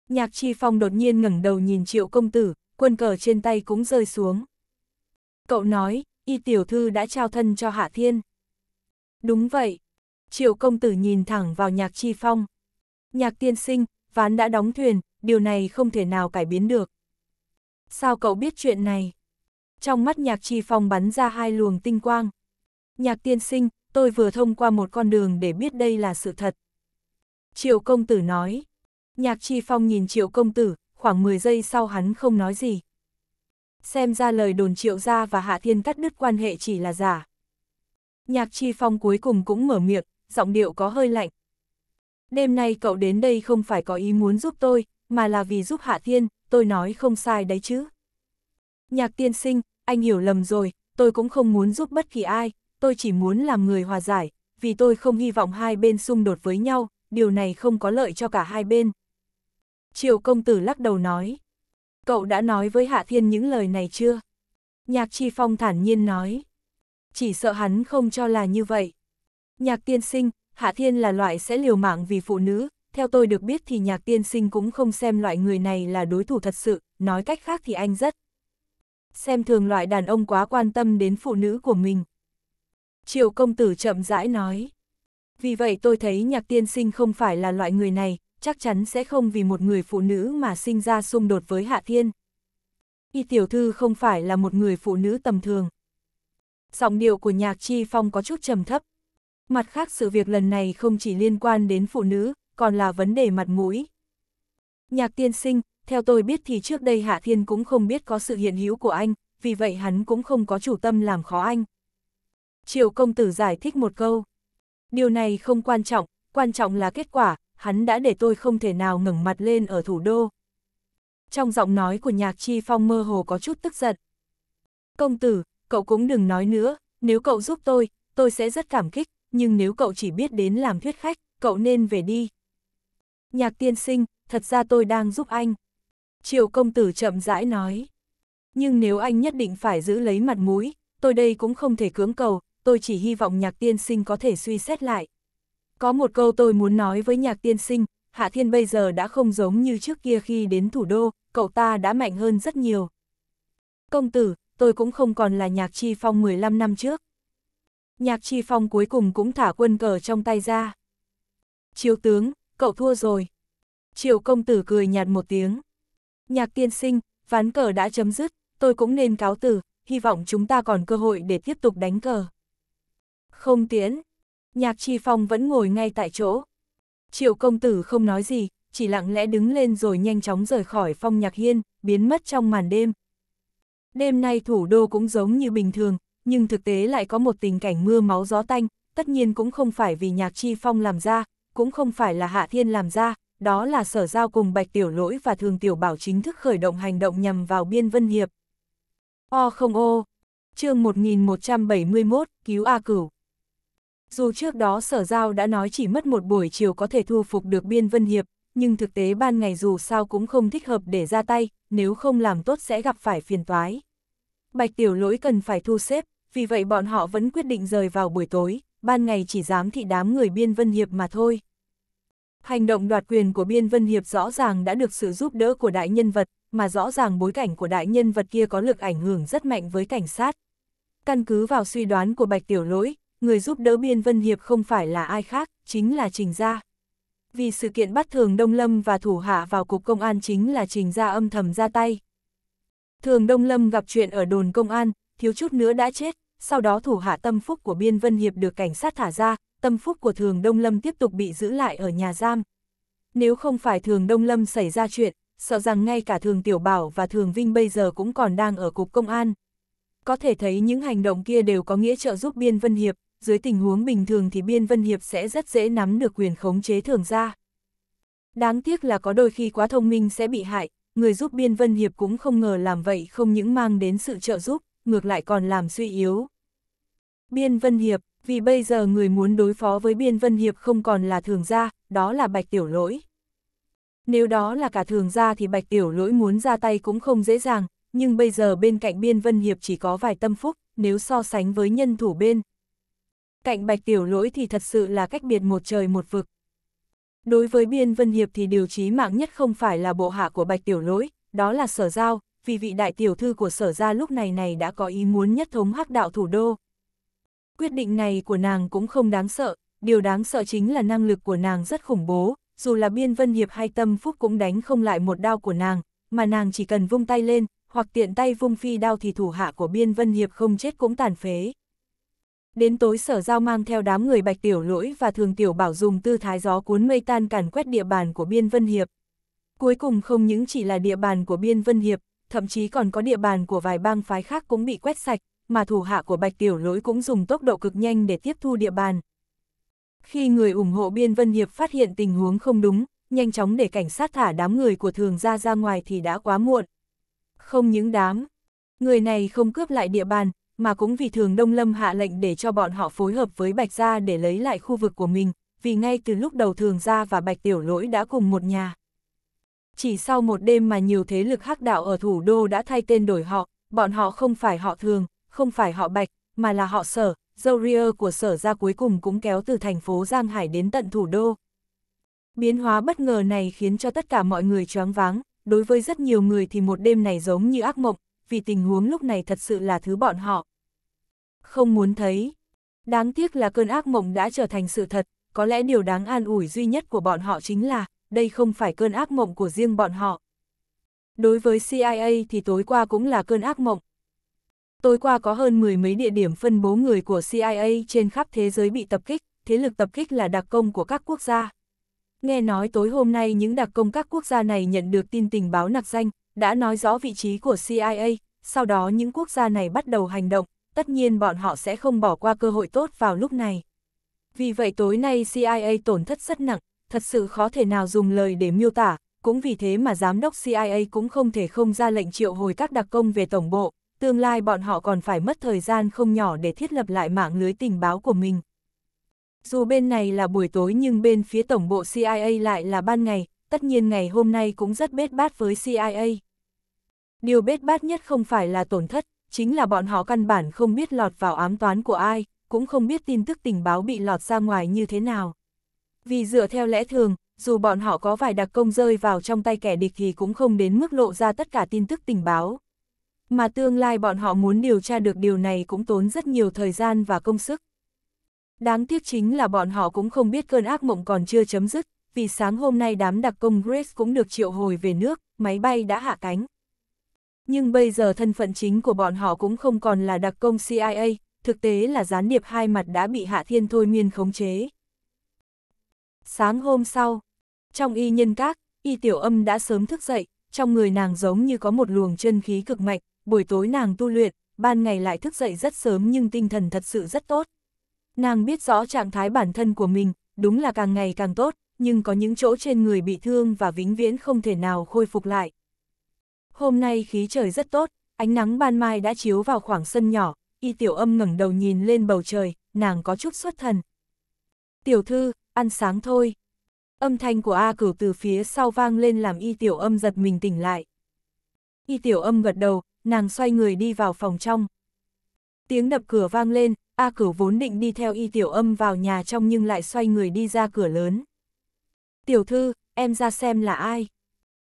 Nhạc chi phong đột nhiên ngẩng đầu nhìn triệu công tử, quân cờ trên tay cũng rơi xuống. Cậu nói, y tiểu thư đã trao thân cho Hạ Thiên. Đúng vậy, Triệu công tử nhìn thẳng vào nhạc chi phong. Nhạc tiên sinh, ván đã đóng thuyền, điều này không thể nào cải biến được. Sao cậu biết chuyện này? Trong mắt nhạc chi phong bắn ra hai luồng tinh quang. Nhạc tiên sinh, tôi vừa thông qua một con đường để biết đây là sự thật. Triệu công tử nói. Nhạc chi phong nhìn triệu công tử, khoảng 10 giây sau hắn không nói gì. Xem ra lời đồn triệu gia và hạ thiên cắt đứt quan hệ chỉ là giả. Nhạc chi phong cuối cùng cũng mở miệng, giọng điệu có hơi lạnh. Đêm nay cậu đến đây không phải có ý muốn giúp tôi, mà là vì giúp Hạ Thiên, tôi nói không sai đấy chứ. Nhạc tiên sinh, anh hiểu lầm rồi, tôi cũng không muốn giúp bất kỳ ai, tôi chỉ muốn làm người hòa giải, vì tôi không hy vọng hai bên xung đột với nhau, điều này không có lợi cho cả hai bên. Triệu công tử lắc đầu nói, cậu đã nói với Hạ Thiên những lời này chưa? Nhạc Chi Phong thản nhiên nói, chỉ sợ hắn không cho là như vậy. Nhạc tiên sinh, Hạ Thiên là loại sẽ liều mạng vì phụ nữ, theo tôi được biết thì nhạc tiên sinh cũng không xem loại người này là đối thủ thật sự, nói cách khác thì anh rất. Xem thường loại đàn ông quá quan tâm đến phụ nữ của mình. Triệu công tử chậm rãi nói. Vì vậy tôi thấy nhạc tiên sinh không phải là loại người này, chắc chắn sẽ không vì một người phụ nữ mà sinh ra xung đột với Hạ Thiên. Y tiểu thư không phải là một người phụ nữ tầm thường. Giọng điệu của nhạc chi phong có chút trầm thấp, mặt khác sự việc lần này không chỉ liên quan đến phụ nữ, còn là vấn đề mặt mũi. Nhạc tiên sinh, theo tôi biết thì trước đây Hạ Thiên cũng không biết có sự hiện hữu của anh, vì vậy hắn cũng không có chủ tâm làm khó anh. Triệu công tử giải thích một câu. Điều này không quan trọng, quan trọng là kết quả, hắn đã để tôi không thể nào ngẩng mặt lên ở thủ đô. Trong giọng nói của nhạc chi phong mơ hồ có chút tức giận. Công tử, cậu cũng đừng nói nữa, nếu cậu giúp tôi, tôi sẽ rất cảm kích, nhưng nếu cậu chỉ biết đến làm thuyết khách, cậu nên về đi. Nhạc tiên sinh, thật ra tôi đang giúp anh. Triệu công tử chậm rãi nói. Nhưng nếu anh nhất định phải giữ lấy mặt mũi, tôi đây cũng không thể cưỡng cầu, tôi chỉ hy vọng nhạc tiên sinh có thể suy xét lại. Có một câu tôi muốn nói với nhạc tiên sinh, Hạ Thiên bây giờ đã không giống như trước kia khi đến thủ đô, cậu ta đã mạnh hơn rất nhiều. Công tử, tôi cũng không còn là nhạc chi phong 15 năm trước nhạc chi phong cuối cùng cũng thả quân cờ trong tay ra. Chiếu tướng, cậu thua rồi. Triệu công tử cười nhạt một tiếng. Nhạc tiên sinh, ván cờ đã chấm dứt, tôi cũng nên cáo từ, hy vọng chúng ta còn cơ hội để tiếp tục đánh cờ. Không tiến. Nhạc chi phong vẫn ngồi ngay tại chỗ. Triệu công tử không nói gì, chỉ lặng lẽ đứng lên rồi nhanh chóng rời khỏi phong nhạc hiên, biến mất trong màn đêm. Đêm nay thủ đô cũng giống như bình thường, nhưng thực tế lại có một tình cảnh mưa máu gió tanh, tất nhiên cũng không phải vì nhạc chi phong làm ra, cũng không phải là hạ thiên làm ra, đó là sở giao cùng bạch tiểu lỗi và thường tiểu bảo chính thức khởi động hành động nhằm vào biên vân hiệp. O không ô, chương 1171, cứu A cửu. Dù trước đó sở giao đã nói chỉ mất một buổi chiều có thể thu phục được biên vân hiệp, nhưng thực tế ban ngày dù sao cũng không thích hợp để ra tay, nếu không làm tốt sẽ gặp phải phiền toái. Bạch tiểu lỗi cần phải thu xếp, vì vậy bọn họ vẫn quyết định rời vào buổi tối, ban ngày chỉ dám thị đám người Biên Vân Hiệp mà thôi. Hành động đoạt quyền của Biên Vân Hiệp rõ ràng đã được sự giúp đỡ của đại nhân vật, mà rõ ràng bối cảnh của đại nhân vật kia có lực ảnh hưởng rất mạnh với cảnh sát. Căn cứ vào suy đoán của Bạch Tiểu Lỗi, người giúp đỡ Biên Vân Hiệp không phải là ai khác, chính là Trình Gia. Vì sự kiện bắt Thường Đông Lâm và thủ hạ vào cục công an chính là Trình Gia âm thầm ra tay. Thường Đông Lâm gặp chuyện ở đồn công an, thiếu chút nữa đã chết, sau đó thủ hạ tâm phúc của Biên Vân Hiệp được cảnh sát thả ra, tâm phúc của Thường Đông Lâm tiếp tục bị giữ lại ở nhà giam. Nếu không phải Thường Đông Lâm xảy ra chuyện, sợ rằng ngay cả Thường Tiểu Bảo và Thường Vinh bây giờ cũng còn đang ở cục công an. Có thể thấy những hành động kia đều có nghĩa trợ giúp Biên Vân Hiệp, dưới tình huống bình thường thì Biên Vân Hiệp sẽ rất dễ nắm được quyền khống chế thường gia. Đáng tiếc là có đôi khi quá thông minh sẽ bị hại, người giúp Biên Vân Hiệp cũng không ngờ làm vậy không những mang đến sự trợ giúp, ngược lại còn làm suy yếu. Biên Vân Hiệp, vì bây giờ người muốn đối phó với Biên Vân Hiệp không còn là thường gia, đó là Bạch Tiểu Lỗi. Nếu đó là cả thường gia thì Bạch Tiểu Lỗi muốn ra tay cũng không dễ dàng, nhưng bây giờ bên cạnh Biên Vân Hiệp chỉ có vài tâm phúc, nếu so sánh với nhân thủ bên. Cạnh Bạch Tiểu Lỗi thì thật sự là cách biệt một trời một vực. Đối với Biên Vân Hiệp thì điều chí mạng nhất không phải là bộ hạ của Bạch Tiểu Lỗi, đó là sở giao, vì vị đại tiểu thư của sở gia lúc này này đã có ý muốn nhất thống hắc đạo thủ đô. Quyết định này của nàng cũng không đáng sợ, điều đáng sợ chính là năng lực của nàng rất khủng bố, dù là biên vân hiệp hay tâm phúc cũng đánh không lại một đao của nàng, mà nàng chỉ cần vung tay lên, hoặc tiện tay vung phi đao thì thủ hạ của biên vân hiệp không chết cũng tàn phế. Đến tối sở giao mang theo đám người bạch tiểu lỗi và thường tiểu bảo dùng tư thái gió cuốn mây tan càn quét địa bàn của biên vân hiệp. Cuối cùng không những chỉ là địa bàn của biên vân hiệp, thậm chí còn có địa bàn của vài bang phái khác cũng bị quét sạch, mà thủ hạ của Bạch Tiểu Lỗi cũng dùng tốc độ cực nhanh để tiếp thu địa bàn. Khi người ủng hộ Biên Vân Hiệp phát hiện tình huống không đúng, nhanh chóng để cảnh sát thả đám người của thường ra ra ngoài thì đã quá muộn. Không những đám, người này không cướp lại địa bàn, mà cũng vì thường Đông Lâm hạ lệnh để cho bọn họ phối hợp với Bạch Gia để lấy lại khu vực của mình, vì ngay từ lúc đầu thường Gia và Bạch Tiểu Lỗi đã cùng một nhà chỉ sau một đêm mà nhiều thế lực hắc đạo ở thủ đô đã thay tên đổi họ, bọn họ không phải họ thường, không phải họ bạch, mà là họ sở, dâu ria của sở ra cuối cùng cũng kéo từ thành phố Giang Hải đến tận thủ đô. Biến hóa bất ngờ này khiến cho tất cả mọi người choáng váng, đối với rất nhiều người thì một đêm này giống như ác mộng, vì tình huống lúc này thật sự là thứ bọn họ. Không muốn thấy. Đáng tiếc là cơn ác mộng đã trở thành sự thật, có lẽ điều đáng an ủi duy nhất của bọn họ chính là đây không phải cơn ác mộng của riêng bọn họ. Đối với CIA thì tối qua cũng là cơn ác mộng. Tối qua có hơn mười mấy địa điểm phân bố người của CIA trên khắp thế giới bị tập kích, thế lực tập kích là đặc công của các quốc gia. Nghe nói tối hôm nay những đặc công các quốc gia này nhận được tin tình báo nặc danh, đã nói rõ vị trí của CIA, sau đó những quốc gia này bắt đầu hành động, tất nhiên bọn họ sẽ không bỏ qua cơ hội tốt vào lúc này. Vì vậy tối nay CIA tổn thất rất nặng, thật sự khó thể nào dùng lời để miêu tả, cũng vì thế mà giám đốc CIA cũng không thể không ra lệnh triệu hồi các đặc công về tổng bộ, tương lai bọn họ còn phải mất thời gian không nhỏ để thiết lập lại mạng lưới tình báo của mình. Dù bên này là buổi tối nhưng bên phía tổng bộ CIA lại là ban ngày, tất nhiên ngày hôm nay cũng rất bết bát với CIA. Điều bết bát nhất không phải là tổn thất, chính là bọn họ căn bản không biết lọt vào ám toán của ai, cũng không biết tin tức tình báo bị lọt ra ngoài như thế nào. Vì dựa theo lẽ thường, dù bọn họ có vài đặc công rơi vào trong tay kẻ địch thì cũng không đến mức lộ ra tất cả tin tức tình báo. Mà tương lai bọn họ muốn điều tra được điều này cũng tốn rất nhiều thời gian và công sức. Đáng tiếc chính là bọn họ cũng không biết cơn ác mộng còn chưa chấm dứt, vì sáng hôm nay đám đặc công Grace cũng được triệu hồi về nước, máy bay đã hạ cánh. Nhưng bây giờ thân phận chính của bọn họ cũng không còn là đặc công CIA, thực tế là gián điệp hai mặt đã bị Hạ Thiên Thôi Miên khống chế. Sáng hôm sau, trong y nhân các, y tiểu âm đã sớm thức dậy, trong người nàng giống như có một luồng chân khí cực mạnh, buổi tối nàng tu luyện, ban ngày lại thức dậy rất sớm nhưng tinh thần thật sự rất tốt. Nàng biết rõ trạng thái bản thân của mình, đúng là càng ngày càng tốt, nhưng có những chỗ trên người bị thương và vĩnh viễn không thể nào khôi phục lại. Hôm nay khí trời rất tốt, ánh nắng ban mai đã chiếu vào khoảng sân nhỏ, y tiểu âm ngẩng đầu nhìn lên bầu trời, nàng có chút xuất thần. Tiểu thư, ăn sáng thôi. Âm thanh của A cửu từ phía sau vang lên làm y tiểu âm giật mình tỉnh lại. Y tiểu âm gật đầu, nàng xoay người đi vào phòng trong. Tiếng đập cửa vang lên, A cửu vốn định đi theo y tiểu âm vào nhà trong nhưng lại xoay người đi ra cửa lớn. Tiểu thư, em ra xem là ai?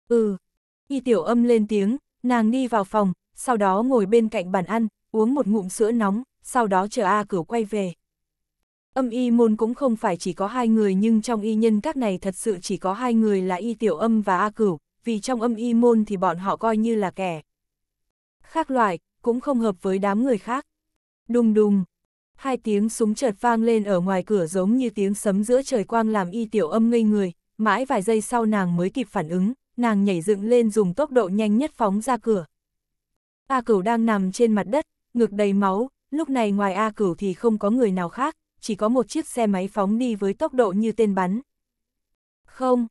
Ừ. Y tiểu âm lên tiếng, nàng đi vào phòng, sau đó ngồi bên cạnh bàn ăn, uống một ngụm sữa nóng, sau đó chờ A cửu quay về. Âm y môn cũng không phải chỉ có hai người nhưng trong y nhân các này thật sự chỉ có hai người là y tiểu âm và A cửu, vì trong âm y môn thì bọn họ coi như là kẻ. Khác loại, cũng không hợp với đám người khác. Đùng đùng, hai tiếng súng chợt vang lên ở ngoài cửa giống như tiếng sấm giữa trời quang làm y tiểu âm ngây người, mãi vài giây sau nàng mới kịp phản ứng, nàng nhảy dựng lên dùng tốc độ nhanh nhất phóng ra cửa. A cửu đang nằm trên mặt đất, ngực đầy máu, lúc này ngoài A cửu thì không có người nào khác, chỉ có một chiếc xe máy phóng đi với tốc độ như tên bắn. Không,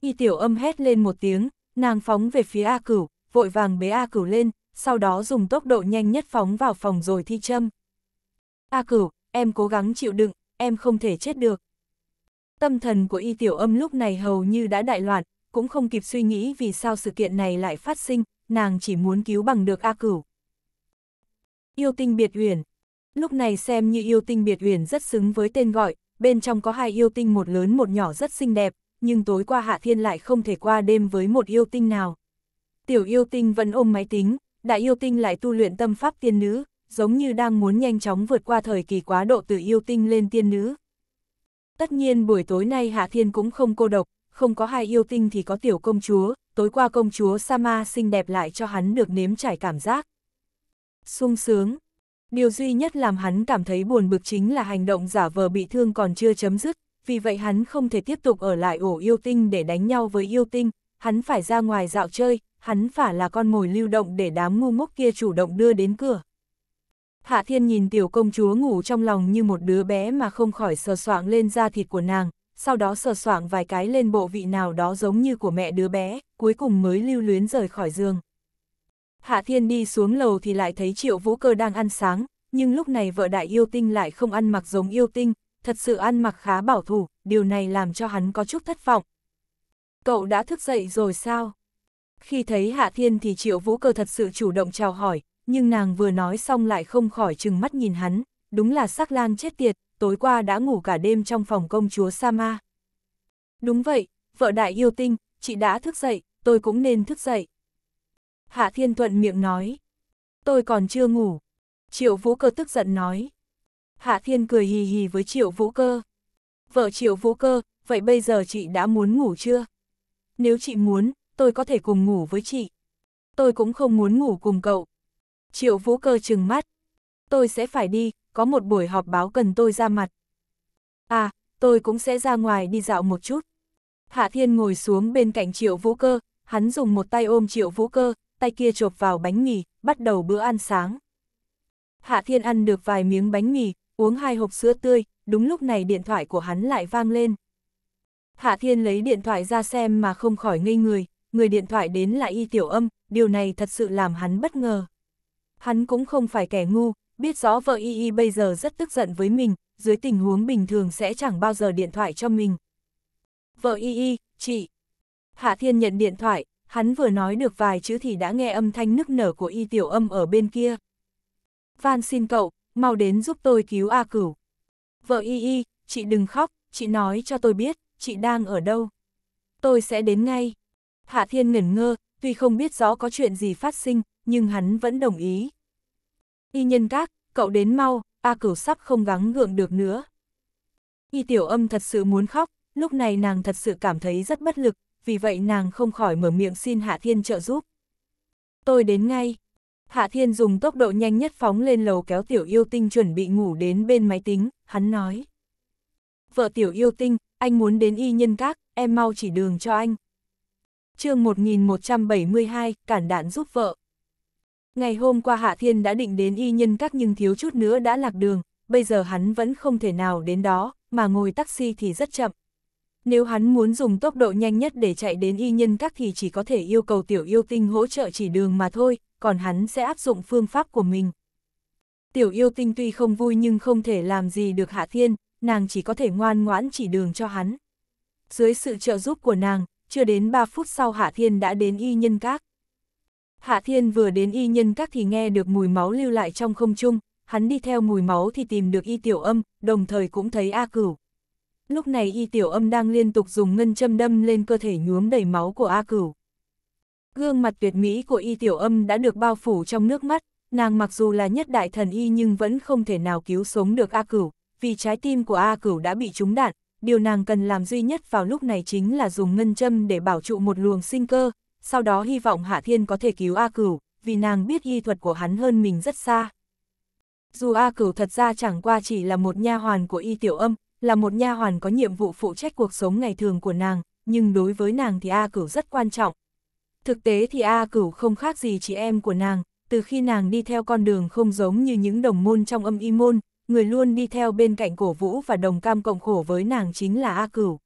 y tiểu âm hét lên một tiếng, nàng phóng về phía A cửu, vội vàng bế A cửu lên, sau đó dùng tốc độ nhanh nhất phóng vào phòng rồi thi châm. A cửu, em cố gắng chịu đựng, em không thể chết được. Tâm thần của y tiểu âm lúc này hầu như đã đại loạn, cũng không kịp suy nghĩ vì sao sự kiện này lại phát sinh, nàng chỉ muốn cứu bằng được A cửu. Yêu tinh biệt huyền lúc này xem như yêu tinh biệt huyền rất xứng với tên gọi, bên trong có hai yêu tinh một lớn một nhỏ rất xinh đẹp, nhưng tối qua Hạ Thiên lại không thể qua đêm với một yêu tinh nào. Tiểu yêu tinh vẫn ôm máy tính, đại yêu tinh lại tu luyện tâm pháp tiên nữ, giống như đang muốn nhanh chóng vượt qua thời kỳ quá độ từ yêu tinh lên tiên nữ. Tất nhiên buổi tối nay Hạ Thiên cũng không cô độc, không có hai yêu tinh thì có tiểu công chúa, tối qua công chúa Sama xinh đẹp lại cho hắn được nếm trải cảm giác. sung sướng, Điều duy nhất làm hắn cảm thấy buồn bực chính là hành động giả vờ bị thương còn chưa chấm dứt, vì vậy hắn không thể tiếp tục ở lại ổ yêu tinh để đánh nhau với yêu tinh, hắn phải ra ngoài dạo chơi, hắn phải là con mồi lưu động để đám ngu ngốc kia chủ động đưa đến cửa. Hạ Thiên nhìn tiểu công chúa ngủ trong lòng như một đứa bé mà không khỏi sờ soạng lên da thịt của nàng, sau đó sờ soạng vài cái lên bộ vị nào đó giống như của mẹ đứa bé, cuối cùng mới lưu luyến rời khỏi giường. Hạ Thiên đi xuống lầu thì lại thấy triệu vũ cơ đang ăn sáng, nhưng lúc này vợ đại yêu tinh lại không ăn mặc giống yêu tinh, thật sự ăn mặc khá bảo thủ, điều này làm cho hắn có chút thất vọng. Cậu đã thức dậy rồi sao? Khi thấy Hạ Thiên thì triệu vũ cơ thật sự chủ động chào hỏi, nhưng nàng vừa nói xong lại không khỏi chừng mắt nhìn hắn, đúng là sắc lang chết tiệt, tối qua đã ngủ cả đêm trong phòng công chúa Sama. Đúng vậy, vợ đại yêu tinh, chị đã thức dậy, tôi cũng nên thức dậy. Hạ Thiên Thuận miệng nói. Tôi còn chưa ngủ. Triệu Vũ Cơ tức giận nói. Hạ Thiên cười hì hì với Triệu Vũ Cơ. Vợ Triệu Vũ Cơ, vậy bây giờ chị đã muốn ngủ chưa? Nếu chị muốn, tôi có thể cùng ngủ với chị. Tôi cũng không muốn ngủ cùng cậu. Triệu Vũ Cơ trừng mắt. Tôi sẽ phải đi, có một buổi họp báo cần tôi ra mặt. À, tôi cũng sẽ ra ngoài đi dạo một chút. Hạ Thiên ngồi xuống bên cạnh Triệu Vũ Cơ, hắn dùng một tay ôm Triệu Vũ Cơ, tay kia chộp vào bánh mì, bắt đầu bữa ăn sáng. Hạ Thiên ăn được vài miếng bánh mì, uống hai hộp sữa tươi, đúng lúc này điện thoại của hắn lại vang lên. Hạ Thiên lấy điện thoại ra xem mà không khỏi ngây người, người điện thoại đến là Y Tiểu Âm, điều này thật sự làm hắn bất ngờ. Hắn cũng không phải kẻ ngu, biết rõ vợ Y Y bây giờ rất tức giận với mình, dưới tình huống bình thường sẽ chẳng bao giờ điện thoại cho mình. Vợ Y Y, chị. Hạ Thiên nhận điện thoại, hắn vừa nói được vài chữ thì đã nghe âm thanh nức nở của y tiểu âm ở bên kia. Van xin cậu, mau đến giúp tôi cứu A Cửu. Vợ y y, chị đừng khóc, chị nói cho tôi biết, chị đang ở đâu. Tôi sẽ đến ngay. Hạ Thiên ngẩn ngơ, tuy không biết rõ có chuyện gì phát sinh, nhưng hắn vẫn đồng ý. Y nhân các, cậu đến mau, A Cửu sắp không gắng gượng được nữa. Y tiểu âm thật sự muốn khóc, lúc này nàng thật sự cảm thấy rất bất lực, vì vậy nàng không khỏi mở miệng xin Hạ Thiên trợ giúp. Tôi đến ngay. Hạ Thiên dùng tốc độ nhanh nhất phóng lên lầu kéo tiểu yêu tinh chuẩn bị ngủ đến bên máy tính, hắn nói. Vợ tiểu yêu tinh, anh muốn đến y nhân các, em mau chỉ đường cho anh. chương 1172, cản đạn giúp vợ. Ngày hôm qua Hạ Thiên đã định đến y nhân các nhưng thiếu chút nữa đã lạc đường, bây giờ hắn vẫn không thể nào đến đó, mà ngồi taxi thì rất chậm. Nếu hắn muốn dùng tốc độ nhanh nhất để chạy đến y nhân các thì chỉ có thể yêu cầu tiểu yêu tinh hỗ trợ chỉ đường mà thôi, còn hắn sẽ áp dụng phương pháp của mình. Tiểu yêu tinh tuy không vui nhưng không thể làm gì được Hạ Thiên, nàng chỉ có thể ngoan ngoãn chỉ đường cho hắn. Dưới sự trợ giúp của nàng, chưa đến 3 phút sau Hạ Thiên đã đến y nhân các. Hạ Thiên vừa đến y nhân các thì nghe được mùi máu lưu lại trong không trung, hắn đi theo mùi máu thì tìm được y tiểu âm, đồng thời cũng thấy A Cửu lúc này y tiểu âm đang liên tục dùng ngân châm đâm lên cơ thể nhuốm đầy máu của A Cửu. Gương mặt tuyệt mỹ của y tiểu âm đã được bao phủ trong nước mắt, nàng mặc dù là nhất đại thần y nhưng vẫn không thể nào cứu sống được A Cửu, vì trái tim của A Cửu đã bị trúng đạn, điều nàng cần làm duy nhất vào lúc này chính là dùng ngân châm để bảo trụ một luồng sinh cơ, sau đó hy vọng Hạ Thiên có thể cứu A Cửu, vì nàng biết y thuật của hắn hơn mình rất xa. Dù A Cửu thật ra chẳng qua chỉ là một nha hoàn của y tiểu âm, là một nha hoàn có nhiệm vụ phụ trách cuộc sống ngày thường của nàng, nhưng đối với nàng thì A Cửu rất quan trọng. Thực tế thì A Cửu không khác gì chị em của nàng, từ khi nàng đi theo con đường không giống như những đồng môn trong âm y môn, người luôn đi theo bên cạnh cổ vũ và đồng cam cộng khổ với nàng chính là A Cửu.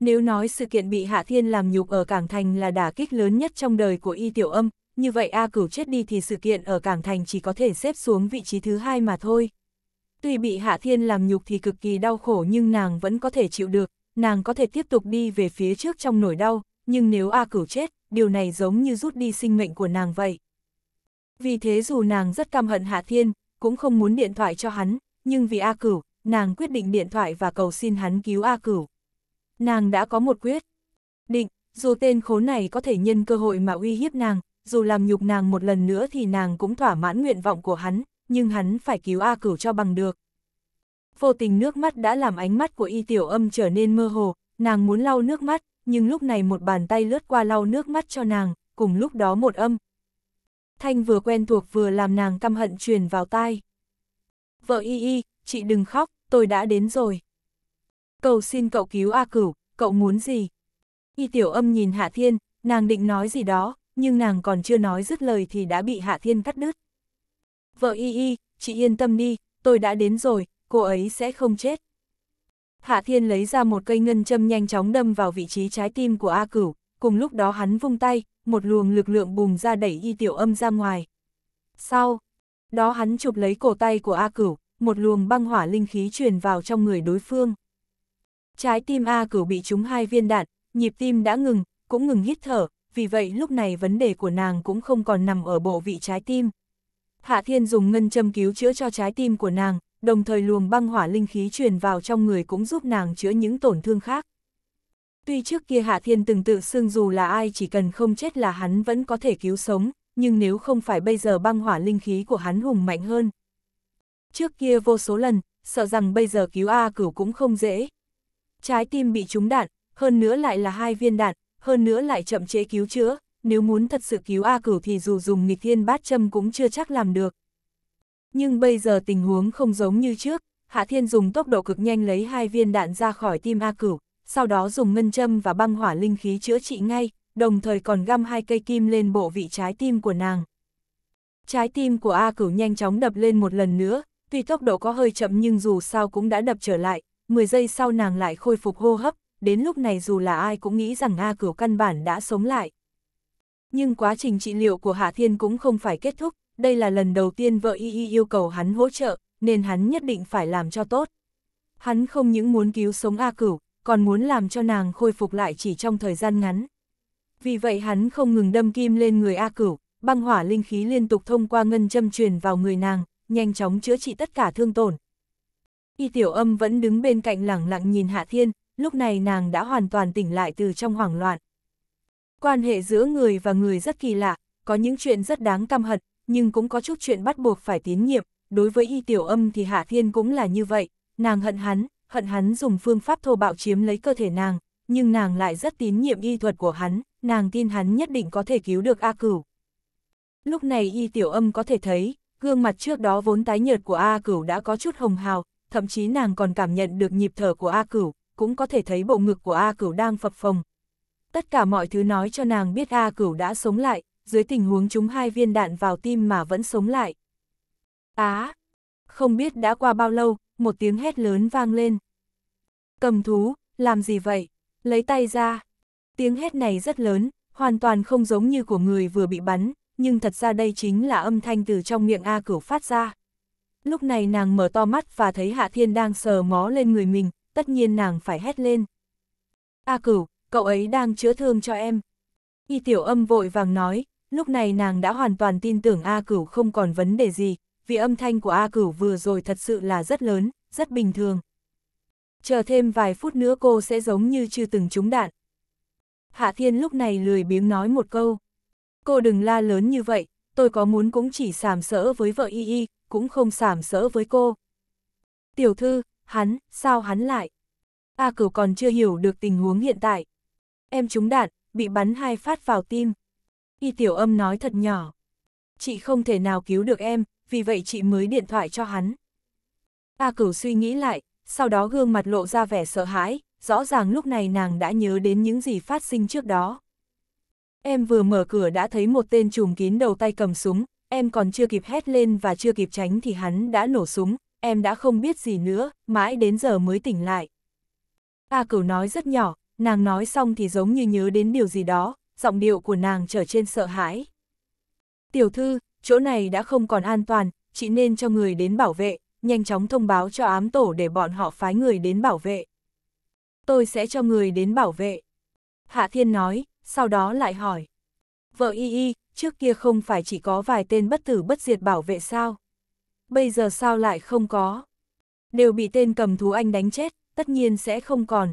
Nếu nói sự kiện bị Hạ Thiên làm nhục ở Cảng Thành là đả kích lớn nhất trong đời của Y Tiểu Âm, như vậy A Cửu chết đi thì sự kiện ở Cảng Thành chỉ có thể xếp xuống vị trí thứ hai mà thôi. Tuy bị Hạ Thiên làm nhục thì cực kỳ đau khổ nhưng nàng vẫn có thể chịu được, nàng có thể tiếp tục đi về phía trước trong nỗi đau, nhưng nếu A Cửu chết, điều này giống như rút đi sinh mệnh của nàng vậy. Vì thế dù nàng rất căm hận Hạ Thiên, cũng không muốn điện thoại cho hắn, nhưng vì A Cửu, nàng quyết định điện thoại và cầu xin hắn cứu A Cửu. Nàng đã có một quyết định, dù tên khốn này có thể nhân cơ hội mà uy hiếp nàng, dù làm nhục nàng một lần nữa thì nàng cũng thỏa mãn nguyện vọng của hắn, nhưng hắn phải cứu A Cửu cho bằng được. Vô tình nước mắt đã làm ánh mắt của Y Tiểu Âm trở nên mơ hồ, nàng muốn lau nước mắt, nhưng lúc này một bàn tay lướt qua lau nước mắt cho nàng, cùng lúc đó một âm. Thanh vừa quen thuộc vừa làm nàng căm hận truyền vào tai. Vợ Y Y, chị đừng khóc, tôi đã đến rồi. Cầu xin cậu cứu A Cửu, cậu muốn gì? Y Tiểu Âm nhìn Hạ Thiên, nàng định nói gì đó, nhưng nàng còn chưa nói dứt lời thì đã bị Hạ Thiên cắt đứt vợ y y, chị yên tâm đi, tôi đã đến rồi, cô ấy sẽ không chết. Hạ Thiên lấy ra một cây ngân châm nhanh chóng đâm vào vị trí trái tim của A Cửu, cùng lúc đó hắn vung tay, một luồng lực lượng bùng ra đẩy y tiểu âm ra ngoài. Sau, đó hắn chụp lấy cổ tay của A Cửu, một luồng băng hỏa linh khí truyền vào trong người đối phương. Trái tim A Cửu bị trúng hai viên đạn, nhịp tim đã ngừng, cũng ngừng hít thở, vì vậy lúc này vấn đề của nàng cũng không còn nằm ở bộ vị trái tim, Hạ Thiên dùng ngân châm cứu chữa cho trái tim của nàng, đồng thời luồng băng hỏa linh khí truyền vào trong người cũng giúp nàng chữa những tổn thương khác. Tuy trước kia Hạ Thiên từng tự xưng dù là ai chỉ cần không chết là hắn vẫn có thể cứu sống, nhưng nếu không phải bây giờ băng hỏa linh khí của hắn hùng mạnh hơn. Trước kia vô số lần, sợ rằng bây giờ cứu A cửu cũng không dễ. Trái tim bị trúng đạn, hơn nữa lại là hai viên đạn, hơn nữa lại chậm chế cứu chữa, nếu muốn thật sự cứu A Cửu thì dù dùng nghịch thiên bát châm cũng chưa chắc làm được. Nhưng bây giờ tình huống không giống như trước, Hạ Thiên dùng tốc độ cực nhanh lấy hai viên đạn ra khỏi tim A Cửu, sau đó dùng ngân châm và băng hỏa linh khí chữa trị ngay, đồng thời còn găm hai cây kim lên bộ vị trái tim của nàng. Trái tim của A Cửu nhanh chóng đập lên một lần nữa, tuy tốc độ có hơi chậm nhưng dù sao cũng đã đập trở lại, 10 giây sau nàng lại khôi phục hô hấp, đến lúc này dù là ai cũng nghĩ rằng A Cửu căn bản đã sống lại. Nhưng quá trình trị liệu của Hạ Thiên cũng không phải kết thúc, đây là lần đầu tiên vợ y y yêu cầu hắn hỗ trợ, nên hắn nhất định phải làm cho tốt. Hắn không những muốn cứu sống A Cửu, còn muốn làm cho nàng khôi phục lại chỉ trong thời gian ngắn. Vì vậy hắn không ngừng đâm kim lên người A Cửu, băng hỏa linh khí liên tục thông qua ngân châm truyền vào người nàng, nhanh chóng chữa trị tất cả thương tổn. Y tiểu âm vẫn đứng bên cạnh lẳng lặng nhìn Hạ Thiên, lúc này nàng đã hoàn toàn tỉnh lại từ trong hoảng loạn, Quan hệ giữa người và người rất kỳ lạ, có những chuyện rất đáng căm hận, nhưng cũng có chút chuyện bắt buộc phải tín nhiệm, đối với y tiểu âm thì Hạ Thiên cũng là như vậy, nàng hận hắn, hận hắn dùng phương pháp thô bạo chiếm lấy cơ thể nàng, nhưng nàng lại rất tín nhiệm y thuật của hắn, nàng tin hắn nhất định có thể cứu được A Cửu. Lúc này y tiểu âm có thể thấy, gương mặt trước đó vốn tái nhợt của A Cửu đã có chút hồng hào, thậm chí nàng còn cảm nhận được nhịp thở của A Cửu, cũng có thể thấy bộ ngực của A Cửu đang phập phồng, tất cả mọi thứ nói cho nàng biết A Cửu đã sống lại, dưới tình huống chúng hai viên đạn vào tim mà vẫn sống lại. Á! không biết đã qua bao lâu, một tiếng hét lớn vang lên. Cầm thú, làm gì vậy? Lấy tay ra. Tiếng hét này rất lớn, hoàn toàn không giống như của người vừa bị bắn, nhưng thật ra đây chính là âm thanh từ trong miệng A Cửu phát ra. Lúc này nàng mở to mắt và thấy Hạ Thiên đang sờ mó lên người mình, tất nhiên nàng phải hét lên. A Cửu, cậu ấy đang chữa thương cho em. Y tiểu âm vội vàng nói, lúc này nàng đã hoàn toàn tin tưởng A cửu không còn vấn đề gì, vì âm thanh của A cửu vừa rồi thật sự là rất lớn, rất bình thường. Chờ thêm vài phút nữa cô sẽ giống như chưa từng trúng đạn. Hạ Thiên lúc này lười biếng nói một câu. Cô đừng la lớn như vậy, tôi có muốn cũng chỉ sàm sỡ với vợ y y, cũng không sàm sỡ với cô. Tiểu thư, hắn, sao hắn lại? A cửu còn chưa hiểu được tình huống hiện tại, em trúng đạn, bị bắn hai phát vào tim. Y tiểu âm nói thật nhỏ. Chị không thể nào cứu được em, vì vậy chị mới điện thoại cho hắn. A cửu suy nghĩ lại, sau đó gương mặt lộ ra vẻ sợ hãi, rõ ràng lúc này nàng đã nhớ đến những gì phát sinh trước đó. Em vừa mở cửa đã thấy một tên trùm kín đầu tay cầm súng, em còn chưa kịp hét lên và chưa kịp tránh thì hắn đã nổ súng, em đã không biết gì nữa, mãi đến giờ mới tỉnh lại. A cửu nói rất nhỏ, nàng nói xong thì giống như nhớ đến điều gì đó, giọng điệu của nàng trở trên sợ hãi. Tiểu thư, chỗ này đã không còn an toàn, chị nên cho người đến bảo vệ, nhanh chóng thông báo cho ám tổ để bọn họ phái người đến bảo vệ. Tôi sẽ cho người đến bảo vệ. Hạ Thiên nói, sau đó lại hỏi. Vợ y y, trước kia không phải chỉ có vài tên bất tử bất diệt bảo vệ sao? Bây giờ sao lại không có? Đều bị tên cầm thú anh đánh chết, tất nhiên sẽ không còn,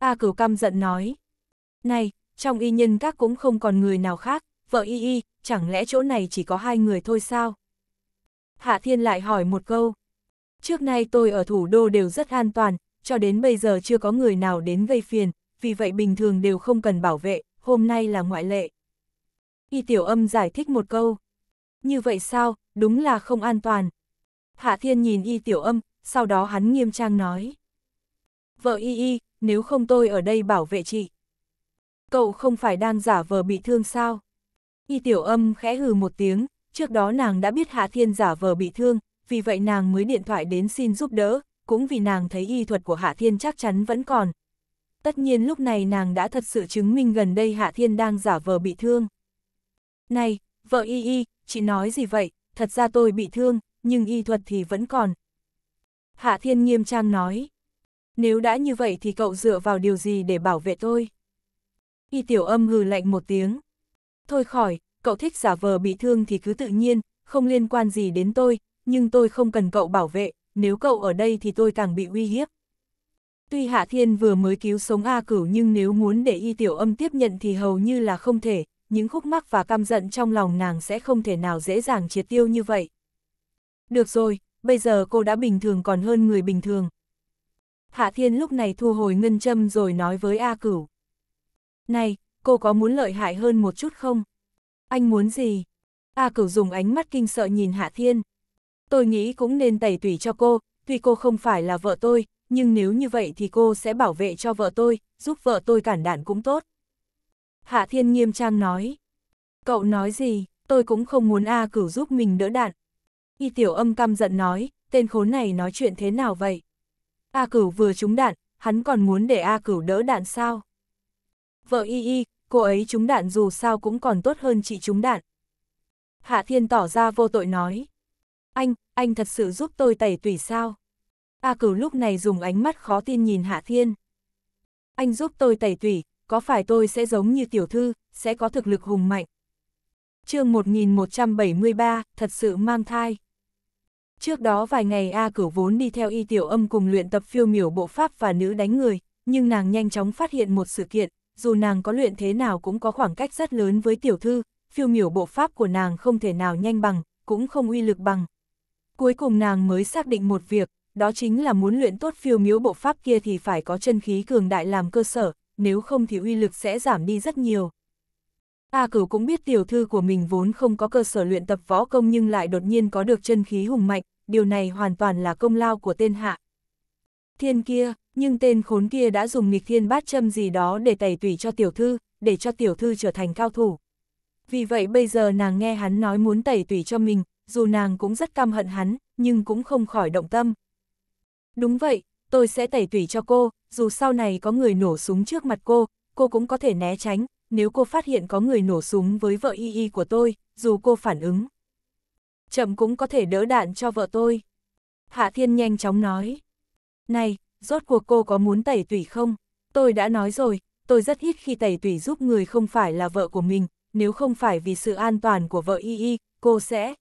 A cửu căm giận nói. Này, trong y nhân các cũng không còn người nào khác, vợ y y, chẳng lẽ chỗ này chỉ có hai người thôi sao? Hạ Thiên lại hỏi một câu. Trước nay tôi ở thủ đô đều rất an toàn, cho đến bây giờ chưa có người nào đến gây phiền, vì vậy bình thường đều không cần bảo vệ, hôm nay là ngoại lệ. Y tiểu âm giải thích một câu. Như vậy sao, đúng là không an toàn. Hạ Thiên nhìn y tiểu âm, sau đó hắn nghiêm trang nói vợ y y, nếu không tôi ở đây bảo vệ chị. Cậu không phải đang giả vờ bị thương sao? Y tiểu âm khẽ hừ một tiếng, trước đó nàng đã biết Hạ Thiên giả vờ bị thương, vì vậy nàng mới điện thoại đến xin giúp đỡ, cũng vì nàng thấy y thuật của Hạ Thiên chắc chắn vẫn còn. Tất nhiên lúc này nàng đã thật sự chứng minh gần đây Hạ Thiên đang giả vờ bị thương. Này, vợ y y, chị nói gì vậy, thật ra tôi bị thương, nhưng y thuật thì vẫn còn. Hạ Thiên nghiêm trang nói nếu đã như vậy thì cậu dựa vào điều gì để bảo vệ tôi? Y tiểu âm hừ lạnh một tiếng. Thôi khỏi, cậu thích giả vờ bị thương thì cứ tự nhiên, không liên quan gì đến tôi, nhưng tôi không cần cậu bảo vệ, nếu cậu ở đây thì tôi càng bị uy hiếp. Tuy Hạ Thiên vừa mới cứu sống A Cửu nhưng nếu muốn để Y Tiểu Âm tiếp nhận thì hầu như là không thể, những khúc mắc và căm giận trong lòng nàng sẽ không thể nào dễ dàng triệt tiêu như vậy. Được rồi, bây giờ cô đã bình thường còn hơn người bình thường, Hạ Thiên lúc này thu hồi ngân châm rồi nói với A Cửu. Này, cô có muốn lợi hại hơn một chút không? Anh muốn gì? A Cửu dùng ánh mắt kinh sợ nhìn Hạ Thiên. Tôi nghĩ cũng nên tẩy tủy cho cô, tuy cô không phải là vợ tôi, nhưng nếu như vậy thì cô sẽ bảo vệ cho vợ tôi, giúp vợ tôi cản đạn cũng tốt. Hạ Thiên nghiêm trang nói. Cậu nói gì, tôi cũng không muốn A Cửu giúp mình đỡ đạn. Y tiểu âm căm giận nói, tên khốn này nói chuyện thế nào vậy? A Cửu vừa trúng đạn, hắn còn muốn để A Cửu đỡ đạn sao? Vợ y y, cô ấy trúng đạn dù sao cũng còn tốt hơn chị trúng đạn. Hạ Thiên tỏ ra vô tội nói. Anh, anh thật sự giúp tôi tẩy tủy sao? A Cửu lúc này dùng ánh mắt khó tin nhìn Hạ Thiên. Anh giúp tôi tẩy tủy, có phải tôi sẽ giống như tiểu thư, sẽ có thực lực hùng mạnh? chương 1173, thật sự mang thai. Trước đó vài ngày A Cửu vốn đi theo y tiểu âm cùng luyện tập phiêu miểu bộ pháp và nữ đánh người, nhưng nàng nhanh chóng phát hiện một sự kiện, dù nàng có luyện thế nào cũng có khoảng cách rất lớn với tiểu thư, phiêu miểu bộ pháp của nàng không thể nào nhanh bằng, cũng không uy lực bằng. Cuối cùng nàng mới xác định một việc, đó chính là muốn luyện tốt phiêu miếu bộ pháp kia thì phải có chân khí cường đại làm cơ sở, nếu không thì uy lực sẽ giảm đi rất nhiều. A Cửu cũng biết tiểu thư của mình vốn không có cơ sở luyện tập võ công nhưng lại đột nhiên có được chân khí hùng mạnh, điều này hoàn toàn là công lao của tên hạ. Thiên kia, nhưng tên khốn kia đã dùng nghịch thiên bát châm gì đó để tẩy tủy cho tiểu thư, để cho tiểu thư trở thành cao thủ. Vì vậy bây giờ nàng nghe hắn nói muốn tẩy tủy cho mình, dù nàng cũng rất căm hận hắn, nhưng cũng không khỏi động tâm. Đúng vậy, tôi sẽ tẩy tủy cho cô, dù sau này có người nổ súng trước mặt cô, cô cũng có thể né tránh, nếu cô phát hiện có người nổ súng với vợ y y của tôi, dù cô phản ứng. Chậm cũng có thể đỡ đạn cho vợ tôi. Hạ Thiên nhanh chóng nói. Này, rốt cuộc cô có muốn tẩy tủy không? Tôi đã nói rồi, tôi rất ít khi tẩy tủy giúp người không phải là vợ của mình, nếu không phải vì sự an toàn của vợ y y, cô sẽ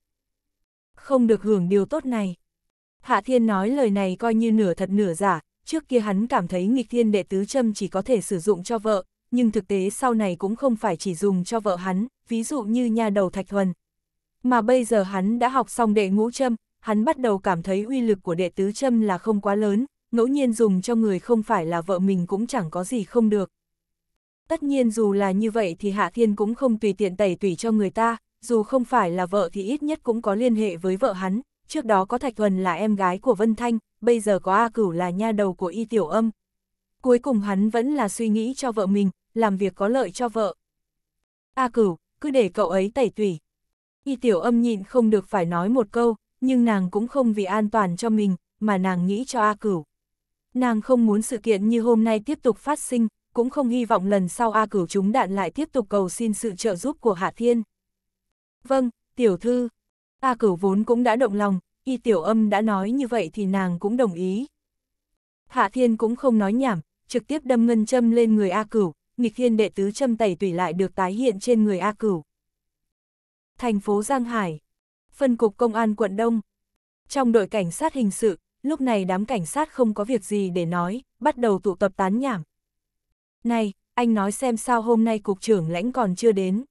không được hưởng điều tốt này. Hạ Thiên nói lời này coi như nửa thật nửa giả, trước kia hắn cảm thấy nghịch thiên đệ tứ châm chỉ có thể sử dụng cho vợ, nhưng thực tế sau này cũng không phải chỉ dùng cho vợ hắn, ví dụ như nha đầu Thạch Thuần. Mà bây giờ hắn đã học xong đệ ngũ châm, hắn bắt đầu cảm thấy uy lực của đệ tứ châm là không quá lớn, ngẫu nhiên dùng cho người không phải là vợ mình cũng chẳng có gì không được. Tất nhiên dù là như vậy thì Hạ Thiên cũng không tùy tiện tẩy tùy cho người ta, dù không phải là vợ thì ít nhất cũng có liên hệ với vợ hắn, trước đó có Thạch Thuần là em gái của Vân Thanh, bây giờ có A Cửu là nha đầu của Y Tiểu Âm. Cuối cùng hắn vẫn là suy nghĩ cho vợ mình, làm việc có lợi cho vợ. A cửu, cứ để cậu ấy tẩy tủy. Y tiểu âm nhịn không được phải nói một câu, nhưng nàng cũng không vì an toàn cho mình, mà nàng nghĩ cho A cửu. Nàng không muốn sự kiện như hôm nay tiếp tục phát sinh, cũng không hy vọng lần sau A cửu chúng đạn lại tiếp tục cầu xin sự trợ giúp của Hạ Thiên. Vâng, tiểu thư. A cửu vốn cũng đã động lòng, y tiểu âm đã nói như vậy thì nàng cũng đồng ý. Hạ Thiên cũng không nói nhảm, trực tiếp đâm ngân châm lên người A cửu, nghịch Hiên đệ tứ châm tẩy tủy lại được tái hiện trên người A Cửu. Thành phố Giang Hải, phân cục công an quận Đông. Trong đội cảnh sát hình sự, lúc này đám cảnh sát không có việc gì để nói, bắt đầu tụ tập tán nhảm. Này, anh nói xem sao hôm nay cục trưởng lãnh còn chưa đến.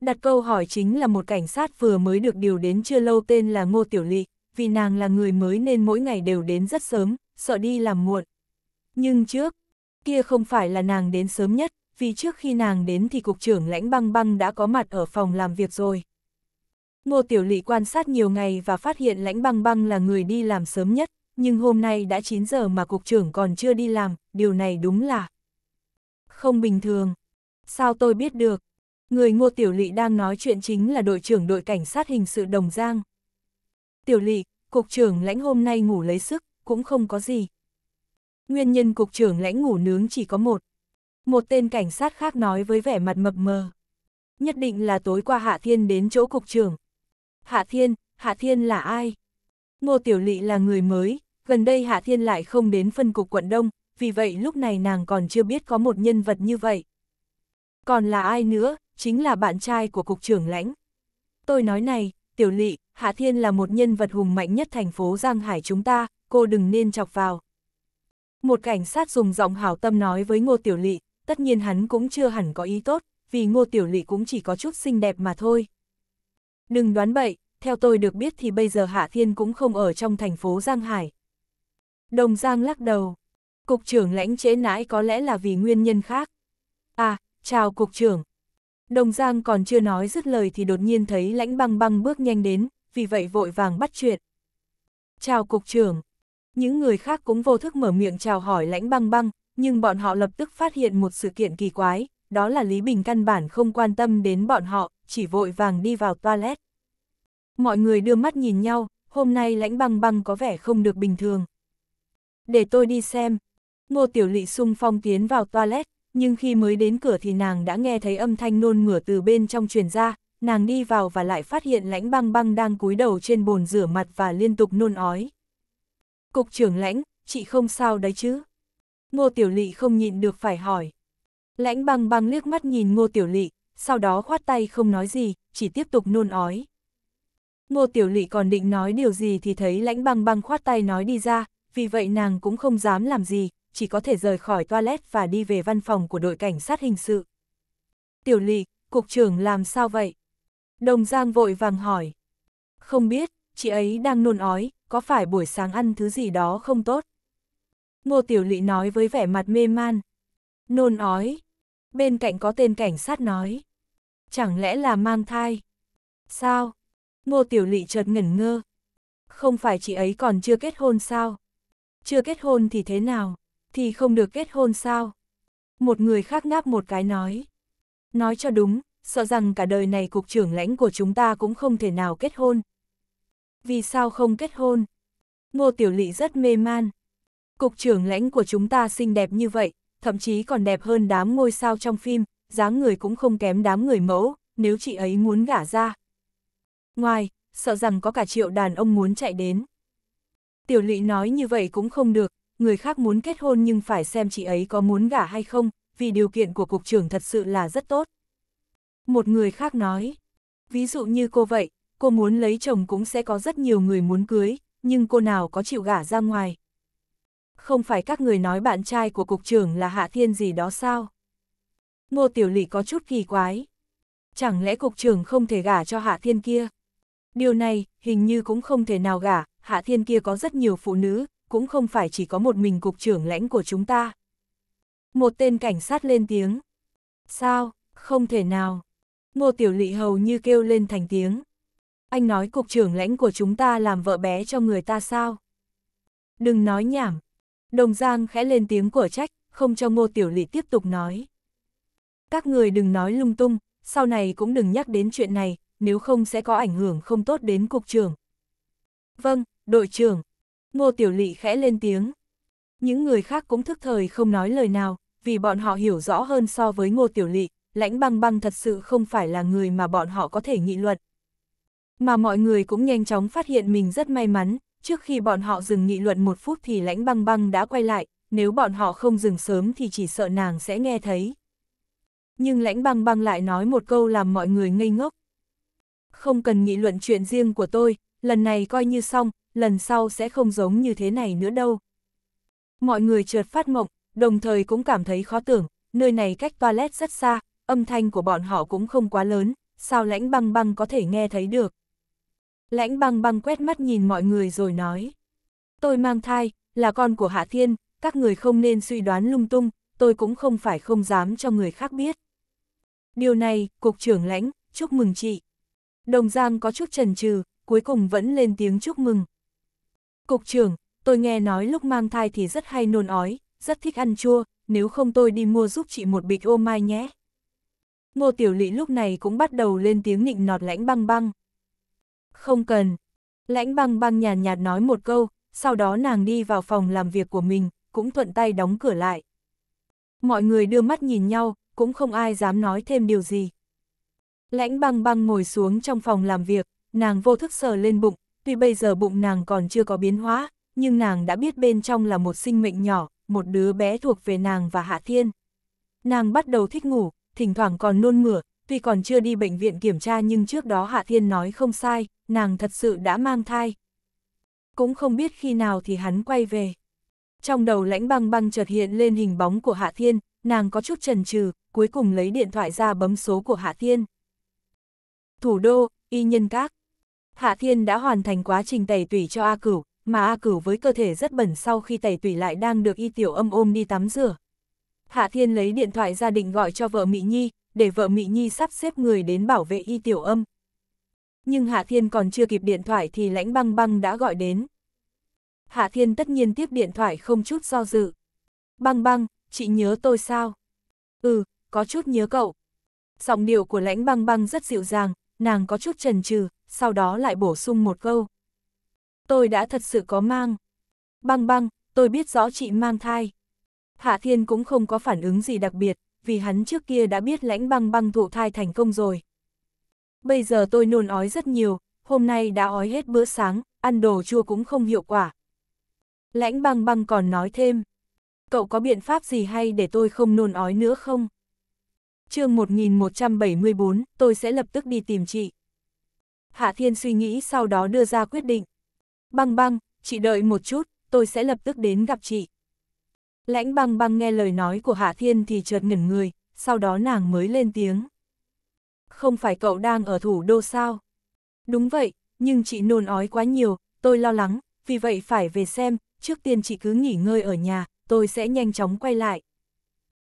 Đặt câu hỏi chính là một cảnh sát vừa mới được điều đến chưa lâu tên là Ngô Tiểu Lị, vì nàng là người mới nên mỗi ngày đều đến rất sớm, sợ đi làm muộn. Nhưng trước, kia không phải là nàng đến sớm nhất, vì trước khi nàng đến thì cục trưởng lãnh băng băng đã có mặt ở phòng làm việc rồi. Ngô Tiểu Lị quan sát nhiều ngày và phát hiện lãnh băng băng là người đi làm sớm nhất, nhưng hôm nay đã 9 giờ mà cục trưởng còn chưa đi làm, điều này đúng là không bình thường. Sao tôi biết được? Người Ngô Tiểu Lị đang nói chuyện chính là đội trưởng đội cảnh sát hình sự Đồng Giang. Tiểu Lị, cục trưởng lãnh hôm nay ngủ lấy sức, cũng không có gì, Nguyên nhân cục trưởng lãnh ngủ nướng chỉ có một. Một tên cảnh sát khác nói với vẻ mặt mập mờ. Nhất định là tối qua Hạ Thiên đến chỗ cục trưởng. Hạ Thiên, Hạ Thiên là ai? Ngô Tiểu Lị là người mới, gần đây Hạ Thiên lại không đến phân cục quận Đông, vì vậy lúc này nàng còn chưa biết có một nhân vật như vậy. Còn là ai nữa, chính là bạn trai của cục trưởng lãnh. Tôi nói này, Tiểu Lị, Hạ Thiên là một nhân vật hùng mạnh nhất thành phố Giang Hải chúng ta, cô đừng nên chọc vào. Một cảnh sát dùng giọng hảo tâm nói với Ngô Tiểu Lị, tất nhiên hắn cũng chưa hẳn có ý tốt, vì Ngô Tiểu Lị cũng chỉ có chút xinh đẹp mà thôi. Đừng đoán bậy, theo tôi được biết thì bây giờ Hạ Thiên cũng không ở trong thành phố Giang Hải. Đồng Giang lắc đầu. Cục trưởng lãnh chế nãi có lẽ là vì nguyên nhân khác. À, chào cục trưởng. Đồng Giang còn chưa nói dứt lời thì đột nhiên thấy lãnh băng băng bước nhanh đến, vì vậy vội vàng bắt chuyện. Chào cục trưởng. Những người khác cũng vô thức mở miệng chào hỏi lãnh băng băng, nhưng bọn họ lập tức phát hiện một sự kiện kỳ quái, đó là Lý Bình căn bản không quan tâm đến bọn họ, chỉ vội vàng đi vào toilet. Mọi người đưa mắt nhìn nhau, hôm nay lãnh băng băng có vẻ không được bình thường. Để tôi đi xem. Ngô Tiểu Lị sung phong tiến vào toilet, nhưng khi mới đến cửa thì nàng đã nghe thấy âm thanh nôn mửa từ bên trong truyền ra, nàng đi vào và lại phát hiện lãnh băng băng đang cúi đầu trên bồn rửa mặt và liên tục nôn ói. Cục trưởng lãnh, chị không sao đấy chứ? Ngô Tiểu Lị không nhịn được phải hỏi. Lãnh băng băng liếc mắt nhìn Ngô Tiểu Lị, sau đó khoát tay không nói gì, chỉ tiếp tục nôn ói. Ngô Tiểu Lị còn định nói điều gì thì thấy lãnh băng băng khoát tay nói đi ra, vì vậy nàng cũng không dám làm gì, chỉ có thể rời khỏi toilet và đi về văn phòng của đội cảnh sát hình sự. Tiểu Lị, cục trưởng làm sao vậy? Đồng Giang vội vàng hỏi. Không biết, chị ấy đang nôn ói, có phải buổi sáng ăn thứ gì đó không tốt? Ngô Tiểu Lị nói với vẻ mặt mê man. Nôn ói. Bên cạnh có tên cảnh sát nói. Chẳng lẽ là mang thai? Sao? Ngô Tiểu Lị chợt ngẩn ngơ. Không phải chị ấy còn chưa kết hôn sao? Chưa kết hôn thì thế nào? Thì không được kết hôn sao? Một người khác ngáp một cái nói. Nói cho đúng, sợ rằng cả đời này cục trưởng lãnh của chúng ta cũng không thể nào kết hôn, vì sao không kết hôn? Ngô Tiểu Lị rất mê man. Cục trưởng lãnh của chúng ta xinh đẹp như vậy, thậm chí còn đẹp hơn đám ngôi sao trong phim, dáng người cũng không kém đám người mẫu, nếu chị ấy muốn gả ra. Ngoài, sợ rằng có cả triệu đàn ông muốn chạy đến. Tiểu Lị nói như vậy cũng không được, người khác muốn kết hôn nhưng phải xem chị ấy có muốn gả hay không, vì điều kiện của cục trưởng thật sự là rất tốt. Một người khác nói, ví dụ như cô vậy, cô muốn lấy chồng cũng sẽ có rất nhiều người muốn cưới, nhưng cô nào có chịu gả ra ngoài. Không phải các người nói bạn trai của cục trưởng là Hạ Thiên gì đó sao? Ngô Tiểu Lị có chút kỳ quái. Chẳng lẽ cục trưởng không thể gả cho Hạ Thiên kia? Điều này, hình như cũng không thể nào gả, Hạ Thiên kia có rất nhiều phụ nữ, cũng không phải chỉ có một mình cục trưởng lãnh của chúng ta. Một tên cảnh sát lên tiếng. Sao, không thể nào. Ngô Tiểu Lị hầu như kêu lên thành tiếng anh nói cục trưởng lãnh của chúng ta làm vợ bé cho người ta sao? Đừng nói nhảm. Đồng Giang khẽ lên tiếng của trách, không cho Ngô Tiểu Lị tiếp tục nói. Các người đừng nói lung tung, sau này cũng đừng nhắc đến chuyện này, nếu không sẽ có ảnh hưởng không tốt đến cục trưởng. Vâng, đội trưởng. Ngô Tiểu Lị khẽ lên tiếng. Những người khác cũng thức thời không nói lời nào, vì bọn họ hiểu rõ hơn so với Ngô Tiểu Lị, lãnh băng băng thật sự không phải là người mà bọn họ có thể nghị luận, mà mọi người cũng nhanh chóng phát hiện mình rất may mắn, trước khi bọn họ dừng nghị luận một phút thì lãnh băng băng đã quay lại, nếu bọn họ không dừng sớm thì chỉ sợ nàng sẽ nghe thấy. Nhưng lãnh băng băng lại nói một câu làm mọi người ngây ngốc. Không cần nghị luận chuyện riêng của tôi, lần này coi như xong, lần sau sẽ không giống như thế này nữa đâu. Mọi người chợt phát mộng, đồng thời cũng cảm thấy khó tưởng, nơi này cách toilet rất xa, âm thanh của bọn họ cũng không quá lớn, sao lãnh băng băng có thể nghe thấy được. Lãnh băng băng quét mắt nhìn mọi người rồi nói. Tôi mang thai, là con của Hạ Thiên, các người không nên suy đoán lung tung, tôi cũng không phải không dám cho người khác biết. Điều này, Cục trưởng lãnh, chúc mừng chị. Đồng Giang có chút trần trừ, cuối cùng vẫn lên tiếng chúc mừng. Cục trưởng, tôi nghe nói lúc mang thai thì rất hay nôn ói, rất thích ăn chua, nếu không tôi đi mua giúp chị một bịch ô mai nhé. Ngô Tiểu Lị lúc này cũng bắt đầu lên tiếng nịnh nọt lãnh băng băng. Không cần. Lãnh băng băng nhàn nhạt, nói một câu, sau đó nàng đi vào phòng làm việc của mình, cũng thuận tay đóng cửa lại. Mọi người đưa mắt nhìn nhau, cũng không ai dám nói thêm điều gì. Lãnh băng băng ngồi xuống trong phòng làm việc, nàng vô thức sờ lên bụng, tuy bây giờ bụng nàng còn chưa có biến hóa, nhưng nàng đã biết bên trong là một sinh mệnh nhỏ, một đứa bé thuộc về nàng và Hạ Thiên. Nàng bắt đầu thích ngủ, thỉnh thoảng còn nôn mửa, tuy còn chưa đi bệnh viện kiểm tra nhưng trước đó Hạ Thiên nói không sai, nàng thật sự đã mang thai. Cũng không biết khi nào thì hắn quay về. Trong đầu lãnh băng băng chợt hiện lên hình bóng của Hạ Thiên, nàng có chút chần chừ, cuối cùng lấy điện thoại ra bấm số của Hạ Thiên. Thủ đô, y nhân các. Hạ Thiên đã hoàn thành quá trình tẩy tủy cho A Cửu, mà A Cửu với cơ thể rất bẩn sau khi tẩy tủy lại đang được y tiểu âm ôm đi tắm rửa. Hạ Thiên lấy điện thoại ra định gọi cho vợ Mỹ Nhi, để vợ Mỹ Nhi sắp xếp người đến bảo vệ y tiểu âm, nhưng Hạ Thiên còn chưa kịp điện thoại thì lãnh băng băng đã gọi đến. Hạ Thiên tất nhiên tiếp điện thoại không chút do dự. Băng băng, chị nhớ tôi sao? Ừ, có chút nhớ cậu. Giọng điệu của lãnh băng băng rất dịu dàng, nàng có chút trần trừ, sau đó lại bổ sung một câu. Tôi đã thật sự có mang. Băng băng, tôi biết rõ chị mang thai. Hạ Thiên cũng không có phản ứng gì đặc biệt, vì hắn trước kia đã biết lãnh băng băng thụ thai thành công rồi, bây giờ tôi nôn ói rất nhiều, hôm nay đã ói hết bữa sáng, ăn đồ chua cũng không hiệu quả. Lãnh băng băng còn nói thêm, cậu có biện pháp gì hay để tôi không nôn ói nữa không? chương 1174, tôi sẽ lập tức đi tìm chị. Hạ Thiên suy nghĩ sau đó đưa ra quyết định. Băng băng, chị đợi một chút, tôi sẽ lập tức đến gặp chị. Lãnh băng băng nghe lời nói của Hạ Thiên thì chợt ngẩn người, sau đó nàng mới lên tiếng không phải cậu đang ở thủ đô sao? Đúng vậy, nhưng chị nôn ói quá nhiều, tôi lo lắng, vì vậy phải về xem, trước tiên chị cứ nghỉ ngơi ở nhà, tôi sẽ nhanh chóng quay lại.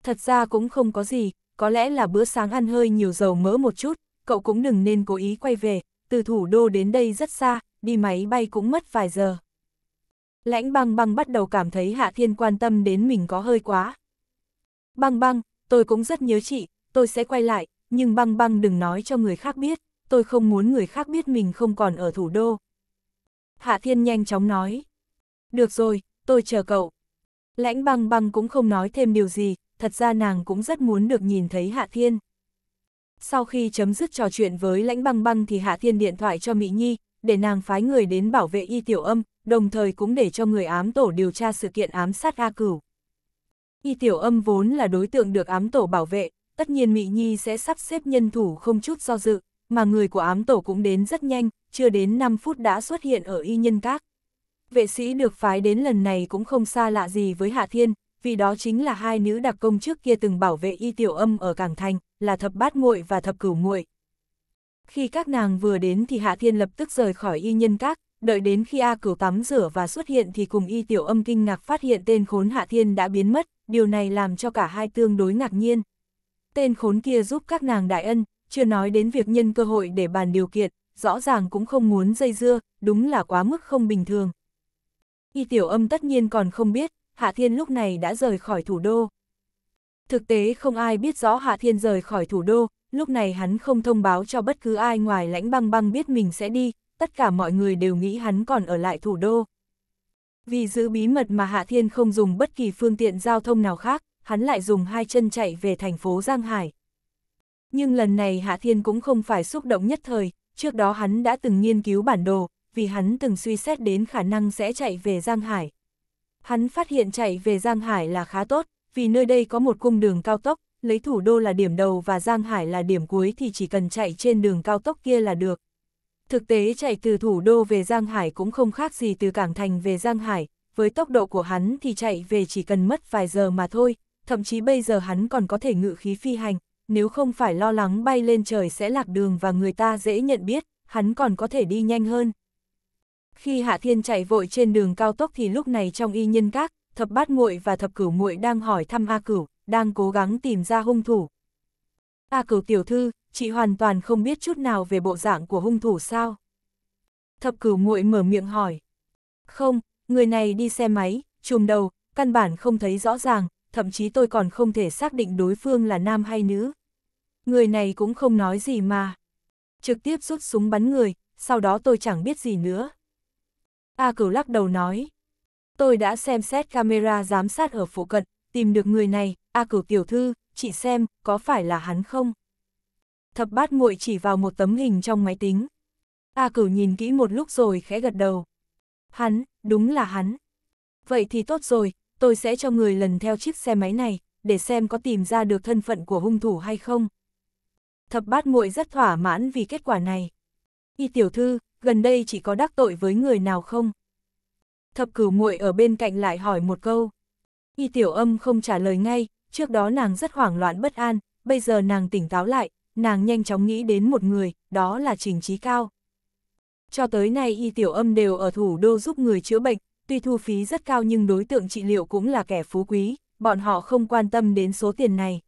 Thật ra cũng không có gì, có lẽ là bữa sáng ăn hơi nhiều dầu mỡ một chút, cậu cũng đừng nên cố ý quay về, từ thủ đô đến đây rất xa, đi máy bay cũng mất vài giờ. Lãnh băng băng bắt đầu cảm thấy Hạ Thiên quan tâm đến mình có hơi quá. Băng băng, tôi cũng rất nhớ chị, tôi sẽ quay lại, nhưng băng băng đừng nói cho người khác biết, tôi không muốn người khác biết mình không còn ở thủ đô. Hạ Thiên nhanh chóng nói. Được rồi, tôi chờ cậu. Lãnh băng băng cũng không nói thêm điều gì, thật ra nàng cũng rất muốn được nhìn thấy Hạ Thiên. Sau khi chấm dứt trò chuyện với lãnh băng băng thì Hạ Thiên điện thoại cho Mỹ Nhi, để nàng phái người đến bảo vệ y tiểu âm, đồng thời cũng để cho người ám tổ điều tra sự kiện ám sát A Cửu. Y tiểu âm vốn là đối tượng được ám tổ bảo vệ, tất nhiên Mị Nhi sẽ sắp xếp nhân thủ không chút do dự, mà người của ám tổ cũng đến rất nhanh, chưa đến 5 phút đã xuất hiện ở y nhân các. Vệ sĩ được phái đến lần này cũng không xa lạ gì với Hạ Thiên, vì đó chính là hai nữ đặc công trước kia từng bảo vệ y tiểu âm ở Cảng Thành, là thập bát muội và thập cửu muội. Khi các nàng vừa đến thì Hạ Thiên lập tức rời khỏi y nhân các, đợi đến khi A cửu tắm rửa và xuất hiện thì cùng y tiểu âm kinh ngạc phát hiện tên khốn Hạ Thiên đã biến mất, điều này làm cho cả hai tương đối ngạc nhiên tên khốn kia giúp các nàng đại ân, chưa nói đến việc nhân cơ hội để bàn điều kiện, rõ ràng cũng không muốn dây dưa, đúng là quá mức không bình thường. Y tiểu âm tất nhiên còn không biết, Hạ Thiên lúc này đã rời khỏi thủ đô. Thực tế không ai biết rõ Hạ Thiên rời khỏi thủ đô, lúc này hắn không thông báo cho bất cứ ai ngoài lãnh băng băng biết mình sẽ đi, tất cả mọi người đều nghĩ hắn còn ở lại thủ đô. Vì giữ bí mật mà Hạ Thiên không dùng bất kỳ phương tiện giao thông nào khác, hắn lại dùng hai chân chạy về thành phố Giang Hải. Nhưng lần này Hạ Thiên cũng không phải xúc động nhất thời, trước đó hắn đã từng nghiên cứu bản đồ, vì hắn từng suy xét đến khả năng sẽ chạy về Giang Hải. Hắn phát hiện chạy về Giang Hải là khá tốt, vì nơi đây có một cung đường cao tốc, lấy thủ đô là điểm đầu và Giang Hải là điểm cuối thì chỉ cần chạy trên đường cao tốc kia là được. Thực tế chạy từ thủ đô về Giang Hải cũng không khác gì từ Cảng Thành về Giang Hải, với tốc độ của hắn thì chạy về chỉ cần mất vài giờ mà thôi, thậm chí bây giờ hắn còn có thể ngự khí phi hành, nếu không phải lo lắng bay lên trời sẽ lạc đường và người ta dễ nhận biết, hắn còn có thể đi nhanh hơn. Khi Hạ Thiên chạy vội trên đường cao tốc thì lúc này trong y nhân các, thập bát muội và thập cửu muội đang hỏi thăm A Cửu, đang cố gắng tìm ra hung thủ. A Cửu tiểu thư, chị hoàn toàn không biết chút nào về bộ dạng của hung thủ sao? Thập cửu muội mở miệng hỏi. Không, người này đi xe máy, chùm đầu, căn bản không thấy rõ ràng, thậm chí tôi còn không thể xác định đối phương là nam hay nữ. Người này cũng không nói gì mà. Trực tiếp rút súng bắn người, sau đó tôi chẳng biết gì nữa. A cửu lắc đầu nói. Tôi đã xem xét camera giám sát ở phụ cận, tìm được người này, A cửu tiểu thư, chị xem, có phải là hắn không? Thập bát muội chỉ vào một tấm hình trong máy tính. A cửu nhìn kỹ một lúc rồi khẽ gật đầu. Hắn, đúng là hắn. Vậy thì tốt rồi, tôi sẽ cho người lần theo chiếc xe máy này, để xem có tìm ra được thân phận của hung thủ hay không. Thập bát muội rất thỏa mãn vì kết quả này. Y tiểu thư, gần đây chỉ có đắc tội với người nào không? Thập cửu muội ở bên cạnh lại hỏi một câu. Y tiểu âm không trả lời ngay, trước đó nàng rất hoảng loạn bất an, bây giờ nàng tỉnh táo lại, nàng nhanh chóng nghĩ đến một người, đó là Trình Trí Cao. Cho tới nay y tiểu âm đều ở thủ đô giúp người chữa bệnh, tuy thu phí rất cao nhưng đối tượng trị liệu cũng là kẻ phú quý, bọn họ không quan tâm đến số tiền này.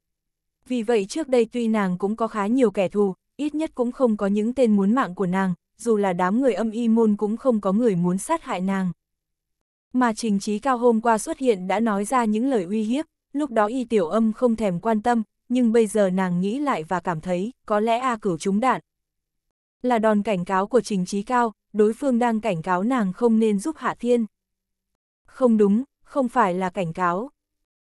Vì vậy trước đây tuy nàng cũng có khá nhiều kẻ thù, ít nhất cũng không có những tên muốn mạng của nàng, dù là đám người âm y môn cũng không có người muốn sát hại nàng. Mà trình trí cao hôm qua xuất hiện đã nói ra những lời uy hiếp, lúc đó y tiểu âm không thèm quan tâm, nhưng bây giờ nàng nghĩ lại và cảm thấy có lẽ A cửu trúng đạn. Là đòn cảnh cáo của trình trí cao, đối phương đang cảnh cáo nàng không nên giúp Hạ Thiên không đúng, không phải là cảnh cáo.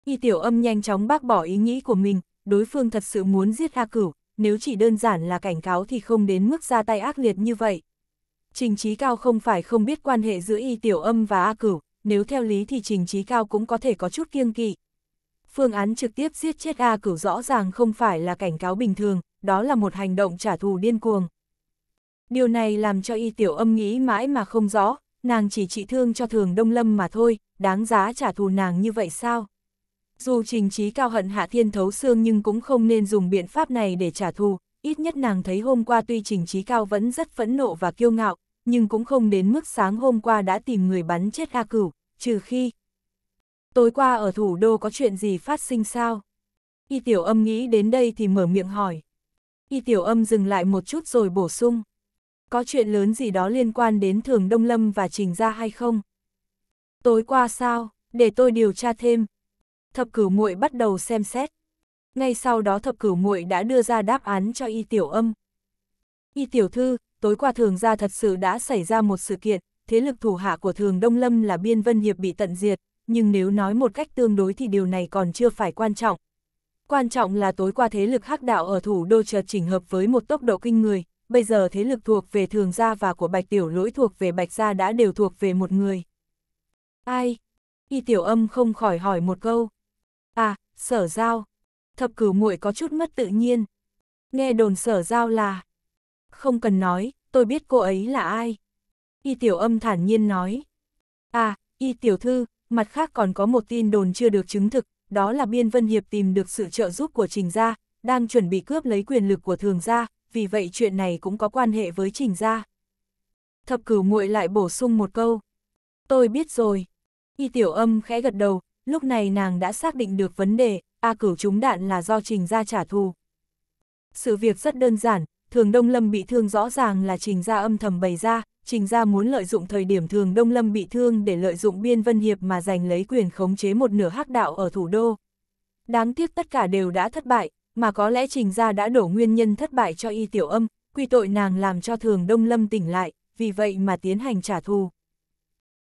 Y tiểu âm nhanh chóng bác bỏ ý nghĩ của mình, đối phương thật sự muốn giết A Cửu, nếu chỉ đơn giản là cảnh cáo thì không đến mức ra tay ác liệt như vậy. Trình Trí Cao không phải không biết quan hệ giữa Y Tiểu Âm và A Cửu, nếu theo lý thì Trình Trí Cao cũng có thể có chút kiêng kỵ. Phương án trực tiếp giết chết A Cửu rõ ràng không phải là cảnh cáo bình thường, đó là một hành động trả thù điên cuồng. Điều này làm cho Y Tiểu Âm nghĩ mãi mà không rõ, nàng chỉ trị thương cho thường Đông Lâm mà thôi, đáng giá trả thù nàng như vậy sao? Dù trình trí cao hận hạ thiên thấu xương nhưng cũng không nên dùng biện pháp này để trả thù, ít nhất nàng thấy hôm qua tuy trình trí cao vẫn rất phẫn nộ và kiêu ngạo, nhưng cũng không đến mức sáng hôm qua đã tìm người bắn chết A Cửu, trừ khi... Tối qua ở thủ đô có chuyện gì phát sinh sao? Y tiểu âm nghĩ đến đây thì mở miệng hỏi. Y tiểu âm dừng lại một chút rồi bổ sung có chuyện lớn gì đó liên quan đến Thường Đông Lâm và Trình Gia hay không? Tối qua sao, để tôi điều tra thêm. Thập cửu muội bắt đầu xem xét. Ngay sau đó thập cửu muội đã đưa ra đáp án cho y tiểu âm. Y tiểu thư, tối qua thường gia thật sự đã xảy ra một sự kiện, thế lực thủ hạ của thường Đông Lâm là Biên Vân Hiệp bị tận diệt, nhưng nếu nói một cách tương đối thì điều này còn chưa phải quan trọng. Quan trọng là tối qua thế lực hắc đạo ở thủ đô chợt chỉnh hợp với một tốc độ kinh người, bây giờ thế lực thuộc về thường gia và của bạch tiểu lỗi thuộc về bạch gia đã đều thuộc về một người. Ai? Y tiểu âm không khỏi hỏi một câu. À, sở giao. Thập cửu muội có chút mất tự nhiên. Nghe đồn sở giao là... Không cần nói, tôi biết cô ấy là ai. Y tiểu âm thản nhiên nói. À, y tiểu thư, mặt khác còn có một tin đồn chưa được chứng thực, đó là Biên Vân Hiệp tìm được sự trợ giúp của Trình Gia, đang chuẩn bị cướp lấy quyền lực của Thường Gia, vì vậy chuyện này cũng có quan hệ với trình gia. Thập cửu muội lại bổ sung một câu. Tôi biết rồi. Y tiểu âm khẽ gật đầu, lúc này nàng đã xác định được vấn đề, A cửu trúng đạn là do trình gia trả thù. Sự việc rất đơn giản, thường Đông Lâm bị thương rõ ràng là trình gia âm thầm bày ra, trình gia muốn lợi dụng thời điểm thường Đông Lâm bị thương để lợi dụng biên vân hiệp mà giành lấy quyền khống chế một nửa hắc đạo ở thủ đô. Đáng tiếc tất cả đều đã thất bại, mà có lẽ trình ra đã đổ nguyên nhân thất bại cho y tiểu âm, quy tội nàng làm cho thường Đông Lâm tỉnh lại, vì vậy mà tiến hành trả thù.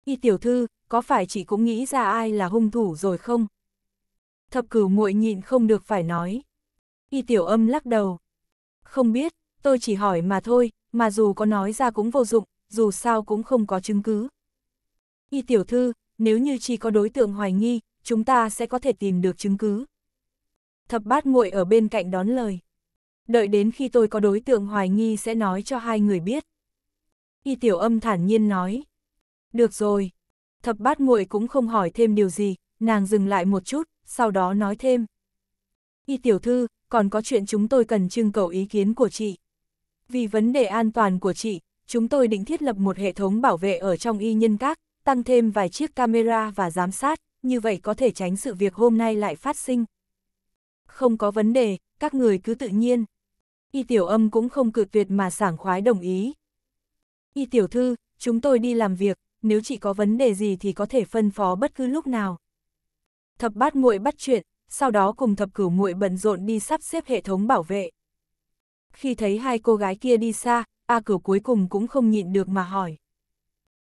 Y tiểu thư, có phải chị cũng nghĩ ra ai là hung thủ rồi không? Thập cửu muội nhịn không được phải nói. Y tiểu âm lắc đầu. Không biết, tôi chỉ hỏi mà thôi, mà dù có nói ra cũng vô dụng, dù sao cũng không có chứng cứ. Y tiểu thư, nếu như chỉ có đối tượng hoài nghi, chúng ta sẽ có thể tìm được chứng cứ thập bát muội ở bên cạnh đón lời. Đợi đến khi tôi có đối tượng hoài nghi sẽ nói cho hai người biết. Y tiểu âm thản nhiên nói. Được rồi. Thập bát muội cũng không hỏi thêm điều gì, nàng dừng lại một chút, sau đó nói thêm. Y tiểu thư, còn có chuyện chúng tôi cần trưng cầu ý kiến của chị. Vì vấn đề an toàn của chị, chúng tôi định thiết lập một hệ thống bảo vệ ở trong y nhân các, tăng thêm vài chiếc camera và giám sát, như vậy có thể tránh sự việc hôm nay lại phát sinh không có vấn đề, các người cứ tự nhiên. Y tiểu âm cũng không cự tuyệt mà sảng khoái đồng ý. Y tiểu thư, chúng tôi đi làm việc, nếu chị có vấn đề gì thì có thể phân phó bất cứ lúc nào. Thập bát muội bắt chuyện, sau đó cùng thập cửu muội bận rộn đi sắp xếp hệ thống bảo vệ. Khi thấy hai cô gái kia đi xa, A cửu cuối cùng cũng không nhịn được mà hỏi.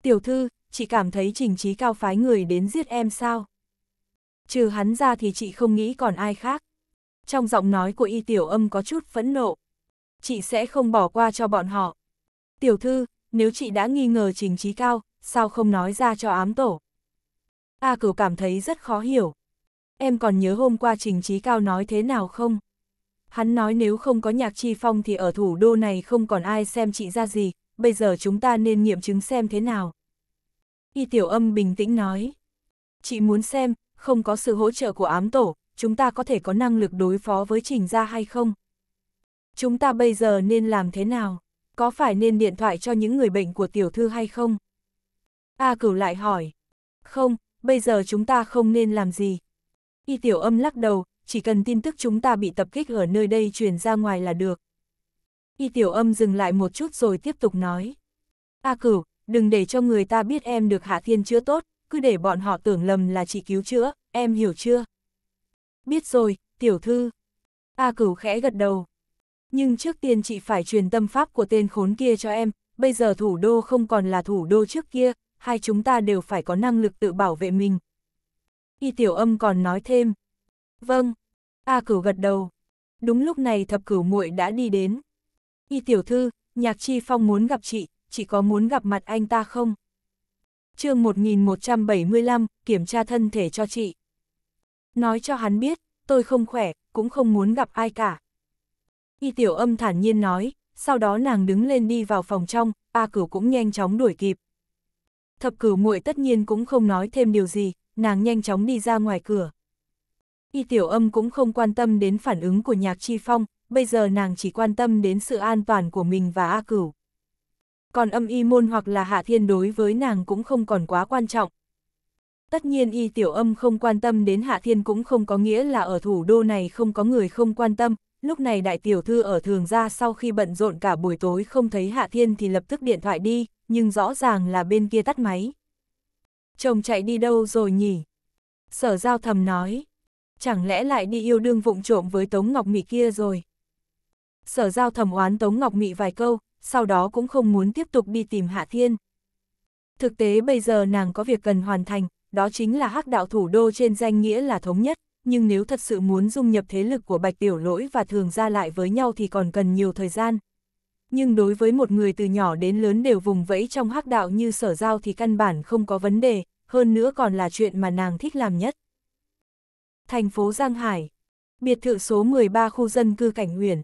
Tiểu thư, chị cảm thấy trình trí cao phái người đến giết em sao? Trừ hắn ra thì chị không nghĩ còn ai khác trong giọng nói của y tiểu âm có chút phẫn nộ. Chị sẽ không bỏ qua cho bọn họ. Tiểu thư, nếu chị đã nghi ngờ trình trí cao, sao không nói ra cho ám tổ? A cửu cảm thấy rất khó hiểu. Em còn nhớ hôm qua trình trí cao nói thế nào không? Hắn nói nếu không có nhạc chi phong thì ở thủ đô này không còn ai xem chị ra gì, bây giờ chúng ta nên nghiệm chứng xem thế nào. Y tiểu âm bình tĩnh nói. Chị muốn xem, không có sự hỗ trợ của ám tổ, chúng ta có thể có năng lực đối phó với trình ra hay không? Chúng ta bây giờ nên làm thế nào? Có phải nên điện thoại cho những người bệnh của tiểu thư hay không? A à, cửu lại hỏi. Không, bây giờ chúng ta không nên làm gì. Y tiểu âm lắc đầu, chỉ cần tin tức chúng ta bị tập kích ở nơi đây truyền ra ngoài là được. Y tiểu âm dừng lại một chút rồi tiếp tục nói. A à, cửu, đừng để cho người ta biết em được Hạ Thiên chữa tốt, cứ để bọn họ tưởng lầm là chị cứu chữa, em hiểu chưa? Biết rồi, tiểu thư. A cửu khẽ gật đầu. Nhưng trước tiên chị phải truyền tâm pháp của tên khốn kia cho em, bây giờ thủ đô không còn là thủ đô trước kia, hai chúng ta đều phải có năng lực tự bảo vệ mình. Y tiểu âm còn nói thêm. Vâng. A cửu gật đầu. Đúng lúc này thập cửu muội đã đi đến. Y tiểu thư, nhạc chi phong muốn gặp chị, chị có muốn gặp mặt anh ta không? chương 1175, kiểm tra thân thể cho chị. Nói cho hắn biết, tôi không khỏe, cũng không muốn gặp ai cả. Y tiểu âm thản nhiên nói, sau đó nàng đứng lên đi vào phòng trong, A cửu cũng nhanh chóng đuổi kịp. Thập cửu muội tất nhiên cũng không nói thêm điều gì, nàng nhanh chóng đi ra ngoài cửa. Y tiểu âm cũng không quan tâm đến phản ứng của nhạc chi phong, bây giờ nàng chỉ quan tâm đến sự an toàn của mình và A cửu. Còn âm y môn hoặc là hạ thiên đối với nàng cũng không còn quá quan trọng, Tất nhiên y tiểu âm không quan tâm đến Hạ Thiên cũng không có nghĩa là ở thủ đô này không có người không quan tâm, lúc này đại tiểu thư ở thường ra sau khi bận rộn cả buổi tối không thấy Hạ Thiên thì lập tức điện thoại đi, nhưng rõ ràng là bên kia tắt máy. Chồng chạy đi đâu rồi nhỉ? Sở giao thầm nói. Chẳng lẽ lại đi yêu đương vụng trộm với Tống Ngọc Mị kia rồi? Sở giao thầm oán Tống Ngọc Mị vài câu, sau đó cũng không muốn tiếp tục đi tìm Hạ Thiên. Thực tế bây giờ nàng có việc cần hoàn thành, đó chính là hắc đạo thủ đô trên danh nghĩa là thống nhất, nhưng nếu thật sự muốn dung nhập thế lực của Bạch Tiểu Lỗi và thường ra lại với nhau thì còn cần nhiều thời gian. Nhưng đối với một người từ nhỏ đến lớn đều vùng vẫy trong hắc đạo như sở giao thì căn bản không có vấn đề, hơn nữa còn là chuyện mà nàng thích làm nhất. Thành phố Giang Hải Biệt thự số 13 khu dân cư Cảnh nguyễn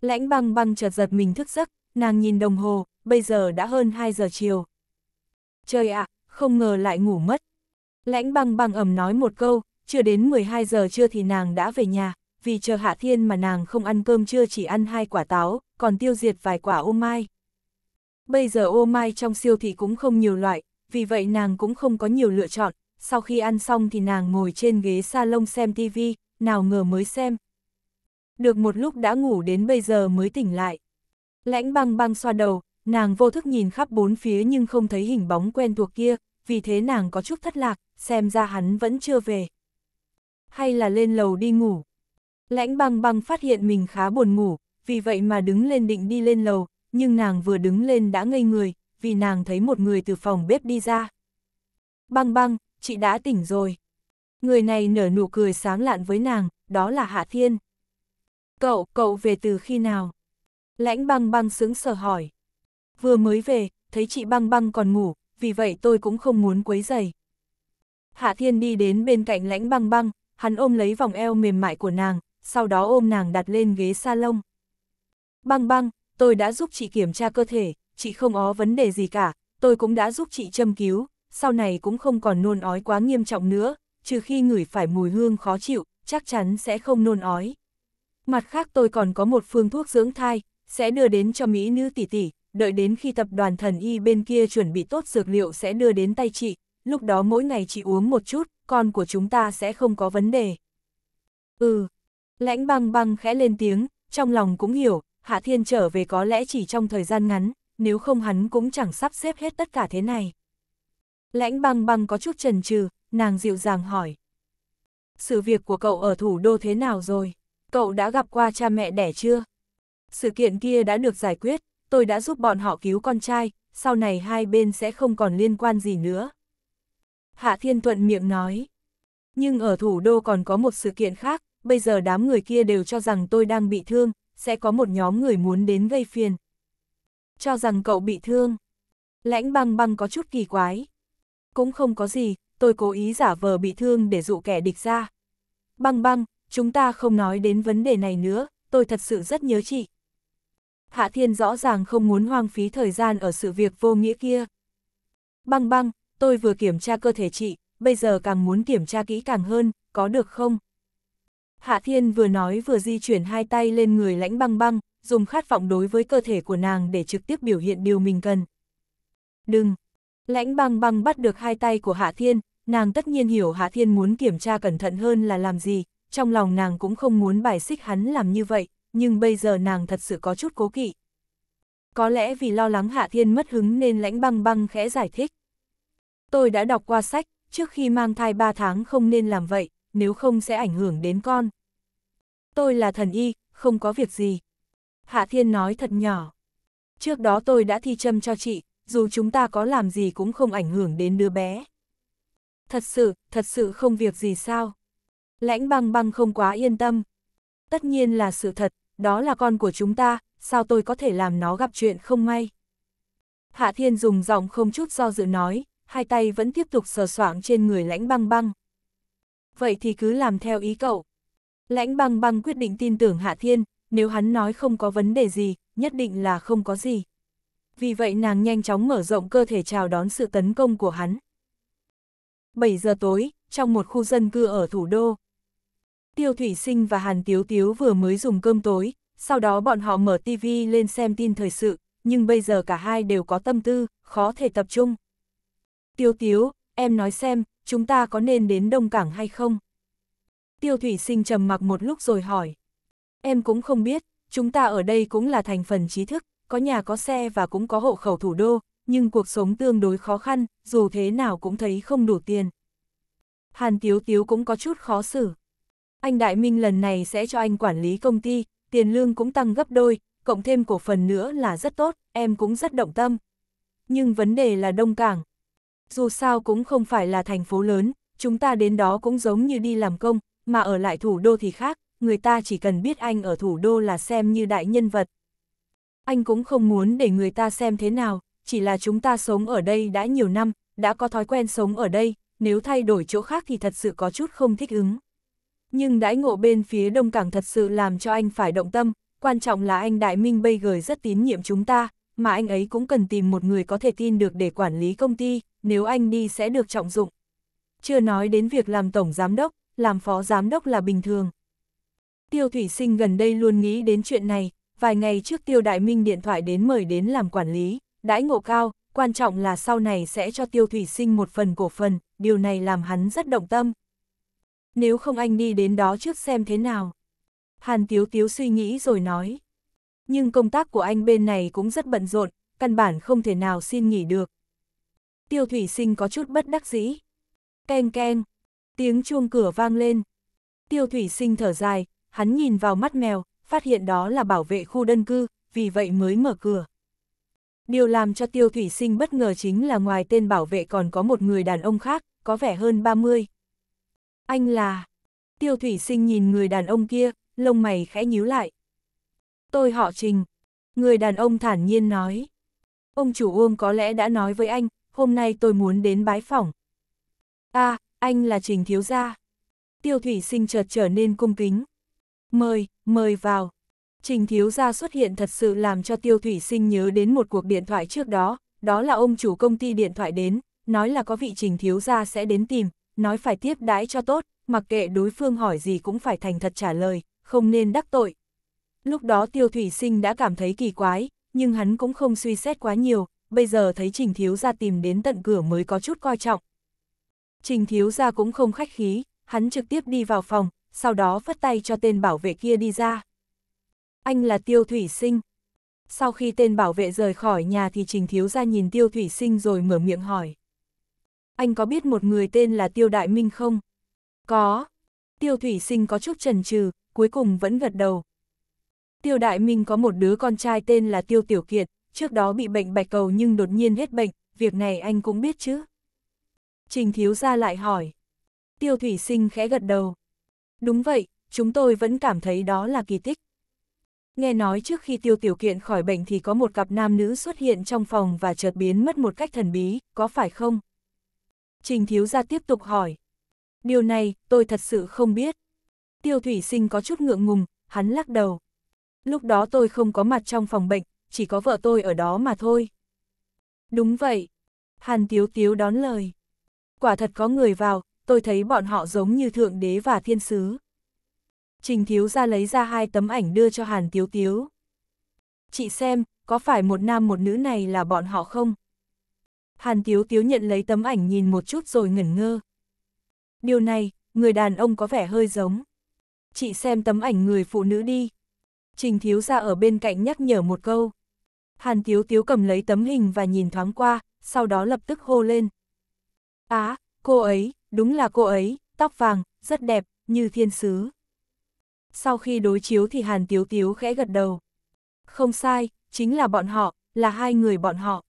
Lãnh băng băng chợt giật mình thức giấc, nàng nhìn đồng hồ, bây giờ đã hơn 2 giờ chiều. Trời ạ, à, không ngờ lại ngủ mất, Lãnh băng băng ẩm nói một câu, chưa đến 12 giờ trưa thì nàng đã về nhà, vì chờ Hạ Thiên mà nàng không ăn cơm trưa chỉ ăn hai quả táo, còn tiêu diệt vài quả ô mai. Bây giờ ô mai trong siêu thị cũng không nhiều loại, vì vậy nàng cũng không có nhiều lựa chọn, sau khi ăn xong thì nàng ngồi trên ghế salon xem TV. nào ngờ mới xem. Được một lúc đã ngủ đến bây giờ mới tỉnh lại. Lãnh băng băng xoa đầu, nàng vô thức nhìn khắp bốn phía nhưng không thấy hình bóng quen thuộc kia, vì thế nàng có chút thất lạc, xem ra hắn vẫn chưa về. Hay là lên lầu đi ngủ. Lãnh băng băng phát hiện mình khá buồn ngủ, vì vậy mà đứng lên định đi lên lầu, nhưng nàng vừa đứng lên đã ngây người, vì nàng thấy một người từ phòng bếp đi ra. Băng băng, chị đã tỉnh rồi. Người này nở nụ cười sáng lạn với nàng, đó là Hạ Thiên. Cậu, cậu về từ khi nào? Lãnh băng băng sững sờ hỏi. Vừa mới về, thấy chị băng băng còn ngủ, vì vậy tôi cũng không muốn quấy dày. Hạ Thiên đi đến bên cạnh lãnh băng băng, hắn ôm lấy vòng eo mềm mại của nàng, sau đó ôm nàng đặt lên ghế salon. Băng băng, tôi đã giúp chị kiểm tra cơ thể, chị không có vấn đề gì cả, tôi cũng đã giúp chị châm cứu, sau này cũng không còn nôn ói quá nghiêm trọng nữa, trừ khi ngửi phải mùi hương khó chịu, chắc chắn sẽ không nôn ói. Mặt khác tôi còn có một phương thuốc dưỡng thai, sẽ đưa đến cho Mỹ nữ tỷ tỷ, đợi đến khi tập đoàn thần y bên kia chuẩn bị tốt dược liệu sẽ đưa đến tay chị, lúc đó mỗi ngày chỉ uống một chút, con của chúng ta sẽ không có vấn đề. Ừ, lãnh băng băng khẽ lên tiếng, trong lòng cũng hiểu, Hạ Thiên trở về có lẽ chỉ trong thời gian ngắn, nếu không hắn cũng chẳng sắp xếp hết tất cả thế này. Lãnh băng băng có chút chần chừ, nàng dịu dàng hỏi. Sự việc của cậu ở thủ đô thế nào rồi? Cậu đã gặp qua cha mẹ đẻ chưa? Sự kiện kia đã được giải quyết, tôi đã giúp bọn họ cứu con trai, sau này hai bên sẽ không còn liên quan gì nữa. Hạ Thiên Thuận miệng nói. Nhưng ở thủ đô còn có một sự kiện khác, bây giờ đám người kia đều cho rằng tôi đang bị thương, sẽ có một nhóm người muốn đến gây phiền. Cho rằng cậu bị thương. Lãnh băng băng có chút kỳ quái. Cũng không có gì, tôi cố ý giả vờ bị thương để dụ kẻ địch ra. Băng băng, chúng ta không nói đến vấn đề này nữa, tôi thật sự rất nhớ chị. Hạ Thiên rõ ràng không muốn hoang phí thời gian ở sự việc vô nghĩa kia. Băng băng, tôi vừa kiểm tra cơ thể chị, bây giờ càng muốn kiểm tra kỹ càng hơn, có được không? Hạ Thiên vừa nói vừa di chuyển hai tay lên người lãnh băng băng, dùng khát vọng đối với cơ thể của nàng để trực tiếp biểu hiện điều mình cần. Đừng! Lãnh băng băng bắt được hai tay của Hạ Thiên, nàng tất nhiên hiểu Hạ Thiên muốn kiểm tra cẩn thận hơn là làm gì, trong lòng nàng cũng không muốn bài xích hắn làm như vậy, nhưng bây giờ nàng thật sự có chút cố kỵ. Có lẽ vì lo lắng Hạ Thiên mất hứng nên lãnh băng băng khẽ giải thích tôi đã đọc qua sách, trước khi mang thai 3 tháng không nên làm vậy, nếu không sẽ ảnh hưởng đến con. Tôi là thần y, không có việc gì. Hạ Thiên nói thật nhỏ. Trước đó tôi đã thi châm cho chị, dù chúng ta có làm gì cũng không ảnh hưởng đến đứa bé. Thật sự, thật sự không việc gì sao? Lãnh băng băng không quá yên tâm. Tất nhiên là sự thật, đó là con của chúng ta, sao tôi có thể làm nó gặp chuyện không may? Hạ Thiên dùng giọng không chút do dự nói, hai tay vẫn tiếp tục sờ soạng trên người lãnh băng băng. Vậy thì cứ làm theo ý cậu. Lãnh băng băng quyết định tin tưởng Hạ Thiên, nếu hắn nói không có vấn đề gì, nhất định là không có gì. Vì vậy nàng nhanh chóng mở rộng cơ thể chào đón sự tấn công của hắn. 7 giờ tối, trong một khu dân cư ở thủ đô. Tiêu Thủy Sinh và Hàn Tiếu Tiếu vừa mới dùng cơm tối, sau đó bọn họ mở TV lên xem tin thời sự, nhưng bây giờ cả hai đều có tâm tư, khó thể tập trung. Tiêu Tiếu, em nói xem, chúng ta có nên đến Đông Cảng hay không? Tiêu Thủy Sinh trầm mặc một lúc rồi hỏi. Em cũng không biết, chúng ta ở đây cũng là thành phần trí thức, có nhà có xe và cũng có hộ khẩu thủ đô, nhưng cuộc sống tương đối khó khăn, dù thế nào cũng thấy không đủ tiền. Hàn Tiếu Tiếu cũng có chút khó xử. Anh Đại Minh lần này sẽ cho anh quản lý công ty, tiền lương cũng tăng gấp đôi, cộng thêm cổ phần nữa là rất tốt, em cũng rất động tâm. Nhưng vấn đề là Đông Cảng, dù sao cũng không phải là thành phố lớn, chúng ta đến đó cũng giống như đi làm công, mà ở lại thủ đô thì khác, người ta chỉ cần biết anh ở thủ đô là xem như đại nhân vật. Anh cũng không muốn để người ta xem thế nào, chỉ là chúng ta sống ở đây đã nhiều năm, đã có thói quen sống ở đây, nếu thay đổi chỗ khác thì thật sự có chút không thích ứng. Nhưng đãi ngộ bên phía Đông Cảng thật sự làm cho anh phải động tâm, quan trọng là anh Đại Minh bây giờ rất tín nhiệm chúng ta, mà anh ấy cũng cần tìm một người có thể tin được để quản lý công ty nếu anh đi sẽ được trọng dụng. Chưa nói đến việc làm tổng giám đốc, làm phó giám đốc là bình thường. Tiêu Thủy Sinh gần đây luôn nghĩ đến chuyện này, vài ngày trước Tiêu Đại Minh điện thoại đến mời đến làm quản lý, đãi ngộ cao, quan trọng là sau này sẽ cho Tiêu Thủy Sinh một phần cổ phần, điều này làm hắn rất động tâm. Nếu không anh đi đến đó trước xem thế nào. Hàn Tiếu Tiếu suy nghĩ rồi nói. Nhưng công tác của anh bên này cũng rất bận rộn, căn bản không thể nào xin nghỉ được, tiêu thủy sinh có chút bất đắc dĩ. Keng keng, tiếng chuông cửa vang lên. Tiêu thủy sinh thở dài, hắn nhìn vào mắt mèo, phát hiện đó là bảo vệ khu đơn cư, vì vậy mới mở cửa. Điều làm cho tiêu thủy sinh bất ngờ chính là ngoài tên bảo vệ còn có một người đàn ông khác, có vẻ hơn 30. Anh là... Tiêu thủy sinh nhìn người đàn ông kia, lông mày khẽ nhíu lại. Tôi họ trình. Người đàn ông thản nhiên nói. Ông chủ Uông có lẽ đã nói với anh, hôm nay tôi muốn đến bái phỏng. a à, anh là Trình Thiếu Gia. Tiêu Thủy Sinh chợt trở nên cung kính. Mời, mời vào. Trình Thiếu Gia xuất hiện thật sự làm cho Tiêu Thủy Sinh nhớ đến một cuộc điện thoại trước đó, đó là ông chủ công ty điện thoại đến, nói là có vị Trình Thiếu Gia sẽ đến tìm, nói phải tiếp đãi cho tốt, mặc kệ đối phương hỏi gì cũng phải thành thật trả lời, không nên đắc tội. Lúc đó Tiêu Thủy Sinh đã cảm thấy kỳ quái, nhưng hắn cũng không suy xét quá nhiều, bây giờ thấy Trình Thiếu Gia tìm đến tận cửa mới có chút coi trọng. Trình Thiếu Gia cũng không khách khí, hắn trực tiếp đi vào phòng, sau đó phất tay cho tên bảo vệ kia đi ra. Anh là Tiêu Thủy Sinh. Sau khi tên bảo vệ rời khỏi nhà thì Trình Thiếu Gia nhìn Tiêu Thủy Sinh rồi mở miệng hỏi. Anh có biết một người tên là Tiêu Đại Minh không? Có. Tiêu Thủy Sinh có chút chần chừ, cuối cùng vẫn gật đầu. Tiêu Đại Minh có một đứa con trai tên là Tiêu Tiểu Kiệt, trước đó bị bệnh bạch cầu nhưng đột nhiên hết bệnh, việc này anh cũng biết chứ. Trình thiếu gia lại hỏi. Tiêu thủy sinh khẽ gật đầu. Đúng vậy, chúng tôi vẫn cảm thấy đó là kỳ tích. Nghe nói trước khi tiêu tiểu kiện khỏi bệnh thì có một cặp nam nữ xuất hiện trong phòng và chợt biến mất một cách thần bí, có phải không? Trình thiếu gia tiếp tục hỏi. Điều này, tôi thật sự không biết. Tiêu thủy sinh có chút ngượng ngùng, hắn lắc đầu. Lúc đó tôi không có mặt trong phòng bệnh, chỉ có vợ tôi ở đó mà thôi. Đúng vậy. Hàn Tiếu Tiếu đón lời. Quả thật có người vào, tôi thấy bọn họ giống như Thượng Đế và Thiên Sứ. Trình Thiếu ra lấy ra hai tấm ảnh đưa cho Hàn Tiếu Tiếu. Chị xem, có phải một nam một nữ này là bọn họ không? Hàn Tiếu Tiếu nhận lấy tấm ảnh nhìn một chút rồi ngẩn ngơ. Điều này, người đàn ông có vẻ hơi giống. Chị xem tấm ảnh người phụ nữ đi. Trình Thiếu ra ở bên cạnh nhắc nhở một câu. Hàn Tiếu Tiếu cầm lấy tấm hình và nhìn thoáng qua, sau đó lập tức hô lên. Á, cô ấy, đúng là cô ấy, tóc vàng, rất đẹp, như thiên sứ. Sau khi đối chiếu thì Hàn Tiếu Tiếu khẽ gật đầu. Không sai, chính là bọn họ, là hai người bọn họ.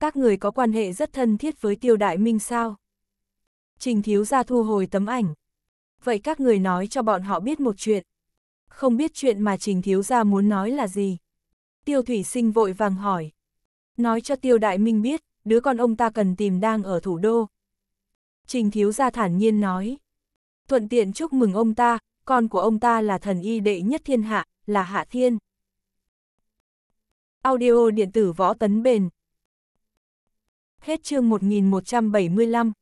Các người có quan hệ rất thân thiết với Tiêu Đại Minh sao? Trình Thiếu ra thu hồi tấm ảnh. Vậy các người nói cho bọn họ biết một chuyện. Không biết chuyện mà Trình Thiếu ra muốn nói là gì. Tiêu Thủy Sinh vội vàng hỏi. Nói cho Tiêu Đại Minh biết, đứa con ông ta cần tìm đang ở thủ đô. Trình Thiếu Gia thản nhiên nói. Thuận tiện chúc mừng ông ta, con của ông ta là thần y đệ nhất thiên hạ, là Hạ Thiên. Audio điện tử võ tấn bền. Hết chương 1175